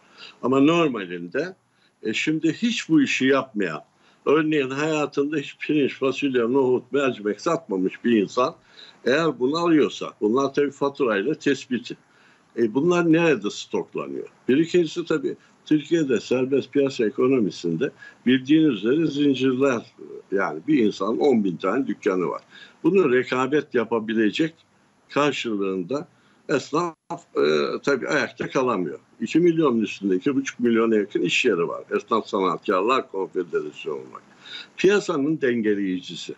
Speaker 9: Ama normalinde e, şimdi hiç bu işi yapmayan örneğin hayatında hiç pirinç, fasulye, nohut, mercimek satmamış bir insan eğer bunu alıyorsa bunlar tabii faturayla tespiti. E bunlar nerede stoklanıyor? Bir ikincisi tabii Türkiye'de serbest piyasa ekonomisinde bildiğiniz üzere zincirler yani bir insan 10 bin tane dükkanı var. Bunu rekabet yapabilecek karşılığında esnaf e, tabii ayakta kalamıyor. 2 milyonun üstünde 2,5 milyona yakın iş yeri var. Esnaf Sanatkarlar Konfederasyonu olmak Piyasanın dengeleyicisi.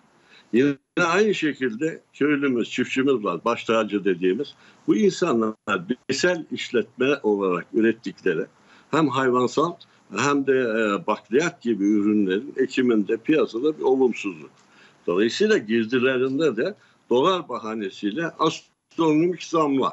Speaker 9: Yine aynı şekilde köylümüz, çiftçimiz var, baş tacı dediğimiz. Bu insanlar bireysel işletme olarak ürettikleri hem hayvansal hem de e, bakliyat gibi ürünlerin ekiminde piyasada bir olumsuzluk. Dolayısıyla girdilerinde de dolar bahanesiyle astronomik zamlar.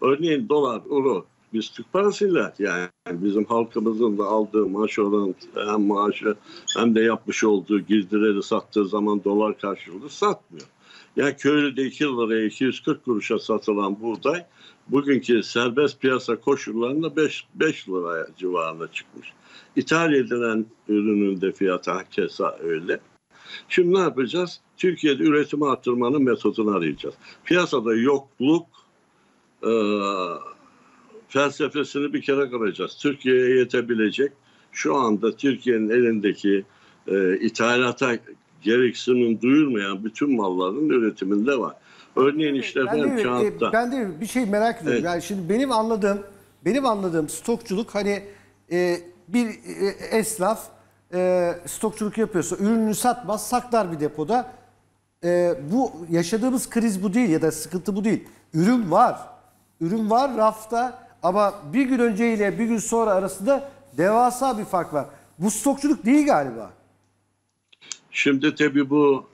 Speaker 9: Örneğin dolar, euro biz Türk parasıyla yani bizim halkımızın da aldığı maaş olan hem maaşı hem de yapmış olduğu girdileri sattığı zaman dolar karşılığı satmıyor. Yani köylüde 2 liraya 240 kuruşa satılan buğday bugünkü serbest piyasa koşullarında 5, 5 liraya civarında çıkmış. İthal edilen ürünün de fiyatı hakeza öyle. Şimdi ne yapacağız? Türkiye'de üretimi arttırmanın metodunu arayacağız. Piyasada yokluk e, felsefesini bir kere kıracağız. Türkiye'ye yetebilecek şu anda Türkiye'nin elindeki e, ithalata gereksinim duyurmayan bütün malların üretiminde var. Örneğin işte ben efendim de, e, kağıtta. Ben de
Speaker 1: bir şey merak ediyorum. Evet. Yani şimdi benim anladığım benim anladığım stokçuluk hani e, bir e, esnaf e, stokçuluk yapıyorsa ürününü satmaz saklar bir depoda. E, bu yaşadığımız kriz bu değil ya da sıkıntı bu değil. Ürün var. Ürün var rafta ama bir gün önce ile bir gün sonra arasında devasa bir fark var. Bu stokçuluk değil galiba.
Speaker 9: Şimdi tabii bu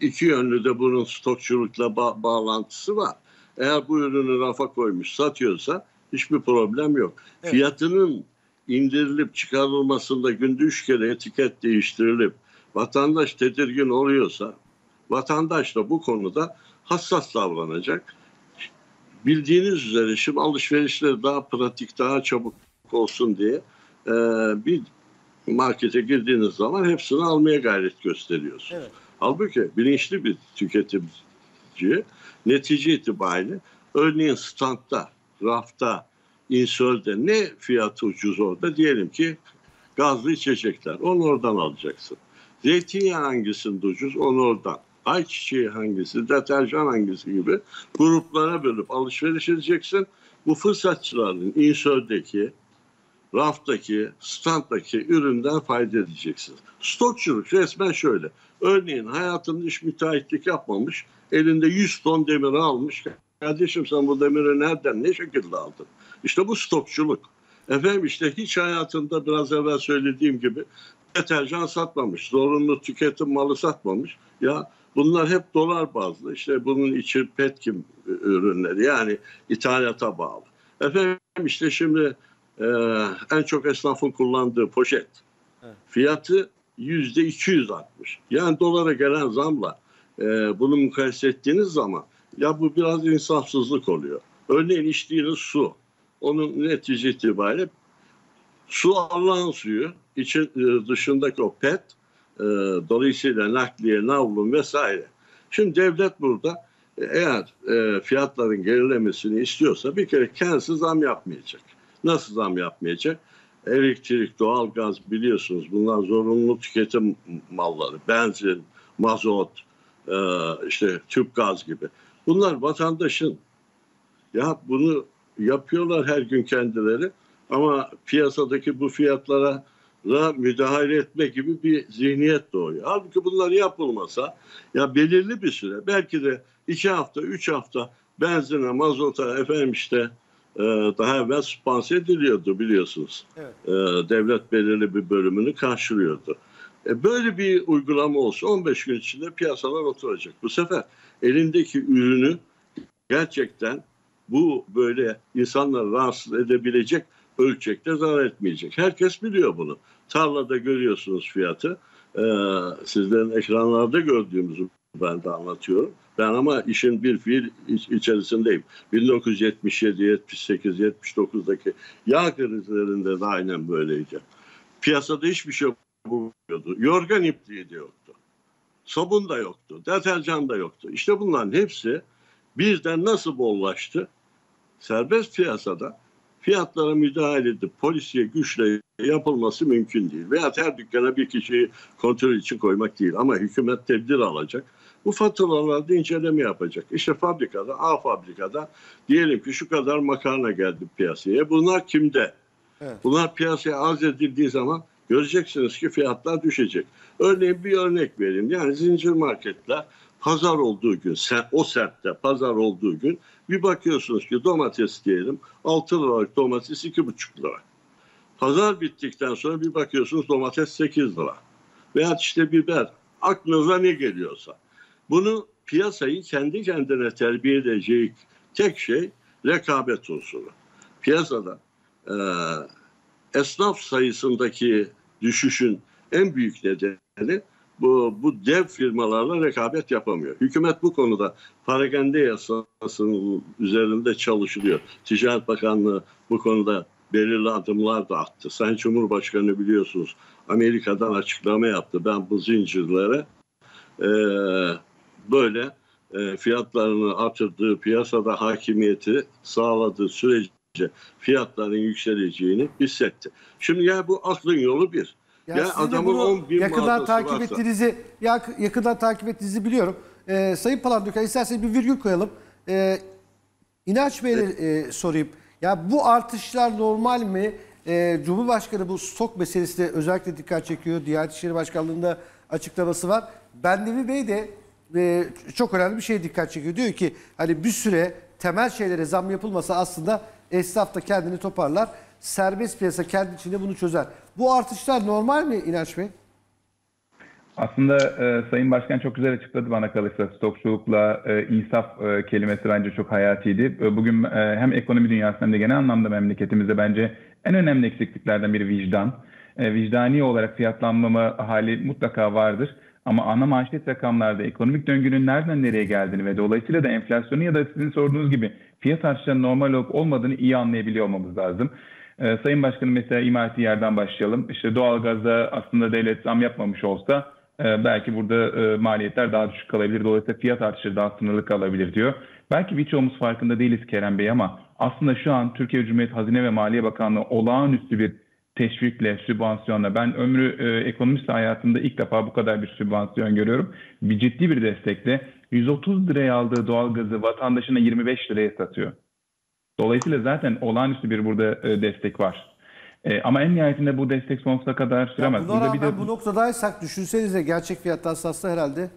Speaker 9: iki yönlü de bunun stokçulukla ba- bağlantısı var. Eğer bu ürünü rafa koymuş satıyorsa hiçbir problem yok. Evet. Fiyatının indirilip çıkarılmasında günde üç kere etiket değiştirilip vatandaş tedirgin oluyorsa vatandaş da bu konuda hassas davranacak. Bildiğiniz üzere şimdi alışverişler daha pratik, daha çabuk olsun diye e, bir markete girdiğiniz zaman hepsini almaya gayret gösteriyorsunuz. Evet. Halbuki bilinçli bir tüketici netice itibariyle örneğin standta, rafta, insölde ne fiyatı ucuz orada diyelim ki gazlı içecekler onu oradan alacaksın. Zeytinyağı hangisinde ucuz onu oradan. Ayçiçeği hangisi, deterjan hangisi gibi gruplara bölüp alışveriş edeceksin. Bu fırsatçıların insöldeki, raftaki, standdaki üründen fayda edeceksiniz. Stokçuluk resmen şöyle. Örneğin hayatında hiç müteahhitlik yapmamış, elinde 100 ton demiri almış. Kardeşim sen bu demiri nereden, ne şekilde aldın? İşte bu stokçuluk. Efendim işte hiç hayatında biraz evvel söylediğim gibi deterjan satmamış, zorunlu tüketim malı satmamış. Ya bunlar hep dolar bazlı. İşte bunun içi petkim ürünleri yani ithalata bağlı. Efendim işte şimdi e, en çok esnafın kullandığı poşet fiyatı yüzde artmış. Yani dolara gelen zamla e, bunu mukayese ettiğiniz zaman ya bu biraz insafsızlık oluyor. Örneğin içtiğiniz su. Onun netice itibariyle su Allah'ın suyu. İçin, e, dışındaki o pet e, dolayısıyla nakliye, navlun vesaire. Şimdi devlet burada e, eğer e, fiyatların gerilemesini istiyorsa bir kere kendisi zam yapmayacak. Nasıl zam yapmayacak? Elektrik, doğalgaz biliyorsunuz bunlar zorunlu tüketim malları. Benzin, mazot, e, işte tüp gaz gibi. Bunlar vatandaşın. Ya bunu yapıyorlar her gün kendileri ama piyasadaki bu fiyatlara da müdahale etme gibi bir zihniyet doğuyor. Halbuki bunlar yapılmasa ya belirli bir süre belki de iki hafta, üç hafta benzine, mazota, efendim işte ee, daha evvel spanse ediliyordu biliyorsunuz. Evet. Ee, devlet belirli bir bölümünü karşılıyordu. E, böyle bir uygulama olsa 15 gün içinde piyasalar oturacak. Bu sefer elindeki ürünü gerçekten bu böyle insanları rahatsız edebilecek ölçekte zarar etmeyecek. Herkes biliyor bunu. Tarlada görüyorsunuz fiyatı. Ee, sizlerin ekranlarda gördüğümüz ben de anlatıyorum. Ben ama işin bir fiil içerisindeyim. 1977, 78, 79'daki yağ krizlerinde de aynen böyleydi. Piyasada hiçbir şey bulmuyordu. Yorgan ipliği de yoktu. Sabun da yoktu. Deterjan da yoktu. İşte bunların hepsi birden nasıl bollaştı? Serbest piyasada fiyatlara müdahale edip polisiye güçle yapılması mümkün değil. Veya her dükkana bir kişiyi kontrol için koymak değil. Ama hükümet tedbir alacak bu faturalarda inceleme yapacak. İşte fabrikada, A fabrikada diyelim ki şu kadar makarna geldi piyasaya. Bunlar kimde? Evet. Bunlar piyasaya arz edildiği zaman göreceksiniz ki fiyatlar düşecek. Örneğin bir örnek vereyim. Yani zincir marketler pazar olduğu gün, o semtte pazar olduğu gün bir bakıyorsunuz ki domates diyelim 6 liralık domates 2,5 lira. Pazar bittikten sonra bir bakıyorsunuz domates 8 lira. Veya işte biber aklınıza ne geliyorsa. Bunu piyasayı kendi kendine terbiye edecek tek şey rekabet unsuru. Piyasada e, esnaf sayısındaki düşüşün en büyük nedeni bu, bu dev firmalarla rekabet yapamıyor. Hükümet bu konuda parakende yasasının üzerinde çalışılıyor. Ticaret Bakanlığı bu konuda belirli adımlar da attı. Sen Cumhurbaşkanı biliyorsunuz Amerika'dan açıklama yaptı. Ben bu zincirlere e, böyle e, fiyatlarını artırdığı piyasada hakimiyeti sağladığı sürece fiyatların yükseleceğini hissetti. Şimdi ya bu aklın yolu bir. Ya, ya adamın 10 bin yakından takip varsa. ettiğinizi
Speaker 1: yak, yakından takip ettiğinizi biliyorum. Ee, Sayın Palandöken isterseniz bir virgül koyalım. Ee, İnanç Bey'e e, sorayım. Ya bu artışlar normal mi? Ee, Cumhurbaşkanı bu stok de özellikle dikkat çekiyor. Diyanet İşleri Başkanlığı'nda açıklaması var. Bendevi Bey de çok önemli bir şey dikkat çekiyor. Diyor ki hani bir süre temel şeylere zam yapılmasa aslında esnaf da kendini toparlar. Serbest piyasa kendi içinde bunu çözer. Bu artışlar normal mi İnanç Bey?
Speaker 3: Aslında e, Sayın Başkan çok güzel açıkladı bana kalırsa. Stokçulukla e, insaf e, kelimesi bence çok hayatiydi. E, bugün e, hem ekonomi dünyasında hem de genel anlamda memleketimizde bence en önemli eksikliklerden biri vicdan. E, vicdani olarak fiyatlanmama hali mutlaka vardır. Ama ana manşet rakamlarda ekonomik döngünün nereden nereye geldiğini ve dolayısıyla da enflasyonu ya da sizin sorduğunuz gibi fiyat artışlarının normal olup olmadığını iyi anlayabiliyor olmamız lazım. Ee, Sayın Başkanım mesela imareti yerden başlayalım. İşte doğalgazda aslında devlet zam yapmamış olsa e, belki burada e, maliyetler daha düşük kalabilir. Dolayısıyla fiyat artışı daha sınırlı kalabilir diyor. Belki birçoğumuz farkında değiliz Kerem Bey ama aslında şu an Türkiye Cumhuriyeti Hazine ve Maliye Bakanlığı olağanüstü bir teşvikle, sübvansiyonla. Ben ömrü e, ekonomist hayatımda ilk defa bu kadar bir sübvansiyon görüyorum. Bir ciddi bir destekle 130 liraya aldığı doğalgazı vatandaşına 25 liraya satıyor. Dolayısıyla zaten olağanüstü bir burada e, destek var. E, ama en nihayetinde bu destek sonsuza kadar süremez. Ya buna rağmen bir de... bu
Speaker 1: noktadaysak düşünsenize gerçek fiyattan hassası herhalde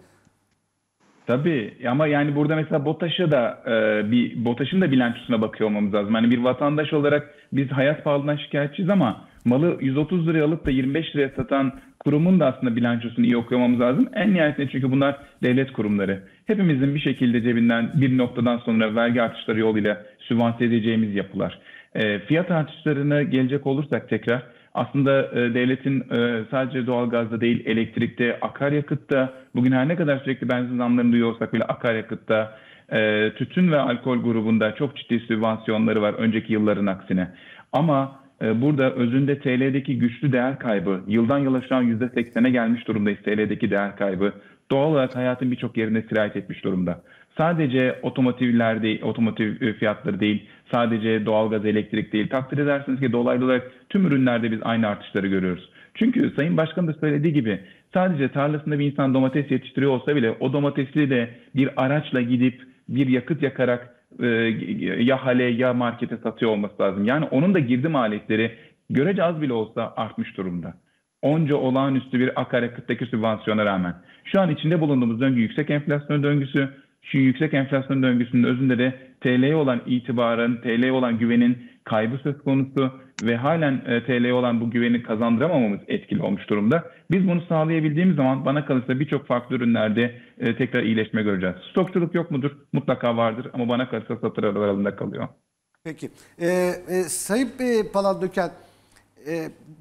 Speaker 3: Tabii ama yani burada mesela BOTAŞ'a da e, bir BOTAŞ'ın da bilançosuna bakıyor olmamız lazım. Yani bir vatandaş olarak biz hayat pahalılığından şikayetçiyiz ama malı 130 liraya alıp da 25 liraya satan kurumun da aslında bilançosunu iyi okuyamamız lazım. En nihayetinde çünkü bunlar devlet kurumları. Hepimizin bir şekilde cebinden bir noktadan sonra vergi artışları yoluyla sübvanse edeceğimiz yapılar. E, fiyat artışlarına gelecek olursak tekrar aslında e, devletin e, sadece doğalgazda değil elektrikte, akaryakıtta, bugün her ne kadar sürekli benzin zamlarını duyuyorsak bile akaryakıtta, e, tütün ve alkol grubunda çok ciddi sübvansiyonları var önceki yılların aksine. Ama ee, burada özünde TL'deki güçlü değer kaybı, yıldan yıla şu an %80'e gelmiş durumdayız TL'deki değer kaybı. Doğal olarak hayatın birçok yerinde sirayet etmiş durumda. Sadece otomotivler değil, otomotiv e, fiyatları değil, sadece doğalgaz, elektrik değil. Takdir edersiniz ki dolaylı olarak tüm ürünlerde biz aynı artışları görüyoruz. Çünkü Sayın Başkan da söylediği gibi sadece tarlasında bir insan domates yetiştiriyor olsa bile o domatesli de bir araçla gidip bir yakıt yakarak e, ya hale ya markete satıyor olması lazım. Yani onun da girdi maliyetleri görece az bile olsa artmış durumda. Onca olağanüstü bir akaryakıttaki sübvansiyona rağmen. Şu an içinde bulunduğumuz döngü yüksek enflasyon döngüsü. Şu yüksek enflasyon döngüsünün özünde de TL'ye olan itibarın, TL'ye olan güvenin kaybı söz konusu ve halen e, TL'ye olan bu güveni kazandıramamamız etkili olmuş durumda. Biz bunu sağlayabildiğimiz zaman bana kalırsa birçok farklı ürünlerde e, tekrar iyileşme göreceğiz. Stokçuluk yok mudur? Mutlaka vardır ama bana kalırsa satır aralarında kalıyor. Peki.
Speaker 1: Ee, e, Sayın e, Palandöken e,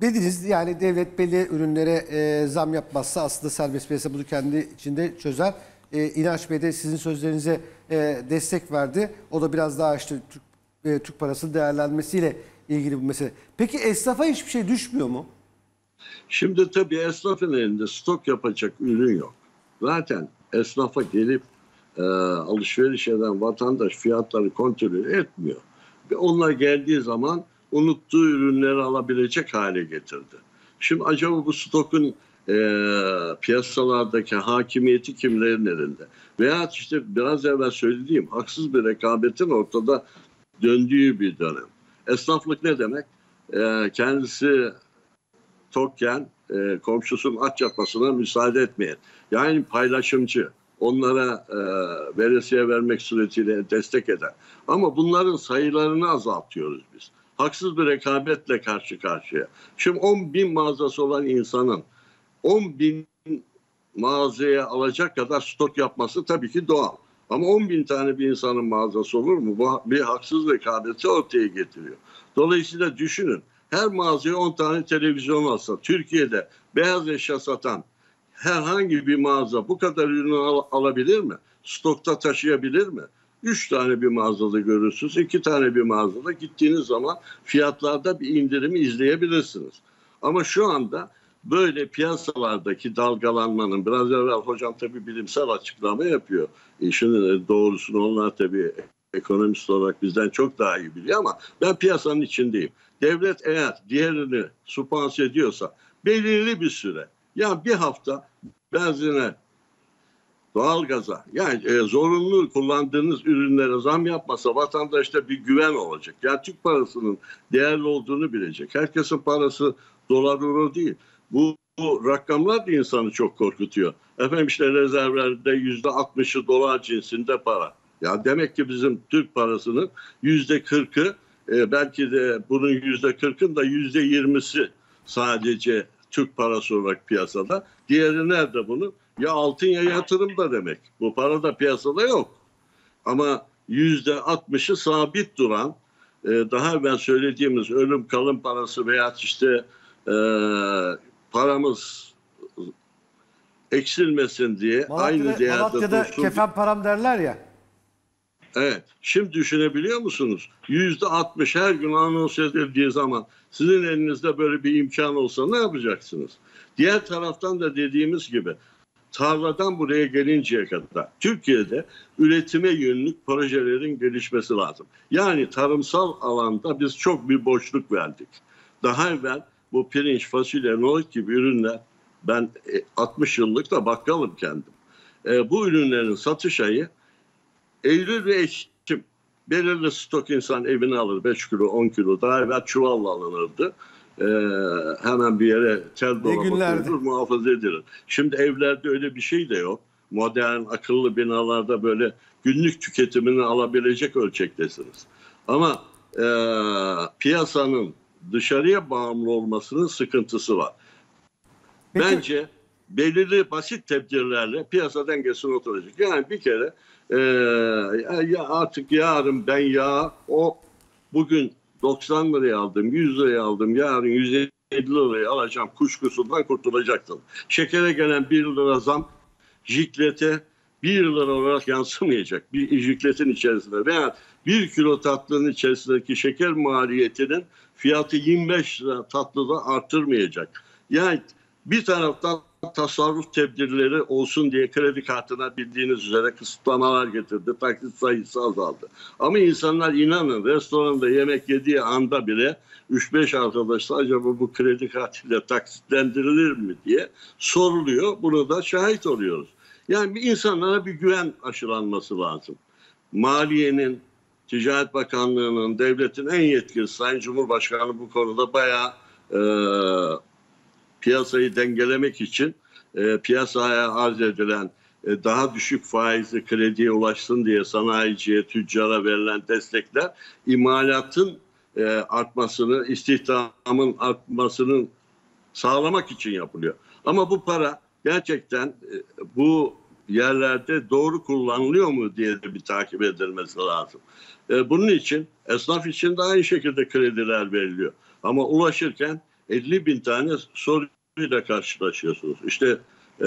Speaker 1: dediniz yani devlet belli ürünlere e, zam yapmazsa aslında serbest piyasa bunu kendi içinde çözer. E, İnanç Bey de sizin sözlerinize e, destek verdi. O da biraz daha işte Türk, e, Türk parasının değerlenmesiyle ilgili bu mesele. Peki esnafa hiçbir şey düşmüyor mu?
Speaker 9: Şimdi tabii esnafın elinde stok yapacak ürün yok. Zaten esnafa gelip e, alışveriş eden vatandaş fiyatları kontrol etmiyor. Ve onlar geldiği zaman unuttuğu ürünleri alabilecek hale getirdi. Şimdi acaba bu stokun e, piyasalardaki hakimiyeti kimlerin elinde? Veya işte biraz evvel söylediğim haksız bir rekabetin ortada döndüğü bir dönem. Esnaflık ne demek? E, kendisi tokken e, komşusunun aç yatmasına müsaade etmeyen. Yani paylaşımcı. Onlara e, veresiye vermek suretiyle destek eden. Ama bunların sayılarını azaltıyoruz biz. Haksız bir rekabetle karşı karşıya. Şimdi 10 bin mağazası olan insanın 10 bin mağazaya alacak kadar stok yapması tabii ki doğal. Ama 10 bin tane bir insanın mağazası olur mu? Bu bir haksız rekabeti ortaya getiriyor. Dolayısıyla düşünün. Her mağazaya 10 tane televizyon alsa Türkiye'de beyaz eşya satan herhangi bir mağaza bu kadar ürünü al- alabilir mi? Stokta taşıyabilir mi? Üç tane bir mağazada görürsünüz. iki tane bir mağazada gittiğiniz zaman fiyatlarda bir indirimi izleyebilirsiniz. Ama şu anda böyle piyasalardaki dalgalanmanın biraz evvel hocam tabi bilimsel açıklama yapıyor. İşin e, doğrusunu onlar tabi ekonomist olarak bizden çok daha iyi biliyor ama ben piyasanın içindeyim. Devlet eğer diğerini supanse ediyorsa belirli bir süre yani bir hafta benzine doğalgaza yani e, zorunlu kullandığınız ürünlere zam yapmasa vatandaşta bir güven olacak. Yani Türk parasının değerli olduğunu bilecek. Herkesin parası dolar euro değil. Bu, bu rakamlar da insanı çok korkutuyor. Efendim işte rezervlerde yüzde 60'ı dolar cinsinde para. Ya demek ki bizim Türk parasının yüzde 40'ı e, belki de bunun yüzde 40'ın da yüzde 20'si sadece Türk parası olarak piyasada. Diğeri nerede bunu? Ya altın ya yatırım da demek. Bu para da piyasada yok. Ama yüzde 60'ı sabit duran e, daha evvel söylediğimiz ölüm kalım parası veya işte e, paramız eksilmesin diye Malatya'da, aynı değerde Malatya'da dursun. kefen
Speaker 1: param derler ya.
Speaker 9: Evet. Şimdi düşünebiliyor musunuz? Yüzde altmış her gün anons edildiği zaman sizin elinizde böyle bir imkan olsa ne yapacaksınız? Diğer taraftan da dediğimiz gibi tarladan buraya gelinceye kadar Türkiye'de üretime yönelik projelerin gelişmesi lazım. Yani tarımsal alanda biz çok bir boşluk verdik. Daha evvel bu pirinç, fasulye, nohut gibi ürünler ben 60 e, yıllık da bakkalım kendim. E, bu ürünlerin satış ayı Eylül ve Ekim belirli stok insan evine alır 5 kilo 10 kilo daha evvel çuvalla alınırdı. Ee, hemen bir yere tel dolabı kurulur muhafaza edilir. Şimdi evlerde öyle bir şey de yok. Modern akıllı binalarda böyle günlük tüketimini alabilecek ölçektesiniz. Ama e, piyasanın dışarıya bağımlı olmasının sıkıntısı var. Peki. Bence belirli basit tedbirlerle piyasa dengesine oturacak. Yani bir kere e, ya artık yarın ben ya o bugün 90 liraya aldım, 100 liraya aldım, yarın 150 liraya alacağım kuşkusundan kurtulacaktım. Şekere gelen 1 lira zam jiklete 1 lira olarak yansımayacak bir jikletin içerisinde veya 1 kilo tatlının içerisindeki şeker maliyetinin fiyatı 25 lira da arttırmayacak. Yani bir taraftan tasarruf tedbirleri olsun diye kredi kartına bildiğiniz üzere kısıtlamalar getirdi. Taksit sayısı azaldı. Ama insanlar inanın restoranda yemek yediği anda bile 3-5 arkadaşlar acaba bu kredi kartıyla taksitlendirilir mi diye soruluyor. Bunu da şahit oluyoruz. Yani bir insanlara bir güven aşılanması lazım. Maliyenin, Ticaret Bakanlığı'nın devletin en yetkili Sayın Cumhurbaşkanı bu konuda bayağı e, piyasayı dengelemek için e, piyasaya arz edilen e, daha düşük faizli krediye ulaşsın diye sanayiciye, tüccara verilen destekler imalatın e, artmasını, istihdamın artmasının sağlamak için yapılıyor. Ama bu para gerçekten e, bu yerlerde doğru kullanılıyor mu diye de bir takip edilmesi lazım. E, bunun için esnaf için de aynı şekilde krediler veriliyor. Ama ulaşırken 50 bin tane soruyla karşılaşıyorsunuz. İşte e,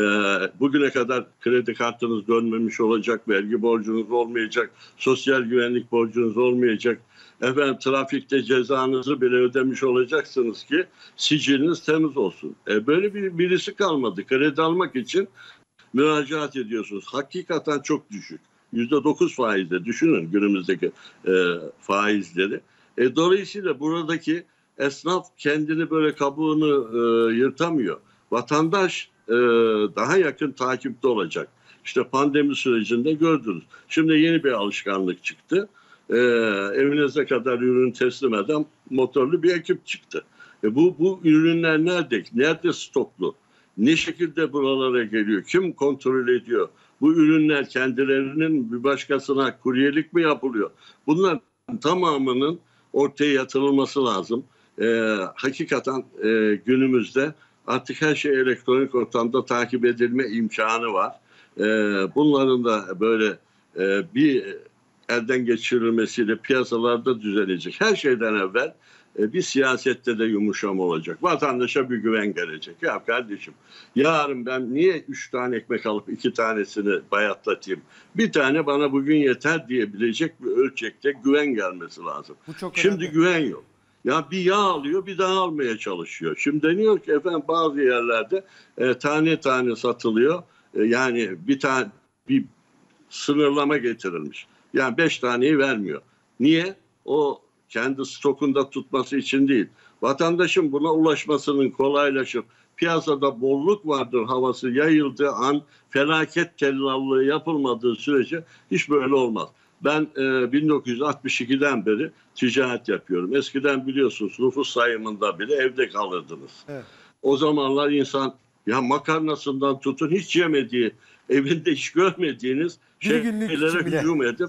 Speaker 9: bugüne kadar kredi kartınız dönmemiş olacak, vergi borcunuz olmayacak, sosyal güvenlik borcunuz olmayacak. Efendim trafikte cezanızı bile ödemiş olacaksınız ki siciliniz temiz olsun. E, böyle bir birisi kalmadı. Kredi almak için müracaat ediyorsunuz. Hakikaten çok düşük. Yüzde dokuz faizle düşünün günümüzdeki e, faizleri. E, dolayısıyla buradaki esnaf kendini böyle kabuğunu e, yırtamıyor. Vatandaş e, daha yakın takipte olacak. İşte pandemi sürecinde gördünüz. Şimdi yeni bir alışkanlık çıktı. E, evinize kadar ürün teslim eden motorlu bir ekip çıktı. E, bu, bu ürünler nerede? Nerede stoklu? ne şekilde buralara geliyor? Kim kontrol ediyor? Bu ürünler kendilerinin bir başkasına kuryelik mi yapılıyor? Bunların tamamının ortaya yatırılması lazım. Ee, hakikaten e, günümüzde artık her şey elektronik ortamda takip edilme imkanı var. Ee, bunların da böyle e, bir elden geçirilmesiyle piyasalarda düzelecek. Her şeyden evvel e, bir siyasette de yumuşama olacak. Vatandaşa bir güven gelecek. Ya kardeşim yarın ben niye üç tane ekmek alıp iki tanesini bayatlatayım? Bir tane bana bugün yeter diyebilecek bir ölçekte güven gelmesi lazım. Bu çok Şimdi önemli. güven yok. Ya bir yağ alıyor bir daha almaya çalışıyor. Şimdi deniyor ki efendim bazı yerlerde e, tane tane satılıyor. E, yani bir tane bir sınırlama getirilmiş. Yani beş taneyi vermiyor. Niye? O kendi stokunda tutması için değil. Vatandaşın buna ulaşmasının kolaylaşıp piyasada bolluk vardır havası yayıldığı an felaket tellallığı yapılmadığı sürece hiç böyle olmaz. Ben e, 1962'den beri ticaret yapıyorum. Eskiden biliyorsunuz nüfus sayımında bile evde kalırdınız. Evet. O zamanlar insan ya makarnasından tutun hiç yemediği, evinde hiç görmediğiniz şeylere hücum edip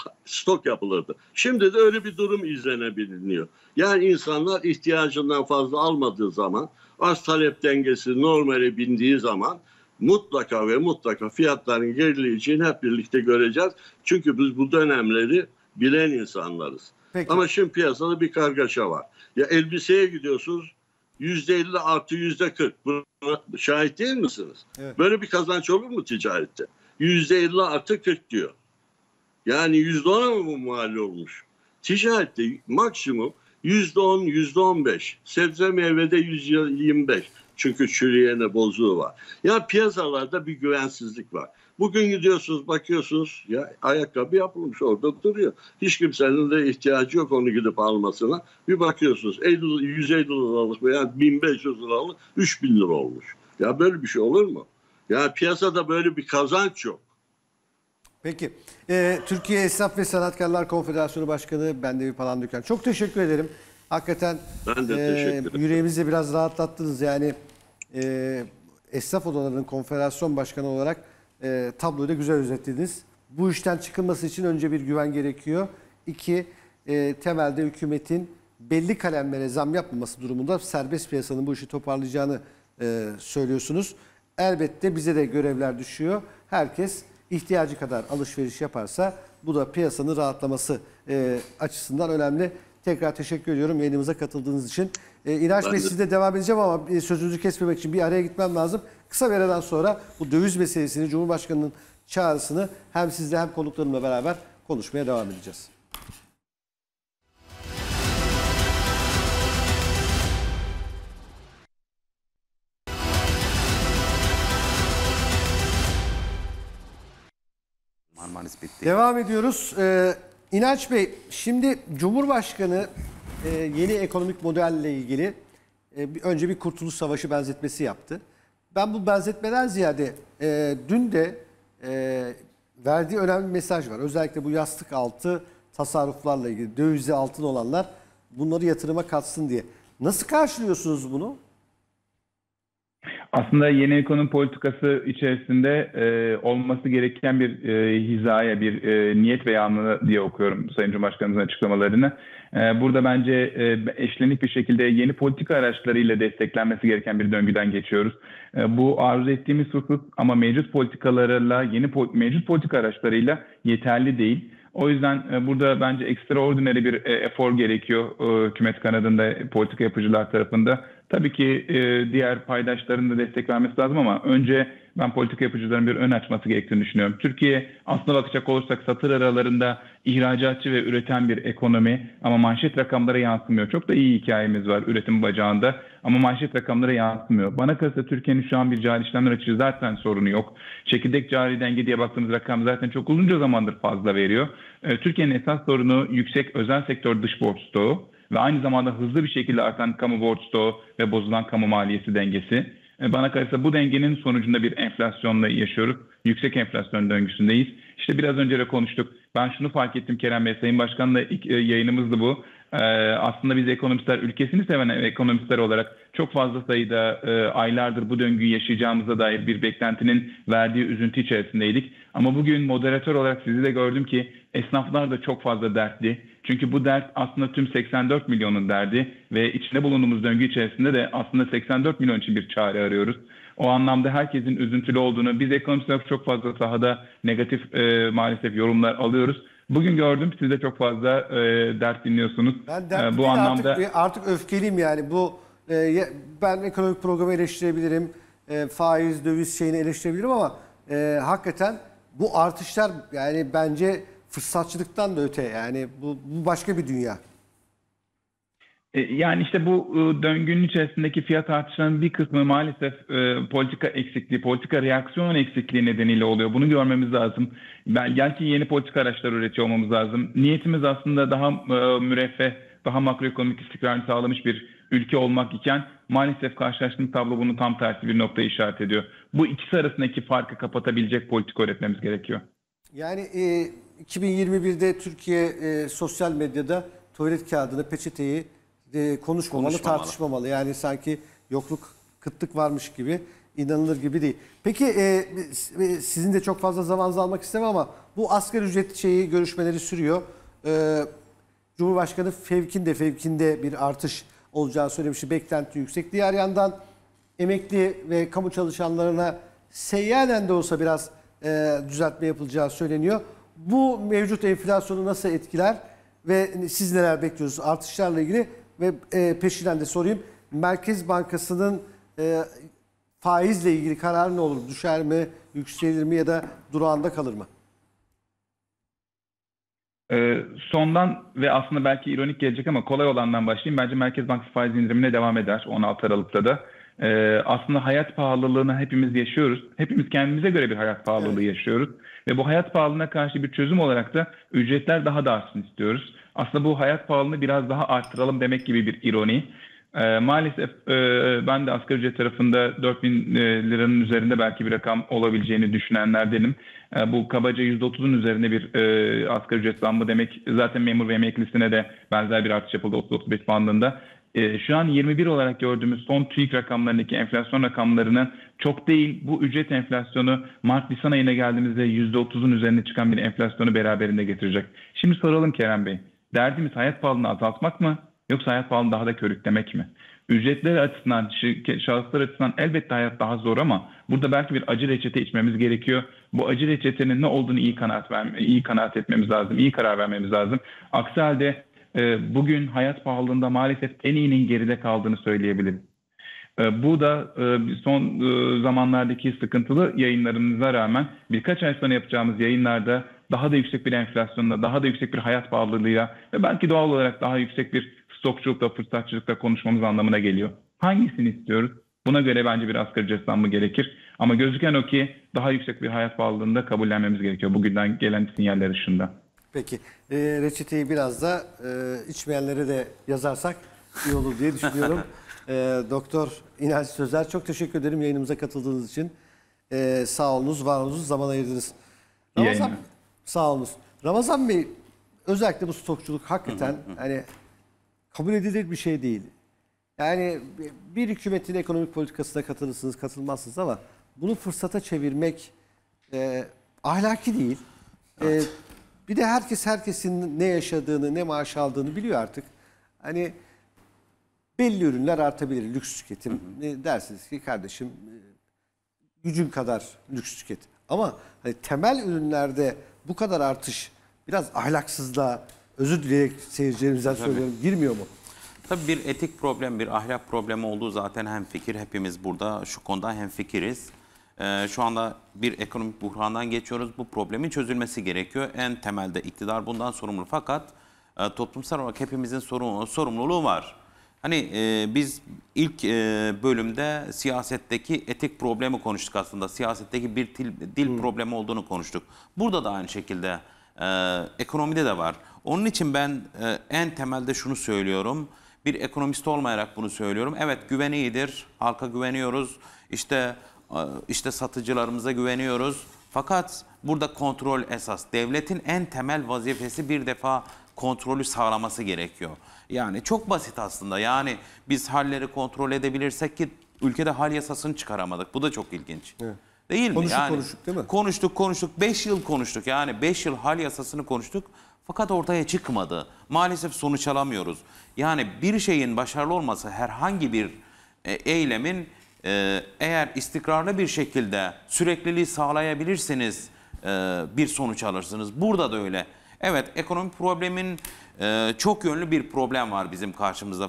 Speaker 9: stok yapılırdı. Şimdi de öyle bir durum izlenebiliniyor. Yani insanlar ihtiyacından fazla almadığı zaman arz talep dengesi normale bindiği zaman mutlaka ve mutlaka fiyatların gerileyeceğini hep birlikte göreceğiz. Çünkü biz bu dönemleri bilen insanlarız. Peki. Ama şimdi piyasada bir kargaşa var. Ya elbiseye gidiyorsunuz yüzde elli artı yüzde kırk. şahit değil misiniz? Evet. Böyle bir kazanç olur mu ticarette? Yüzde elli artı kırk diyor. Yani yüzde ona mı bu mal olmuş? Ticarette maksimum yüzde on, yüzde on beş. Sebze meyvede yüzde yirmi beş. Çünkü çürüyene bozuğu var. Ya piyasalarda bir güvensizlik var. Bugün gidiyorsunuz bakıyorsunuz ya ayakkabı yapılmış orada duruyor. Hiç kimsenin de ihtiyacı yok onu gidip almasına. Bir bakıyorsunuz 50, 150 liralık veya 1500 liralık 3000 lira olmuş. Ya böyle bir şey olur mu? Ya piyasada böyle bir kazanç yok.
Speaker 1: Peki. Ee, Türkiye Esnaf ve Sanatkarlar Konfederasyonu Başkanı Bendevi Palandöken. Çok teşekkür ederim. Hakikaten ben de e, teşekkür yüreğimizi biraz rahatlattınız. Yani e, Esnaf Odaları'nın konfederasyon başkanı olarak e, tabloyu da güzel özetlediniz. Bu işten çıkılması için önce bir güven gerekiyor. İki, e, temelde hükümetin belli kalemlere zam yapmaması durumunda serbest piyasanın bu işi toparlayacağını e, söylüyorsunuz. Elbette bize de görevler düşüyor. Herkes ihtiyacı kadar alışveriş yaparsa bu da piyasanın rahatlaması e, açısından önemli. Tekrar teşekkür ediyorum yayınımıza katıldığınız için. E, İlaç Bey sizde devam edeceğim ama e, sözünüzü kesmemek için bir araya gitmem lazım. Kısa bir aradan sonra bu döviz meselesini, Cumhurbaşkanı'nın çağrısını hem sizle hem konuklarımla beraber konuşmaya devam edeceğiz. Marmaris bitti. Devam ediyoruz. Ee, İnanç Bey şimdi Cumhurbaşkanı e, yeni ekonomik modelle ilgili e, bir, önce bir Kurtuluş Savaşı benzetmesi yaptı. Ben bu benzetmeden ziyade e, dün de e, verdiği önemli bir mesaj var. Özellikle bu yastık altı tasarruflarla ilgili dövizi altın olanlar bunları yatırıma katsın diye. Nasıl karşılıyorsunuz bunu?
Speaker 3: Aslında yeni ekonomi politikası içerisinde e, olması gereken bir e, hizaya, bir e, niyet beyanı diye okuyorum Sayın Cumhurbaşkanımızın açıklamalarını. E, burada bence e, eşlenik bir şekilde yeni politika araçlarıyla desteklenmesi gereken bir döngüden geçiyoruz. E, bu arzu ettiğimiz hukuk ama mevcut politikalarla, yeni po- mevcut politika araçlarıyla yeterli değil. O yüzden e, burada bence ekstraordinary bir e, efor gerekiyor e, hükümet kanadında politika yapıcılar tarafında. Tabii ki e, diğer paydaşların da destek vermesi lazım ama önce ben politik yapıcıların bir ön açması gerektiğini düşünüyorum. Türkiye aslında bakacak olursak satır aralarında ihracatçı ve üreten bir ekonomi ama manşet rakamlara yansımıyor. Çok da iyi hikayemiz var üretim bacağında ama manşet rakamlara yansımıyor. Bana kalırsa Türkiye'nin şu an bir cari işlemler açığı zaten sorunu yok. Çekirdek cari denge diye baktığımız rakam zaten çok uzunca zamandır fazla veriyor. E, Türkiye'nin esas sorunu yüksek özel sektör dış borç stoğu ve aynı zamanda hızlı bir şekilde artan kamu borç ve bozulan kamu maliyesi dengesi. E, bana kalırsa bu dengenin sonucunda bir enflasyonla yaşıyoruz. Yüksek enflasyon döngüsündeyiz. İşte biraz önce de konuştuk. Ben şunu fark ettim Kerem Bey, Sayın Başkan'la e, yayınımızdı bu. E, aslında biz ekonomistler, ülkesini seven ekonomistler olarak çok fazla sayıda aylardır bu döngüyü yaşayacağımıza dair bir beklentinin verdiği üzüntü içerisindeydik. Ama bugün moderatör olarak sizi de gördüm ki esnaflar da çok fazla dertli çünkü bu dert aslında tüm 84 milyonun derdi ve içinde bulunduğumuz döngü içerisinde de aslında 84 milyon için bir çare arıyoruz. O anlamda herkesin üzüntülü olduğunu, biz ekonomistler çok fazla sahada negatif e, maalesef yorumlar alıyoruz. Bugün gördüm siz de çok fazla e, dert dinliyorsunuz. Ben dert e, bu anlamda artık, e,
Speaker 1: artık öfkeliyim yani bu e, ben ekonomik programı eleştirebilirim, e, faiz, döviz şeyini eleştirebilirim ama e, hakikaten bu artışlar yani bence fırsatçılıktan da öte yani bu, bu başka bir dünya.
Speaker 3: E, yani işte bu e, döngünün içerisindeki fiyat artışlarının bir kısmı maalesef e, politika eksikliği, politika reaksiyon eksikliği nedeniyle oluyor. Bunu görmemiz lazım. Belki yeni politika araçları üretiyor olmamız lazım. Niyetimiz aslında daha müreffeh, daha makroekonomik istikrarını sağlamış bir ülke olmak iken maalesef karşılaştığımız tablo bunu tam tersi bir noktaya işaret ediyor. Bu ikisi arasındaki farkı kapatabilecek politika üretmemiz gerekiyor.
Speaker 1: Yani e, 2021'de Türkiye e, sosyal medyada tuvalet kağıdını, peçeteyi e, konuşmamalı, Konuşmamalı. tartışmamalı. Yani sanki yokluk, kıtlık varmış gibi inanılır gibi değil. Peki e, e, sizin de çok fazla zamanınızı almak istemem ama bu asgari ücret şeyi görüşmeleri sürüyor. E, Cumhurbaşkanı fevkinde fevkinde bir artış olacağı söylemişti. Beklenti yüksek. Diğer yandan emekli ve kamu çalışanlarına seyyanen de olsa biraz e, düzeltme yapılacağı söyleniyor. Bu mevcut enflasyonu nasıl etkiler ve siz neler bekliyorsunuz artışlarla ilgili ve e, peşinden de sorayım. Merkez Bankası'nın e, faizle ilgili karar ne olur? Düşer mi, yükselir mi ya da durağında kalır mı?
Speaker 3: E, sondan ve aslında belki ironik gelecek ama kolay olandan başlayayım. Bence Merkez Bankası faiz indirimine devam eder 16 Aralık'ta da. E, aslında hayat pahalılığını hepimiz yaşıyoruz. Hepimiz kendimize göre bir hayat pahalılığı evet. yaşıyoruz. Ve bu hayat pahalılığına karşı bir çözüm olarak da ücretler daha da artsın istiyoruz. Aslında bu hayat pahalılığını biraz daha arttıralım demek gibi bir ironi. E, maalesef e, ben de asgari ücret tarafında 4000 e, liranın üzerinde belki bir rakam olabileceğini düşünenlerdenim. E, bu kabaca %30'un üzerinde bir e, asgari ücret zammı demek zaten memur ve emeklisine de benzer bir artış yapıldı 30-35 bandında. Ee, şu an 21 olarak gördüğümüz son TÜİK rakamlarındaki enflasyon rakamlarının çok değil bu ücret enflasyonu Mart-Nisan ayına geldiğimizde %30'un üzerine çıkan bir enflasyonu beraberinde getirecek. Şimdi soralım Kerem Bey, derdimiz hayat pahalılığını azaltmak mı yoksa hayat pahalılığını daha da körüklemek mi? Ücretler açısından, şahıslar açısından elbette hayat daha zor ama burada belki bir acı reçete içmemiz gerekiyor. Bu acı reçetenin ne olduğunu iyi kanaat, verme, iyi kanaat etmemiz lazım, iyi karar vermemiz lazım. Aksi halde ee, bugün hayat pahalılığında maalesef en iyinin geride kaldığını söyleyebilirim. Ee, bu da e, son e, zamanlardaki sıkıntılı yayınlarımıza rağmen birkaç ay sonra yapacağımız yayınlarda daha da yüksek bir enflasyonla, daha da yüksek bir hayat pahalılığıyla ve belki doğal olarak daha yüksek bir stokçulukla, fırsatçılıkla konuşmamız anlamına geliyor. Hangisini istiyoruz? Buna göre bence bir asgari ücret zammı gerekir. Ama gözüken o ki daha yüksek bir hayat pahalılığında kabullenmemiz gerekiyor bugünden gelen sinyaller ışığında.
Speaker 1: Peki. E, reçeteyi biraz da e, içmeyenlere de yazarsak iyi olur diye düşünüyorum. e, Doktor İnanç sözler çok teşekkür ederim yayınımıza katıldığınız için. E, sağ olunuz, var olunuz, zaman ayırdınız. Ramazan, sağ olunuz. Ramazan Bey özellikle bu stokçuluk hakikaten hani kabul edilir bir şey değil. Yani bir hükümetin ekonomik politikasına katılırsınız, katılmazsınız ama bunu fırsata çevirmek e, ahlaki değil. E, evet. E, bir de herkes herkesin ne yaşadığını, ne maaş aldığını biliyor artık. Hani belli ürünler artabilir lüks tüketim. Hı hı. Dersiniz ki kardeşim e, gücün kadar lüks tüket. Ama hani temel ürünlerde bu kadar artış biraz ahlaksızlığa özür dileyerek seyircilerimizden Tabii. söylüyorum girmiyor mu? Tabii
Speaker 2: bir etik problem, bir ahlak problemi olduğu zaten hem fikir hepimiz burada şu konuda hem fikiriz e, şu anda bir ekonomik buhrandan geçiyoruz. Bu problemin çözülmesi gerekiyor. En temelde iktidar bundan sorumlu fakat e, toplumsal olarak hepimizin sorumlu, sorumluluğu var. Hani e, biz ilk e, bölümde siyasetteki etik problemi konuştuk aslında. Siyasetteki bir dil, dil hmm. problemi olduğunu konuştuk. Burada da aynı şekilde e, ekonomide de var. Onun için ben e, en temelde şunu söylüyorum. Bir ekonomist olmayarak bunu söylüyorum. Evet güven iyidir. Halka güveniyoruz. İşte ee, işte satıcılarımıza güveniyoruz. Fakat burada kontrol esas. Devletin en temel vazifesi bir defa kontrolü sağlaması gerekiyor. Yani çok basit aslında. Yani biz halleri kontrol edebilirsek ki ülkede hal yasasını çıkaramadık. Bu da çok ilginç. Evet. Değil mi? Konuştuk yani, konuştuk değil mi? Konuştuk konuştuk. Beş yıl konuştuk. Yani beş yıl hal yasasını konuştuk. Fakat ortaya çıkmadı. Maalesef sonuç alamıyoruz. Yani bir şeyin başarılı olması herhangi bir e, eylemin ee, eğer istikrarlı bir şekilde sürekliliği sağlayabilirseniz e, bir sonuç alırsınız. Burada da öyle. Evet ekonomi problemin e, çok yönlü bir problem var bizim karşımızda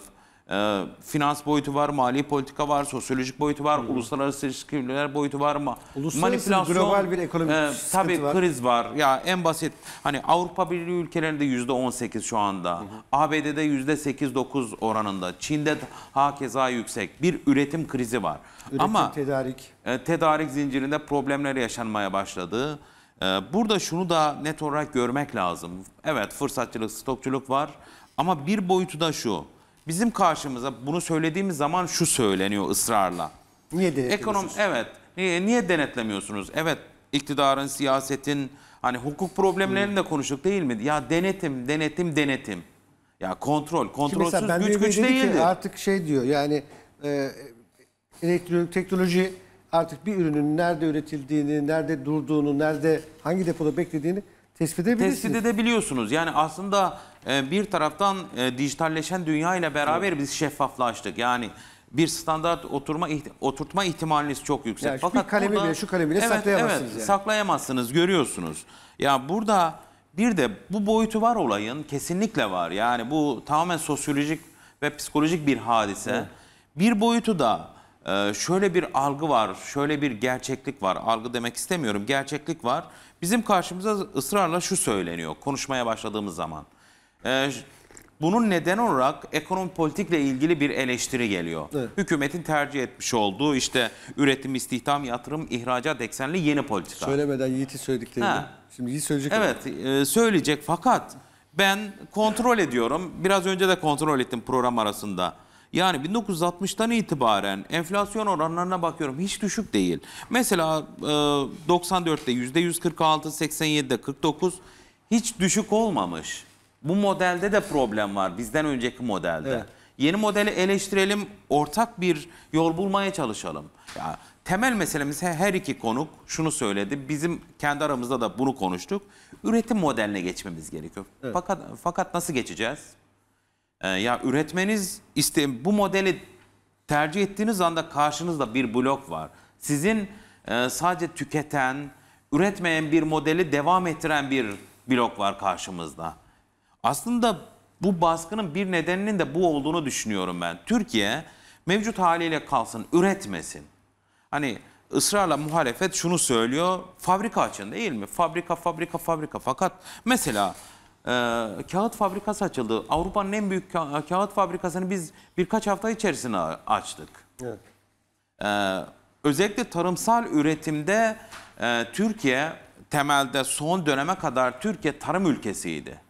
Speaker 2: e, finans boyutu var, mali politika var, sosyolojik boyutu var, Hı. Hmm. uluslararası ilişkiler boyutu var ama manipülasyon global bir ekonomik e, tabii var. kriz var. Ya en basit hani Avrupa Birliği ülkelerinde yüzde %18 şu anda. Hı hı. ABD'de %8-9 oranında. Çin'de hakeza yüksek. Bir üretim krizi var. Üretim, ama tedarik e, tedarik zincirinde problemler yaşanmaya başladı. E, burada şunu da net olarak görmek lazım. Evet fırsatçılık, stokçuluk var ama bir boyutu da şu. Bizim karşımıza bunu söylediğimiz zaman şu söyleniyor ısrarla.
Speaker 1: Niye Ekonom
Speaker 2: evet. Niye, niye denetlemiyorsunuz? Evet iktidarın, siyasetin hani hukuk problemlerini de konuştuk değil mi? Ya denetim, denetim, denetim. Ya kontrol, kontrolsüz mesela güç güç değildir. Ki
Speaker 1: artık şey diyor yani e, elektronik teknoloji artık bir ürünün nerede üretildiğini, nerede durduğunu, nerede hangi depoda beklediğini tespit edebilirsiniz. Tespit
Speaker 2: edebiliyorsunuz. Yani aslında ee, bir taraftan e, dijitalleşen dünya ile beraber evet. biz şeffaflaştık. Yani bir standart oturma oturtma ihtimaliniz çok yüksek. Yani Fakat bir kalemi burada, bile şu kalemi bile evet, saklayamazsınız. Evet, yani. saklayamazsınız görüyorsunuz. Ya burada bir de bu boyutu var olayın kesinlikle var. Yani bu tamamen sosyolojik ve psikolojik bir hadise. Evet. Bir boyutu da e, şöyle bir algı var, şöyle bir gerçeklik var. Algı demek istemiyorum, gerçeklik var. Bizim karşımıza ısrarla şu söyleniyor konuşmaya başladığımız zaman. Ee, bunun neden olarak ekonomi politikle ilgili bir eleştiri geliyor. Evet. Hükümetin tercih etmiş olduğu işte üretim, istihdam, yatırım, ihracat eksenli yeni politika.
Speaker 1: Söylemeden Yiğit'i söylediklerini. Şimdi Yiğit söyleyecek. Evet
Speaker 2: e, söyleyecek fakat ben kontrol ediyorum. Biraz önce de kontrol ettim program arasında. Yani 1960'tan itibaren enflasyon oranlarına bakıyorum hiç düşük değil. Mesela e, 94'te %146, 87'de 49 hiç düşük olmamış. Bu modelde de problem var bizden önceki modelde. Evet. Yeni modeli eleştirelim, ortak bir yol bulmaya çalışalım. Ya, temel meselemiz her iki konuk şunu söyledi. Bizim kendi aramızda da bunu konuştuk. Üretim modeline geçmemiz gerekiyor. Evet. Fakat fakat nasıl geçeceğiz? Ee, ya üretmeniz iste bu modeli tercih ettiğiniz anda karşınızda bir blok var. Sizin e, sadece tüketen, üretmeyen bir modeli devam ettiren bir blok var karşımızda. Aslında bu baskının bir nedeninin de bu olduğunu düşünüyorum ben. Türkiye mevcut haliyle kalsın, üretmesin. Hani ısrarla muhalefet şunu söylüyor, fabrika açın değil mi? Fabrika, fabrika, fabrika. Fakat mesela e, kağıt fabrikası açıldı. Avrupa'nın en büyük ka- kağıt fabrikasını biz birkaç hafta içerisinde açtık. Evet. E, özellikle tarımsal üretimde e, Türkiye temelde son döneme kadar Türkiye tarım ülkesiydi.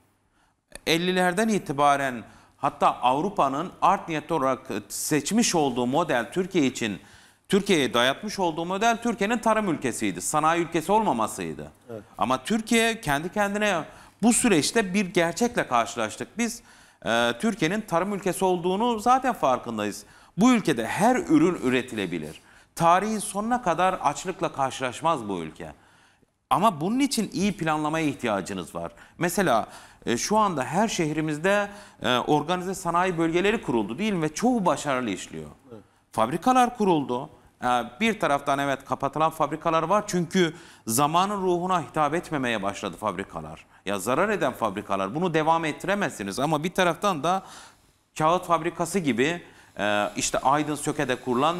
Speaker 2: 50'lerden itibaren hatta Avrupa'nın art niyetli olarak seçmiş olduğu model Türkiye için Türkiye'ye dayatmış olduğu model Türkiye'nin tarım ülkesiydi. Sanayi ülkesi olmamasıydı. Evet. Ama Türkiye kendi kendine bu süreçte bir gerçekle karşılaştık. Biz e, Türkiye'nin tarım ülkesi olduğunu zaten farkındayız. Bu ülkede her ürün üretilebilir. Tarihin sonuna kadar açlıkla karşılaşmaz bu ülke. Ama bunun için iyi planlamaya ihtiyacınız var. Mesela e, şu anda her şehrimizde e, organize sanayi bölgeleri kuruldu değil mi? Ve çoğu başarılı işliyor. Fabrikalar kuruldu. E, bir taraftan evet kapatılan fabrikalar var. Çünkü zamanın ruhuna hitap etmemeye başladı fabrikalar. Ya zarar eden fabrikalar. Bunu devam ettiremezsiniz. Ama bir taraftan da kağıt fabrikası gibi işte Aydın Söke'de kurulan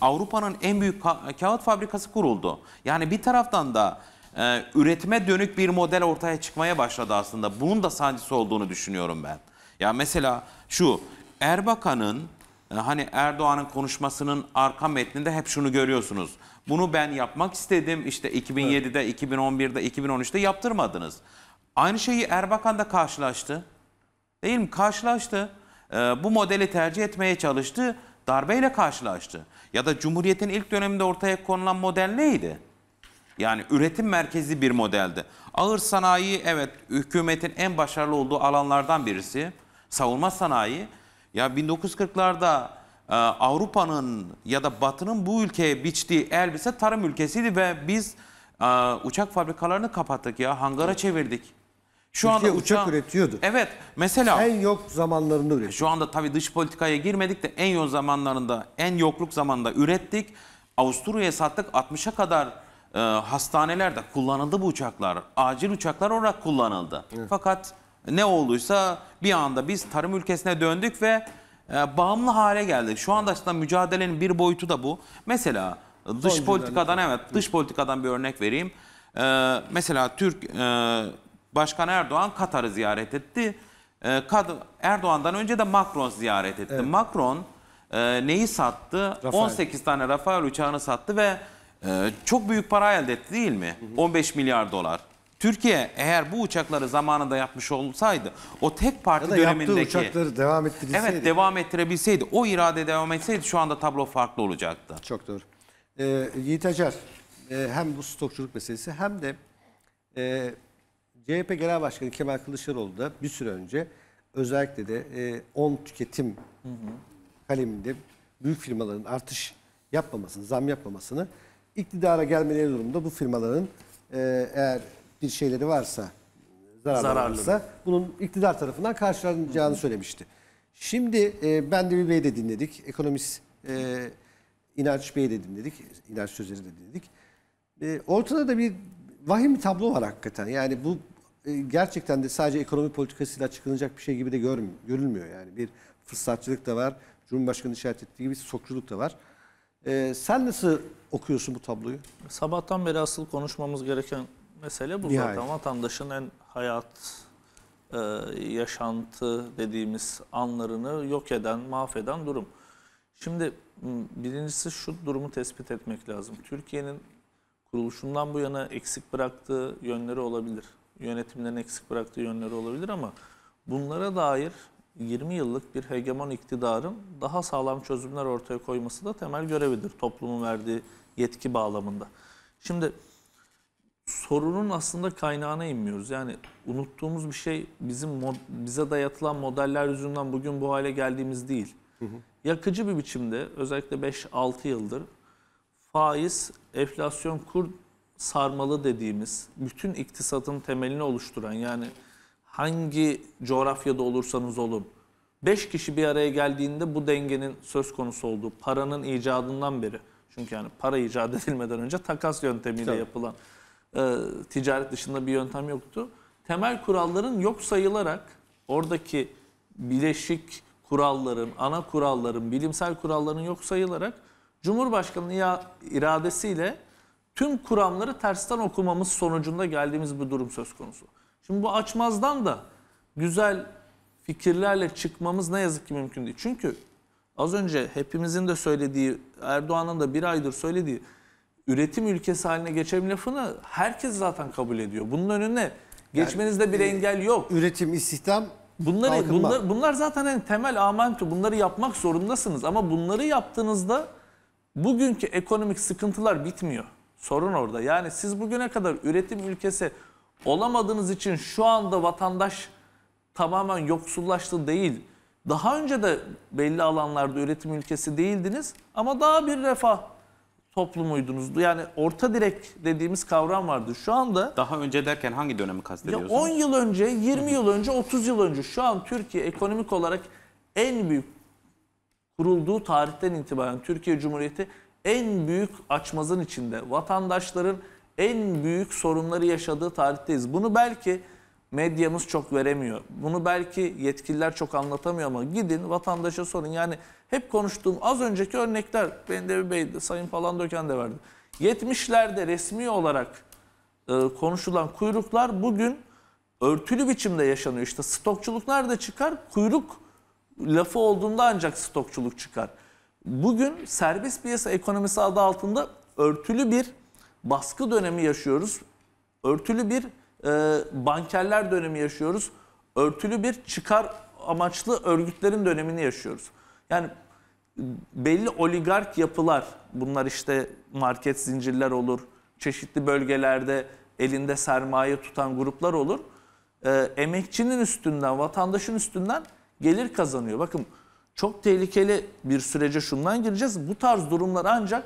Speaker 2: Avrupa'nın en büyük ka- kağıt fabrikası kuruldu. Yani bir taraftan da e, üretime dönük bir model ortaya çıkmaya başladı aslında. Bunun da sancısı olduğunu düşünüyorum ben. Ya mesela şu Erbakan'ın e, hani Erdoğan'ın konuşmasının arka metninde hep şunu görüyorsunuz. Bunu ben yapmak istedim işte 2007'de, 2011'de, 2013'te yaptırmadınız. Aynı şeyi Erbakan da karşılaştı. Değil mi? Karşılaştı. E, bu modeli tercih etmeye çalıştı darbeyle karşılaştı. Ya da Cumhuriyet'in ilk döneminde ortaya konulan model neydi? Yani üretim merkezi bir modeldi. Ağır sanayi evet hükümetin en başarılı olduğu alanlardan birisi. Savunma sanayi. Ya 1940'larda e, Avrupa'nın ya da Batı'nın bu ülkeye biçtiği elbise tarım ülkesiydi ve biz e, uçak fabrikalarını kapattık ya hangara çevirdik. Şu Türkiye anda uçağı, uçak üretiyordu. Evet. Mesela en yok zamanlarında üretti. Şu anda tabii dış politikaya girmedik de en yok zamanlarında, en yokluk zamanında ürettik. Avusturya'ya sattık 60'a kadar e, hastanelerde kullanıldı bu uçaklar. Acil uçaklar olarak kullanıldı. Evet. Fakat ne olduysa bir anda biz tarım ülkesine döndük ve e, bağımlı hale geldik. Şu anda aslında mücadelenin bir boyutu da bu. Mesela dış Son politikadan evet dış politikadan bir örnek vereyim. E, mesela Türk e, Başkan Erdoğan Katar'ı ziyaret etti. Ee, Erdoğan'dan önce de Macron ziyaret etti. Evet. Macron e, neyi sattı? Rafael. 18 tane Rafael uçağını sattı ve e, çok büyük para elde etti değil mi? 15 milyar dolar. Türkiye eğer bu uçakları zamanında yapmış olsaydı o tek parti ya da dönemindeki
Speaker 1: uçakları devam ettirebilseydi. Evet
Speaker 2: devam ettirebilseydi o irade devam etseydi şu anda tablo farklı olacaktı.
Speaker 1: Çok doğru. Ee, Yiğit Acar e, hem bu stokçuluk meselesi hem de e, CHP Genel Başkanı Kemal Kılıçdaroğlu da bir süre önce özellikle de 10 e, tüketim hı hı. kaleminde büyük firmaların artış yapmamasını, zam yapmamasını iktidara gelmeleri durumunda bu firmaların e, eğer bir şeyleri varsa zararlı, bunun iktidar tarafından karşılanacağını hı hı. söylemişti. Şimdi e, ben de bir bey de dinledik. Ekonomist e, İnanç Bey'i de dinledik. İnanç Sözleri de dinledik. E, ortada da bir vahim bir tablo var hakikaten. Yani bu e, gerçekten de sadece ekonomi politikasıyla açıklanacak bir şey gibi de görülmüyor. Yani bir fırsatçılık da var. Cumhurbaşkanı işaret ettiği gibi sokçuluk da var. Ee, sen nasıl okuyorsun bu tabloyu?
Speaker 5: Sabahtan beri asıl konuşmamız gereken mesele bu Nihayet. zaten. Vatandaşın en hayat, e, yaşantı dediğimiz anlarını yok eden, mahveden durum. Şimdi birincisi şu durumu tespit etmek lazım. Türkiye'nin kuruluşundan bu yana eksik bıraktığı yönleri olabilir yönetimlerin eksik bıraktığı yönleri olabilir ama bunlara dair 20 yıllık bir hegemon iktidarın daha sağlam çözümler ortaya koyması da temel görevidir toplumun verdiği yetki bağlamında. Şimdi sorunun aslında kaynağına inmiyoruz. Yani unuttuğumuz bir şey bizim bize dayatılan modeller yüzünden bugün bu hale geldiğimiz değil. Hı hı. Yakıcı bir biçimde özellikle 5-6 yıldır faiz, enflasyon, kur sarmalı dediğimiz bütün iktisadın temelini oluşturan yani hangi coğrafyada olursanız olun beş kişi bir araya geldiğinde bu dengenin söz konusu olduğu paranın icadından beri çünkü yani para icat edilmeden önce takas yöntemiyle Tabii. yapılan e, ticaret dışında bir yöntem yoktu. Temel kuralların yok sayılarak oradaki bileşik kuralların, ana kuralların, bilimsel kuralların yok sayılarak Cumhurbaşkanı'nın iradesiyle tüm kuramları tersten okumamız sonucunda geldiğimiz bir durum söz konusu. Şimdi bu açmazdan da güzel fikirlerle çıkmamız ne yazık ki mümkün değil. Çünkü az önce hepimizin de söylediği, Erdoğan'ın da bir aydır söylediği üretim ülkesi haline geçelim lafını herkes zaten kabul ediyor. Bunun önüne geçmenizde yani, bir e, engel yok. Üretim, istihdam, Bunları, kalkınma. bunlar, bunlar zaten en temel amento. Bunları yapmak zorundasınız. Ama bunları yaptığınızda bugünkü ekonomik sıkıntılar bitmiyor. Sorun orada. Yani siz bugüne kadar üretim ülkesi olamadığınız için şu anda vatandaş tamamen yoksullaştı değil. Daha önce de belli alanlarda üretim ülkesi değildiniz ama daha bir refah toplumuydunuz. Yani orta direk dediğimiz kavram vardı. Şu anda Daha önce derken hangi dönemi ya kastediyorsunuz? 10 yıl önce, 20 yıl önce, 30 yıl önce şu an Türkiye ekonomik olarak en büyük kurulduğu tarihten itibaren Türkiye Cumhuriyeti en büyük açmazın içinde vatandaşların en büyük sorunları yaşadığı tarihteyiz. Bunu belki medyamız çok veremiyor. Bunu belki yetkililer çok anlatamıyor ama gidin vatandaşa sorun. Yani hep konuştuğum az önceki örnekler Bendevi Bey de Sayın falan döken de verdi. 70'lerde resmi olarak e, konuşulan kuyruklar bugün örtülü biçimde yaşanıyor. İşte stokçuluk nerede çıkar? Kuyruk lafı olduğunda ancak stokçuluk çıkar. Bugün serbest piyasa ekonomisi adı altında örtülü bir baskı dönemi yaşıyoruz. Örtülü bir e, bankerler dönemi yaşıyoruz. Örtülü bir çıkar amaçlı örgütlerin dönemini yaşıyoruz. Yani belli oligark yapılar, bunlar işte market zincirler olur, çeşitli bölgelerde elinde sermaye tutan gruplar olur. E, emekçinin üstünden, vatandaşın üstünden gelir kazanıyor. Bakın çok tehlikeli bir sürece şundan gireceğiz. Bu tarz durumlar ancak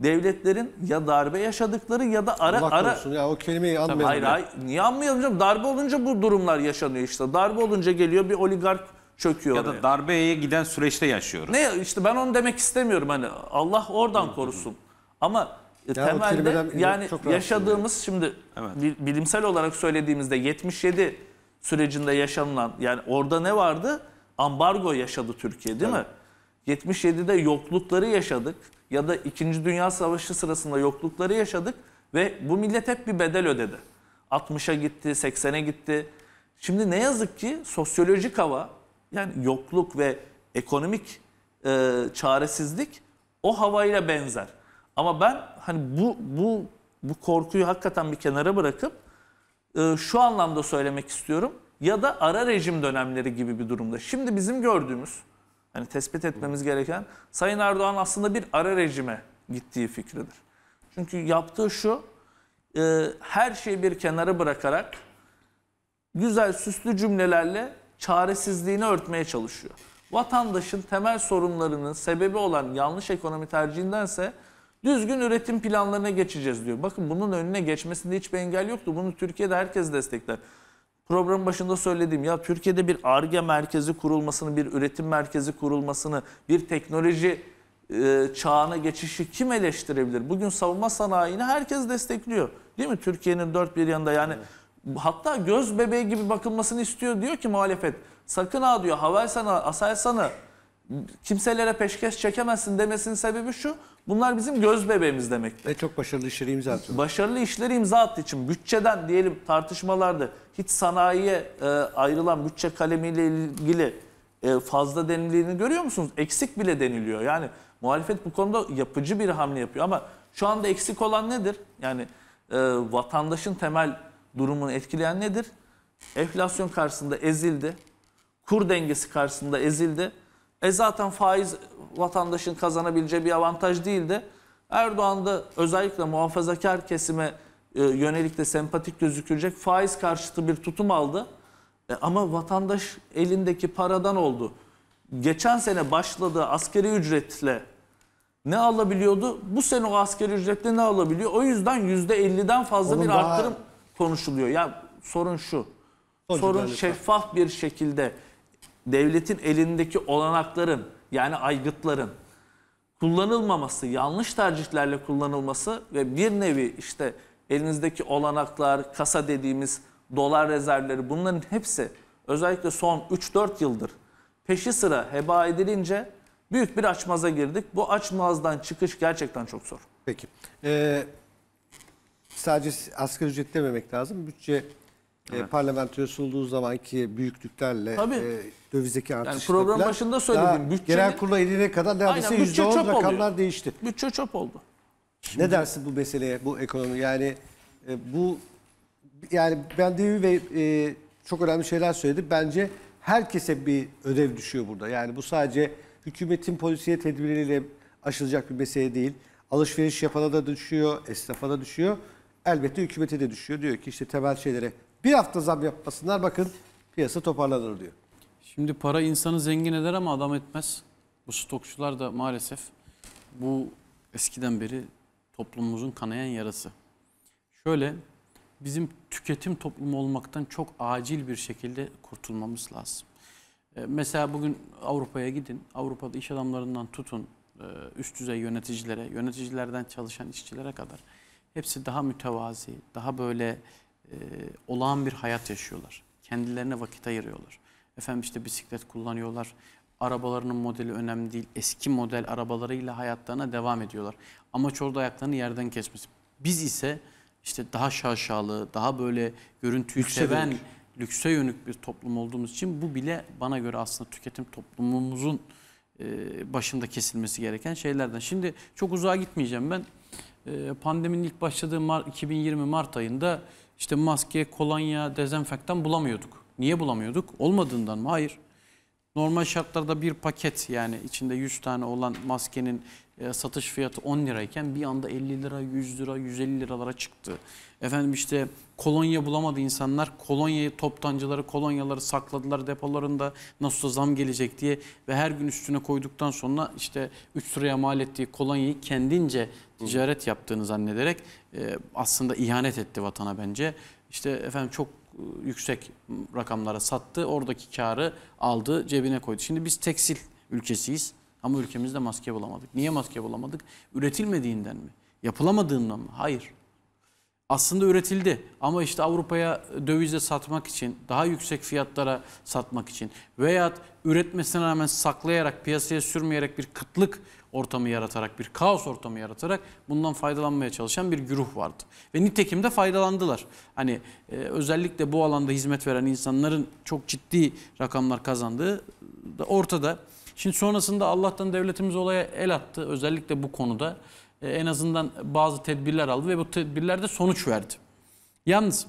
Speaker 5: devletlerin ya darbe yaşadıkları ya da ara Allah ara
Speaker 1: ya o kelimeyi anmayalım. Hayır hayır
Speaker 5: niye anmayalım Darbe olunca bu durumlar yaşanıyor işte. Darbe olunca geliyor bir oligark çöküyor. Ya oraya. da darbeye giden süreçte yaşıyoruz. Ne işte ben onu demek istemiyorum hani Allah oradan korusun. Ama e, ya temelde yani yaşadığımız şimdi evet. bilimsel olarak söylediğimizde 77 sürecinde yaşanılan yani orada ne vardı? ambargo yaşadı Türkiye değil evet. mi? 77'de yoklukları yaşadık ya da 2. Dünya Savaşı sırasında yoklukları yaşadık ve bu millet hep bir bedel ödedi. 60'a gitti, 80'e gitti. Şimdi ne yazık ki sosyolojik hava yani yokluk ve ekonomik e, çaresizlik o havayla benzer. Ama ben hani bu bu bu korkuyu hakikaten bir kenara bırakıp e, şu anlamda söylemek istiyorum ya da ara rejim dönemleri gibi bir durumda. Şimdi bizim gördüğümüz, hani tespit etmemiz gereken Sayın Erdoğan aslında bir ara rejime gittiği fikridir. Çünkü yaptığı şu, e, her şeyi bir kenara bırakarak güzel süslü cümlelerle çaresizliğini örtmeye çalışıyor. Vatandaşın temel sorunlarının sebebi olan yanlış ekonomi tercihindense düzgün üretim planlarına geçeceğiz diyor. Bakın bunun önüne geçmesinde hiçbir engel yoktu. Bunu Türkiye'de herkes destekler. Programın başında söylediğim ya Türkiye'de bir ARGE merkezi kurulmasını, bir üretim merkezi kurulmasını, bir teknoloji e, çağına geçişi kim eleştirebilir? Bugün savunma sanayini herkes destekliyor. Değil mi? Türkiye'nin dört bir yanında yani evet. hatta göz bebeği gibi bakılmasını istiyor diyor ki muhalefet. Sakın ha diyor Havelsan'ı, Aselsan'ı kimselere peşkeş çekemezsin demesinin sebebi şu. Bunlar bizim göz bebeğimiz demek. Ve çok başarılı işleri imza atıyor. Başarılı işleri imza attığı için bütçeden diyelim tartışmalarda hiç sanayiye e, ayrılan bütçe kalemiyle ilgili e, fazla denildiğini görüyor musunuz? Eksik bile deniliyor. Yani muhalefet bu konuda yapıcı bir hamle yapıyor ama şu anda eksik olan nedir? Yani e, vatandaşın temel durumunu etkileyen nedir? Enflasyon karşısında ezildi. Kur dengesi karşısında ezildi. E zaten faiz vatandaşın kazanabileceği bir avantaj değildi. Erdoğan da özellikle muhafazakar kesime e, yönelik de sempatik gözükülecek faiz karşıtı bir tutum aldı. E ama vatandaş elindeki paradan oldu. Geçen sene başladığı askeri ücretle ne alabiliyordu? Bu sene o askeri ücretle ne alabiliyor? O yüzden %50'den fazla Onun bir daha... arttırım konuşuluyor. Ya sorun şu. sorun şeffaf bir şekilde devletin elindeki olanakların yani aygıtların kullanılmaması, yanlış tercihlerle kullanılması ve bir nevi işte elinizdeki olanaklar, kasa dediğimiz dolar rezervleri bunların hepsi özellikle son 3-4 yıldır peşi sıra heba edilince
Speaker 1: büyük bir açmaza girdik. Bu açmazdan çıkış gerçekten çok zor. Peki. Ee, sadece asgari ücret dememek lazım. Bütçe e, evet. E, parlamentoya olduğu zamanki büyüklüklerle Tabii. E, dövizdeki artış. Yani program başında söylediğim Bütçe genel kurula eline kadar neredeyse Aynen, %10 rakamlar oluyor. değişti. Bütçe çöp oldu. Şimdi... Ne dersin bu meseleye, bu ekonomi? Yani e, bu yani ben Devi ve e, çok önemli şeyler söyledi. Bence herkese bir ödev düşüyor burada. Yani bu sadece hükümetin polisiye tedbirleriyle aşılacak bir mesele değil. Alışveriş yapana da düşüyor, esnafa da düşüyor. Elbette hükümete de düşüyor. Diyor ki işte temel şeylere bir hafta zam yapmasınlar
Speaker 4: bakın piyasa toparlanır diyor. Şimdi para insanı zengin eder ama adam etmez. Bu stokçular da maalesef bu eskiden beri toplumumuzun kanayan yarası. Şöyle bizim tüketim toplumu olmaktan çok acil bir şekilde kurtulmamız lazım. Ee, mesela bugün Avrupa'ya gidin. Avrupa'da iş adamlarından tutun e, üst düzey yöneticilere, yöneticilerden çalışan işçilere kadar hepsi daha mütevazi, daha böyle e, olağan bir hayat yaşıyorlar. Kendilerine vakit ayırıyorlar. Efendim işte bisiklet kullanıyorlar. Arabalarının modeli önemli değil. Eski model arabalarıyla hayatlarına devam ediyorlar. Amaç orada ayaklarını yerden kesmesi. Biz ise işte daha şaşalı, daha böyle görüntüyü lükse seven, dönük. lükse yönük bir toplum olduğumuz için bu bile bana göre aslında tüketim toplumumuzun e, başında kesilmesi gereken şeylerden. Şimdi çok uzağa gitmeyeceğim ben. E, pandeminin ilk başladığı 2020 Mart ayında işte maske, kolonya, dezenfektan bulamıyorduk. Niye bulamıyorduk? Olmadığından mı? Hayır. Normal şartlarda bir paket yani içinde 100 tane olan maskenin e, satış fiyatı 10 lirayken bir anda 50 lira, 100 lira, 150 liralara çıktı. Efendim işte kolonya bulamadı insanlar. Kolonyayı toptancıları, kolonyaları sakladılar depolarında nasıl zam gelecek diye ve her gün üstüne koyduktan sonra işte 3 liraya mal ettiği kolonyayı kendince ticaret yaptığını zannederek e, aslında ihanet etti vatana bence. İşte efendim çok e, yüksek rakamlara sattı. Oradaki karı aldı, cebine koydu. Şimdi biz tekstil ülkesiyiz ama ülkemizde maske bulamadık. Niye maske bulamadık? Üretilmediğinden mi? Yapılamadığından mı? Hayır. Aslında üretildi ama işte Avrupa'ya dövizle satmak için, daha yüksek fiyatlara satmak için veya üretmesine rağmen saklayarak, piyasaya sürmeyerek bir kıtlık ortamı yaratarak, bir kaos ortamı yaratarak bundan faydalanmaya çalışan bir güruh vardı. Ve nitekim de faydalandılar. Hani e, özellikle bu alanda hizmet veren insanların çok ciddi rakamlar kazandığı da ortada. Şimdi sonrasında Allah'tan devletimiz olaya el attı. Özellikle bu konuda e, en azından bazı tedbirler aldı ve bu tedbirlerde sonuç verdi. Yalnız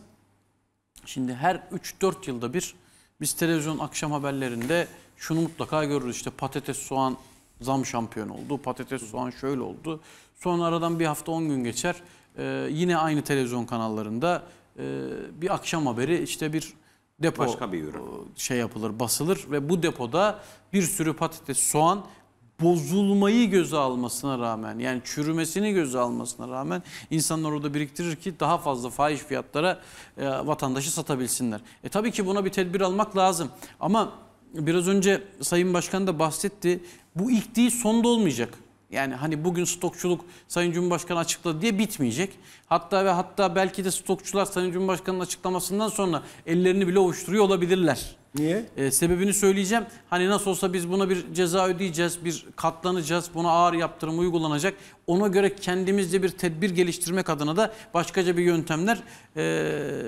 Speaker 4: şimdi her 3-4 yılda bir biz televizyon akşam haberlerinde şunu mutlaka görürüz. işte patates, soğan zam şampiyon oldu. Patates, soğan şöyle oldu. Sonra aradan bir hafta 10 gün geçer. Ee, yine aynı televizyon kanallarında e, bir akşam haberi işte bir depo Başka bir ürün. E, şey yapılır, basılır ve bu depoda bir sürü patates, soğan bozulmayı göze almasına rağmen yani çürümesini göze almasına rağmen insanlar orada biriktirir ki daha fazla fahiş fiyatlara e, vatandaşı satabilsinler. E tabii ki buna bir tedbir almak lazım ama biraz önce Sayın Başkan da bahsetti bu ilk değil sonda olmayacak. Yani hani bugün stokçuluk Sayın Cumhurbaşkanı açıkladı diye bitmeyecek. Hatta ve hatta belki de stokçular Sayın Cumhurbaşkanı'nın açıklamasından sonra ellerini bile ovuşturuyor olabilirler. Niye? E, sebebini söyleyeceğim. Hani nasıl olsa biz buna bir ceza ödeyeceğiz, bir katlanacağız, buna ağır yaptırım uygulanacak. Ona göre kendimizce bir tedbir geliştirmek adına da başkaca bir yöntemler e,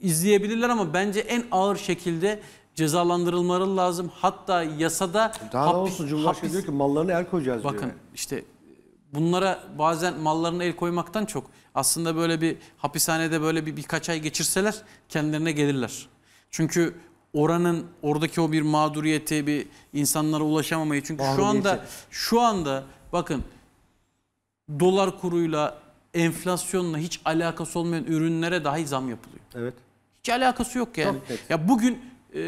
Speaker 4: izleyebilirler ama bence en ağır şekilde cezalandırılmaları lazım. Hatta yasada daha hapis, olsun Cumhurbaşkanı hapis, diyor ki
Speaker 1: mallarını el koyacağız bakın, diyor. Bakın
Speaker 4: işte bunlara bazen mallarını el koymaktan çok aslında böyle bir hapishanede böyle bir birkaç ay geçirseler kendilerine gelirler. Çünkü oranın oradaki o bir mağduriyeti, bir insanlara ulaşamamayı çünkü şu anda şu anda bakın dolar kuruyla enflasyonla hiç alakası olmayan ürünlere dahi zam yapılıyor. Evet. Hiç alakası yok yani. Çok ya bugün e,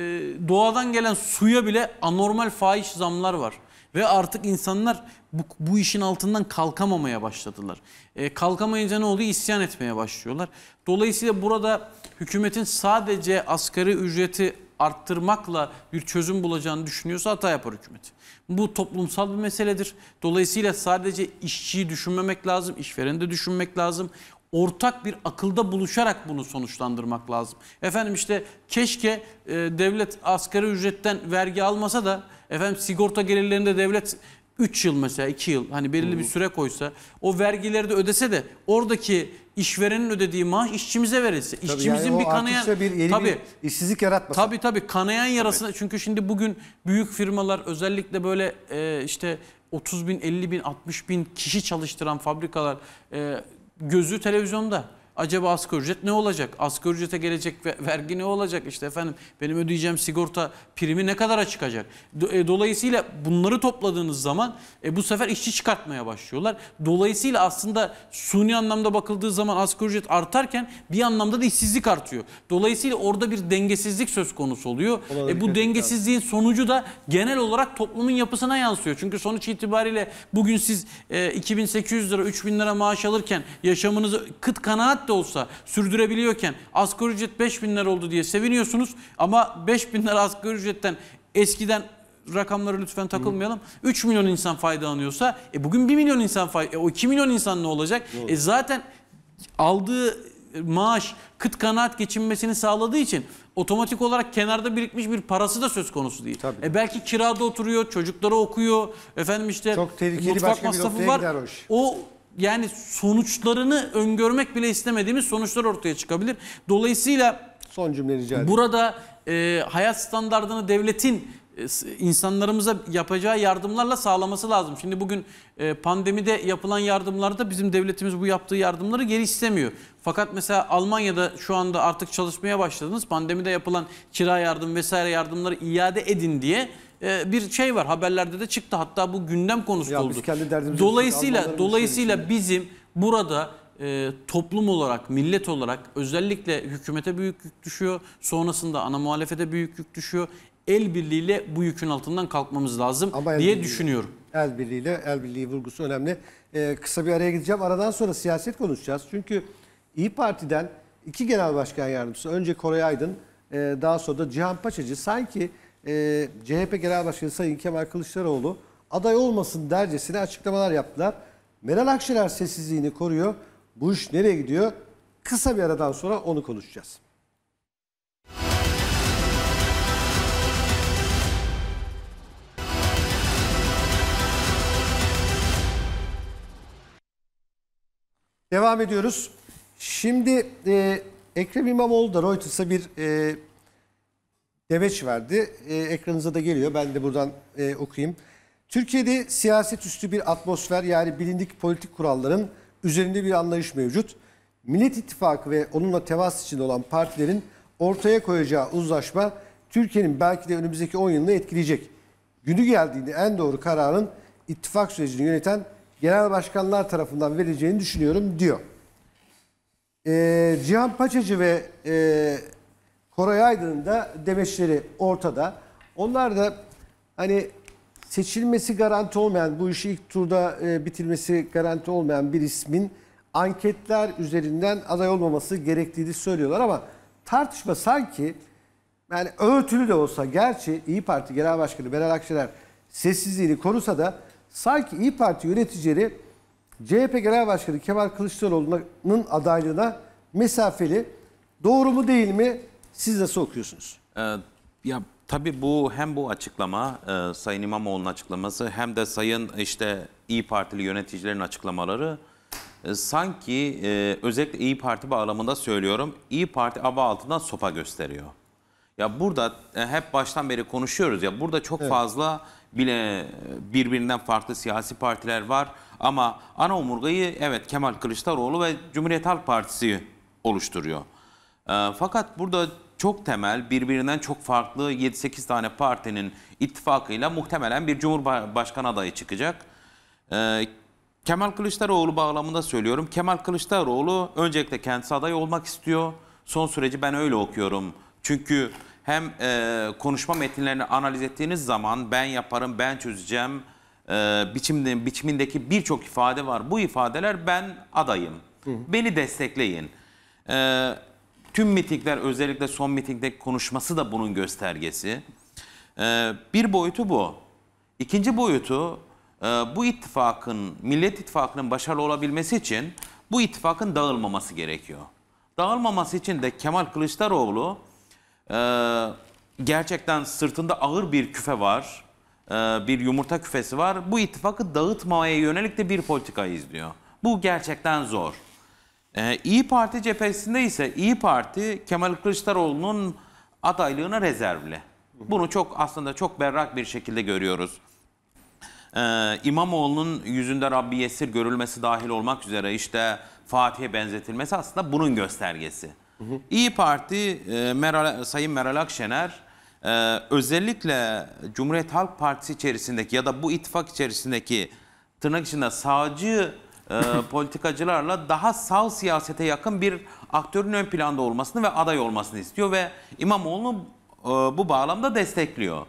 Speaker 4: doğadan gelen suya bile anormal faiz zamlar var. Ve artık insanlar bu, bu işin altından kalkamamaya başladılar. E, kalkamayınca ne oluyor? İsyan etmeye başlıyorlar. Dolayısıyla burada hükümetin sadece asgari ücreti arttırmakla bir çözüm bulacağını düşünüyorsa hata yapar hükümet. Bu toplumsal bir meseledir. Dolayısıyla sadece işçiyi düşünmemek lazım, işvereni de düşünmek lazım ortak bir akılda buluşarak bunu sonuçlandırmak lazım. Efendim işte keşke e, devlet asgari ücretten vergi almasa da efendim sigorta gelirlerinde devlet 3 yıl mesela 2 yıl hani belirli hmm. bir süre koysa o vergileri de ödese de oradaki işverenin ödediği maaş işçimize verilse. Tabii İşçimizin yani bir kanayan bir yeni tabii, bir işsizlik yaratmasın. Tabii tabii kanayan yarasına tabii. çünkü şimdi bugün büyük firmalar özellikle böyle e, işte 30 bin 50 bin 60 bin kişi çalıştıran fabrikalar e, gözü televizyonda. Acaba asgari ücret ne olacak? Asgari ücrete gelecek vergi ne olacak? İşte efendim benim ödeyeceğim sigorta primi ne kadar çıkacak? E, dolayısıyla bunları topladığınız zaman e, bu sefer işçi çıkartmaya başlıyorlar. Dolayısıyla aslında suni anlamda bakıldığı zaman asgari ücret artarken bir anlamda da işsizlik artıyor. Dolayısıyla orada bir dengesizlik söz konusu oluyor. E, bu dengesizliğin sonucu da genel olarak toplumun yapısına yansıyor. Çünkü sonuç itibariyle bugün siz e, 2800 lira 3000 lira maaş alırken yaşamınızı kıt kanaat de olsa sürdürebiliyorken asgari ücret 5 bin lira oldu diye seviniyorsunuz. Ama 5 bin lira asgari ücretten eskiden rakamları lütfen takılmayalım. Hı. 3 milyon insan faydalanıyorsa e bugün 1 milyon insan fayda e, e o 2 milyon insan ne olacak? E zaten aldığı maaş kıt kanaat geçinmesini sağladığı için otomatik olarak kenarda birikmiş bir parası da söz konusu değil. Tabii. E belki kirada oturuyor, çocukları okuyor, efendim işte Çok tehlikeli mutfak masrafı var. o yani sonuçlarını öngörmek bile istemediğimiz sonuçlar ortaya çıkabilir. Dolayısıyla son cümle rica ederim. Burada e, hayat standartını devletin e, insanlarımıza yapacağı yardımlarla sağlaması lazım. Şimdi bugün e, pandemide yapılan yardımlarda bizim devletimiz bu yaptığı yardımları geri istemiyor. Fakat mesela Almanya'da şu anda artık çalışmaya başladınız. Pandemide yapılan kira yardım vesaire yardımları iade edin diye e, bir şey var. Haberlerde de çıktı. Hatta bu gündem konusu ya oldu.
Speaker 1: Dolayısıyla dolayısıyla şey
Speaker 4: bizim burada e, toplum olarak, millet olarak özellikle hükümete büyük yük düşüyor. Sonrasında ana muhalefete büyük yük düşüyor. El birliğiyle bu yükün altından kalkmamız lazım Ama diye birliği, düşünüyorum.
Speaker 1: El birliğiyle, el birliği vurgusu önemli. Ee, kısa bir araya gideceğim. Aradan sonra siyaset konuşacağız. Çünkü İyi Parti'den iki genel başkan yardımcısı, önce Koray Aydın, e, daha sonra da Cihan Paçacı sanki e, ee, CHP Genel Başkanı Sayın Kemal Kılıçdaroğlu aday olmasın dercesine açıklamalar yaptılar. Meral Akşener sessizliğini koruyor. Bu iş nereye gidiyor? Kısa bir aradan sonra onu konuşacağız. Devam ediyoruz. Şimdi e, Ekrem İmamoğlu da Reuters'a bir e, demeç verdi. E, ekranınıza da geliyor. Ben de buradan e, okuyayım. Türkiye'de siyaset üstü bir atmosfer yani bilindik politik kuralların üzerinde bir anlayış mevcut. Millet İttifakı ve onunla temas içinde olan partilerin ortaya koyacağı uzlaşma Türkiye'nin belki de önümüzdeki 10 yılını etkileyecek. Günü geldiğinde en doğru kararın ittifak sürecini yöneten genel başkanlar tarafından verileceğini düşünüyorum diyor. Ee, Cihan Paçacı ve e, Koray Aydın'ın da demeçleri ortada. Onlar da hani seçilmesi garanti olmayan, bu işi ilk turda e, bitirmesi garanti olmayan bir ismin anketler üzerinden aday olmaması gerektiğini söylüyorlar ama tartışma sanki yani örtülü de olsa gerçi İyi Parti Genel Başkanı Meral Akşener sessizliğini korusa da sanki İyi Parti yöneticileri CHP Genel Başkanı Kemal Kılıçdaroğlu'nun adaylığına mesafeli doğru mu değil mi siz nasıl okuyorsunuz?
Speaker 2: Ee, ya tabii bu hem bu açıklama e, Sayın İmamoğlu'nun açıklaması hem de Sayın işte İyi Partili yöneticilerin açıklamaları e, sanki e, özellikle İyi Parti bağlamında söylüyorum İyi Parti aba altından sopa gösteriyor. Ya burada e, hep baştan beri konuşuyoruz ya burada çok evet. fazla bile e, birbirinden farklı siyasi partiler var ama ana omurgayı evet Kemal Kılıçdaroğlu ve Cumhuriyet Halk Partisi oluşturuyor. E, fakat burada çok temel, birbirinden çok farklı 7-8 tane partinin ittifakıyla muhtemelen bir cumhurbaşkanı adayı çıkacak. Ee, Kemal Kılıçdaroğlu bağlamında söylüyorum. Kemal Kılıçdaroğlu öncelikle kendisi aday olmak istiyor. Son süreci ben öyle okuyorum. Çünkü hem e, konuşma metinlerini analiz ettiğiniz zaman ben yaparım, ben çözeceğim e, biçimde, biçimindeki birçok ifade var. Bu ifadeler ben adayım, hı beni destekleyin. E, Tüm mitingler özellikle son mitingdeki konuşması da bunun göstergesi. Ee, bir boyutu bu. İkinci boyutu e, bu ittifakın, Millet İttifakı'nın başarılı olabilmesi için bu ittifakın dağılmaması gerekiyor. Dağılmaması için de Kemal Kılıçdaroğlu e, gerçekten sırtında ağır bir küfe var. E, bir yumurta küfesi var. Bu ittifakı dağıtmaya yönelik de bir politika izliyor. Bu gerçekten zor. Ee, İyi Parti cephesinde ise İyi Parti Kemal Kılıçdaroğlu'nun adaylığına rezervli. Bunu çok aslında çok berrak bir şekilde görüyoruz. Ee, İmamoğlu'nun yüzünde Rabbi Yesir görülmesi dahil olmak üzere işte Fatih'e benzetilmesi aslında bunun göstergesi. İyi Parti e, Meral, Sayın Meral Akşener e, özellikle Cumhuriyet Halk Partisi içerisindeki ya da bu ittifak içerisindeki tırnak içinde sağcı e, politikacılarla daha sağ siyasete yakın bir aktörün ön planda olmasını ve aday olmasını istiyor ve İmamoğlu e, bu bağlamda destekliyor.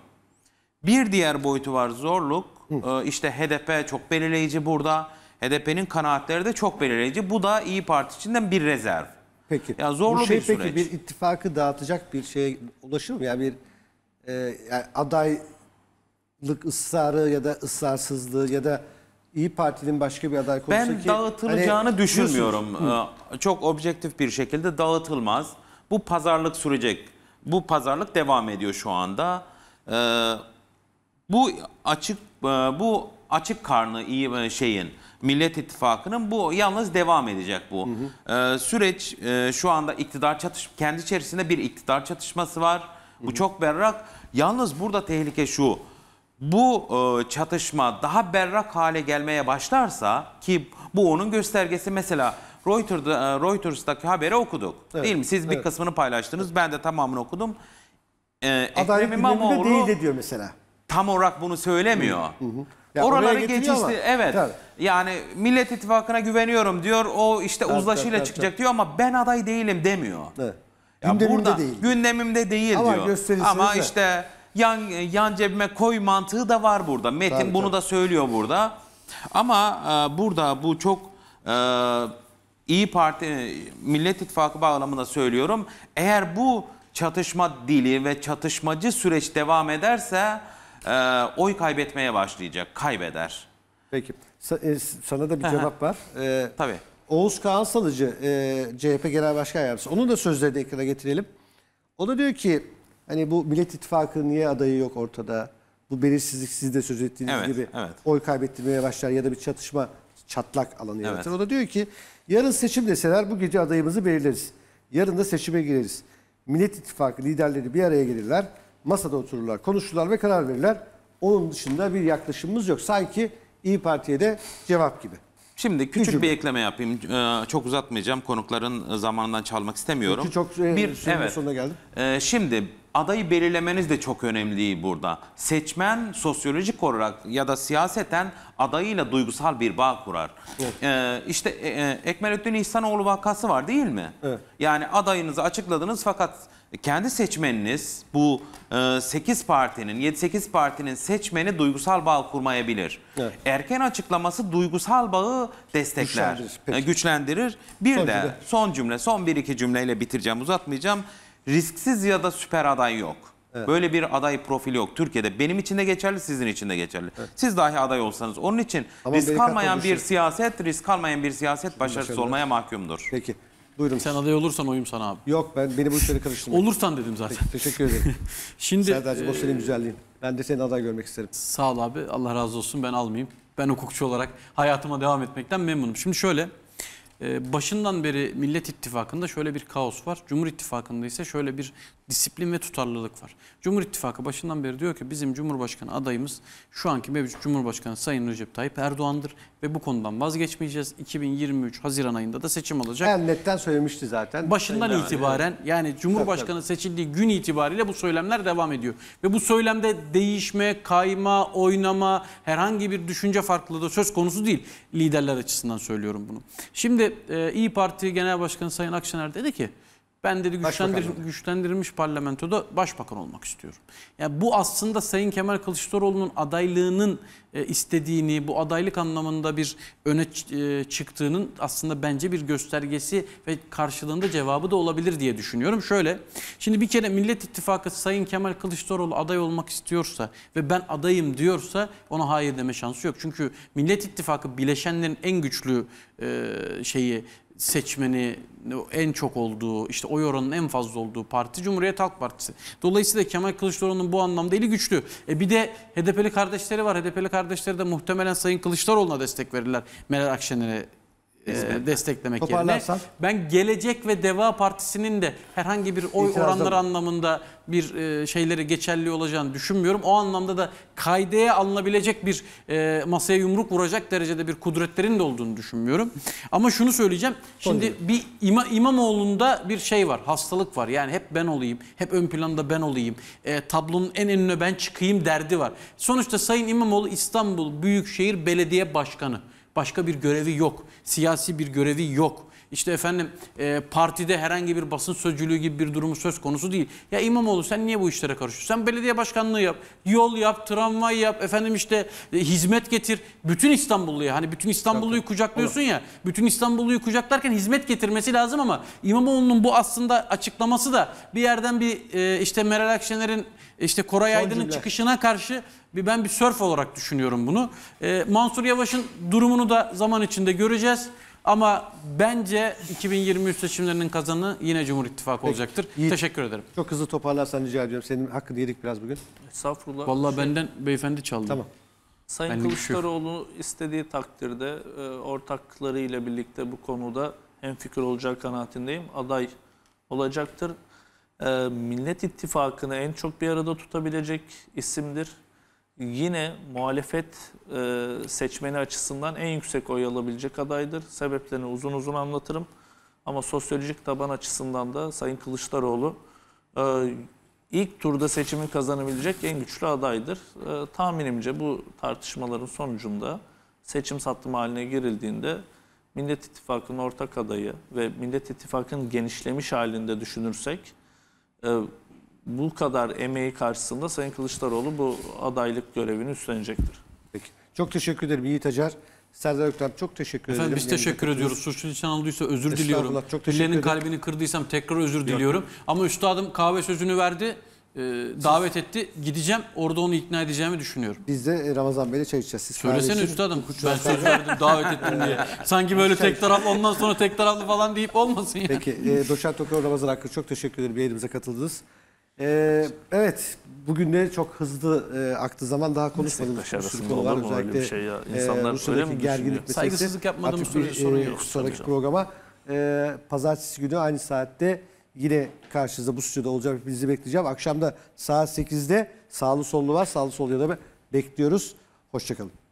Speaker 2: Bir diğer boyutu var zorluk. E, işte HDP çok belirleyici burada. HDP'nin kanaatleri de çok belirleyici. Bu da İyi Parti içinden bir rezerv. Peki. Ya zorlu bu şey bir süreç. Peki bir
Speaker 1: ittifakı dağıtacak bir şeye ulaşır mı? Yani bir e, yani adaylık ısrarı ya da ısrarsızlığı ya da İyi Parti'nin başka bir aday konusu ben ki... Ben dağıtılacağını hani,
Speaker 2: düşünmüyorum. Ee, çok objektif bir şekilde dağıtılmaz. Bu pazarlık sürecek. Bu pazarlık devam ediyor şu anda. Ee, bu açık e, bu açık karnı iyi e, şeyin Millet İttifakı'nın bu yalnız devam edecek bu. Hı hı. Ee, süreç e, şu anda iktidar çatış kendi içerisinde bir iktidar çatışması var. Hı hı. Bu çok berrak. Yalnız burada tehlike şu bu e, çatışma daha berrak hale gelmeye başlarsa ki bu onun göstergesi mesela Reuters'da, e, Reuters'daki haberi okuduk. Evet, değil mi? Siz bir evet. kısmını paylaştınız. Evet. Ben de tamamını okudum.
Speaker 1: Ee, Adalet Ekrem değil de diyor mesela.
Speaker 2: Tam olarak bunu söylemiyor.
Speaker 1: Hı hı. Ya Oraları geçişti. Ama. Evet.
Speaker 2: Tabii. Yani Millet İttifakı'na güveniyorum diyor. O işte evet, uzlaşıyla evet, çıkacak evet. diyor ama ben aday değilim demiyor. Evet. gündemimde burada, değil. Gündemimde değil ama diyor. Ama işte yan e, yan cebime koy mantığı da var burada. Metin tabii, bunu tabii. da söylüyor burada. Ama e, burada bu çok e, İyi Parti Millet İttifakı bağlamında söylüyorum. Eğer bu çatışma dili ve çatışmacı süreç devam ederse e, oy kaybetmeye başlayacak. Kaybeder.
Speaker 1: Peki. Sa e, sana da bir cevap var. Ee, Tabii. Oğuz Kağan Salıcı, e, CHP Genel Başkan Yardımcısı. Onun da sözlerini ekrana getirelim. O da diyor ki Hani bu Millet İttifakı niye adayı yok ortada? Bu belirsizlik siz de söz ettiğiniz Evet, gibi evet. oy kaybettirmeye başlar ya da bir çatışma çatlak alanı yaratır. O da diyor ki yarın seçim deseler bu gece adayımızı belirleriz. Yarın da seçime gireriz. Millet İttifakı liderleri bir araya gelirler. Masada otururlar, konuşurlar ve karar verirler. Onun dışında bir yaklaşımımız yok. Sanki İyi Parti'ye de cevap gibi. Şimdi
Speaker 2: küçük Gücüm. bir ekleme yapayım. Ee, çok uzatmayacağım. Konukların e, zamanından çalmak istemiyorum. Çünkü çok e, bir, evet. sonuna geldim. Ee, şimdi adayı belirlemeniz de çok önemli burada. Seçmen sosyolojik olarak ya da siyaseten adayıyla duygusal bir bağ kurar. Evet. Ee, işte e, e Ekmelettin İhsanoğlu vakası var değil mi? Evet. Yani adayınızı açıkladınız fakat kendi seçmeniniz bu 8 e, partinin 7-8 partinin seçmeni duygusal bağ kurmayabilir. Evet. Erken açıklaması duygusal bağı destekler, güçlendirir. E, güçlendirir. Bir son de cümle. son cümle, son bir iki cümleyle bitireceğim, uzatmayacağım. Risksiz ya da süper aday yok. Evet. Böyle bir aday profili yok Türkiye'de. Benim için de geçerli, sizin için de geçerli. Evet. Siz dahi aday olsanız. Onun için Ama risk almayan bir siyaset, risk almayan bir siyaset başarısız olmaya mahkumdur.
Speaker 4: Peki. Buyurun. Sen aday olursan oyum sana abi. Yok ben beni bu işlere karıştırma. Olursan dedim zaten. Peki, teşekkür ederim. Şimdi Serdar'cığım e, o senin güzelliğin. Ben de seni aday görmek isterim. Sağ ol abi. Allah razı olsun. Ben almayayım. Ben hukukçu olarak hayatıma devam etmekten memnunum. Şimdi şöyle e, başından beri Millet İttifakı'nda şöyle bir kaos var. Cumhur İttifakı'nda ise şöyle bir disiplin ve tutarlılık var. Cumhur İttifakı başından beri diyor ki bizim Cumhurbaşkanı adayımız şu anki mevcut Cumhurbaşkanı Sayın Recep Tayyip Erdoğan'dır ve bu konudan vazgeçmeyeceğiz. 2023 Haziran ayında da seçim olacak.
Speaker 1: En netten söylemişti zaten. Başından Sayın itibaren
Speaker 4: abi. yani Cumhurbaşkanı seçildiği gün itibariyle bu söylemler devam ediyor. Ve bu söylemde değişme, kayma, oynama, herhangi bir düşünce farklılığı söz konusu değil. Liderler açısından söylüyorum bunu. Şimdi e, İyi Parti Genel Başkanı Sayın Akşener dedi ki ben dedi güçlendir, güçlendirilmiş parlamentoda başbakan olmak istiyorum. Yani bu aslında Sayın Kemal Kılıçdaroğlu'nun adaylığının e, istediğini, bu adaylık anlamında bir öne e, çıktığının aslında bence bir göstergesi ve karşılığında cevabı da olabilir diye düşünüyorum. Şöyle, şimdi bir kere Millet İttifakı Sayın Kemal Kılıçdaroğlu aday olmak istiyorsa ve ben adayım diyorsa ona hayır deme şansı yok. Çünkü Millet İttifakı bileşenlerin en güçlü e, şeyi seçmeni en çok olduğu, işte oy oranının en fazla olduğu parti Cumhuriyet Halk Partisi. Dolayısıyla Kemal Kılıçdaroğlu'nun bu anlamda eli güçlü. E bir de HDP'li kardeşleri var. HDP'li kardeşleri de muhtemelen Sayın Kılıçdaroğlu'na destek verirler Meral Akşener'e e, desteklemek yerine ben Gelecek ve Deva Partisi'nin de herhangi bir oy İtirazda oranları mı? anlamında bir e, şeyleri geçerli olacağını düşünmüyorum. O anlamda da kaydeye alınabilecek bir e, masaya yumruk vuracak derecede bir kudretlerin de olduğunu düşünmüyorum. Ama şunu söyleyeceğim. Şimdi Olur. bir ima, İmamoğlu'nda bir şey var. Hastalık var. Yani hep ben olayım. Hep ön planda ben olayım. E, tablonun en önüne ben çıkayım derdi var. Sonuçta Sayın İmamoğlu İstanbul Büyükşehir Belediye Başkanı. Başka bir görevi yok. Siyasi bir görevi yok. İşte efendim e, partide herhangi bir basın sözcülüğü gibi bir durumu söz konusu değil. Ya İmamoğlu sen niye bu işlere karışıyorsun? Sen belediye başkanlığı yap, yol yap, tramvay yap, efendim işte e, hizmet getir. Bütün İstanbullu'ya hani bütün İstanbullu'yu kucaklıyorsun ya. Bütün İstanbullu'yu kucaklarken hizmet getirmesi lazım ama İmamoğlu'nun bu aslında açıklaması da bir yerden bir e, işte Meral Akşener'in işte Koray Aydın'ın çıkışına karşı bir ben bir sörf olarak düşünüyorum bunu. E, Mansur Yavaş'ın durumunu da zaman içinde göreceğiz. Ama bence 2023 seçimlerinin kazanı yine Cumhur İttifakı olacaktır. Yiğit, Teşekkür ederim.
Speaker 1: Çok hızlı toparlarsan rica ediyorum. Senin hakkını yedik biraz bugün. Estağfurullah. Valla şey... benden
Speaker 4: beyefendi çaldı.
Speaker 1: Tamam. Sayın ben şey Kılıçdaroğlu
Speaker 5: istediği takdirde e, ortaklarıyla birlikte bu konuda hemfikir olacak kanaatindeyim. Aday olacaktır. E, Millet İttifakı'nı en çok bir arada tutabilecek isimdir yine muhalefet e, seçmeni açısından en yüksek oy alabilecek adaydır. Sebeplerini uzun uzun anlatırım. Ama sosyolojik taban açısından da Sayın Kılıçdaroğlu e, ilk turda seçimi kazanabilecek en güçlü adaydır. E, tahminimce bu tartışmaların sonucunda seçim sattım haline girildiğinde Millet İttifakı'nın ortak adayı ve Millet İttifakı'nın genişlemiş halinde düşünürsek e, bu kadar emeği karşısında Sayın Kılıçdaroğlu bu adaylık görevini üstlenecektir. Peki.
Speaker 1: Çok teşekkür ederim Yiğit Acar. Serdar Öktem çok teşekkür Efendim, ederim. Efendim biz teşekkür Yeniden ediyoruz. Suçlu için anıldıysa özür diliyorum. Çok Birilerinin kalbini
Speaker 4: kırdıysam tekrar özür Yok. diliyorum. Ama üstadım kahve sözünü verdi. E, davet Siz... etti. Gideceğim. Orada onu ikna edeceğimi düşünüyorum.
Speaker 1: Biz de e, Ramazan Bey'le çay içeceğiz. Siz Söylesene üstadım. Ben söz davet ettim diye. Sanki böyle tek taraflı
Speaker 4: ondan sonra tek taraflı falan
Speaker 1: deyip olmasın ya. Peki. E, Doşent Tokyo Ramazan Hakkı çok teşekkür ederim. Bir katıldınız. Ee, evet, bugün de çok hızlı e, aktı zaman daha konuşmadık. Meslek arasında olur mu öyle bir şey ya? E, İnsanlar e, öyle mi gerginlik meselesi. Saygısızlık yapmadığımız sürece e, sorun yok. Sonraki programa e, pazartesi günü aynı saatte yine karşınızda bu stüdyoda olacak bizi bekleyeceğim. Akşamda saat 8'de sağlı sollu var. Sağlı sollu da bekliyoruz. Hoşçakalın.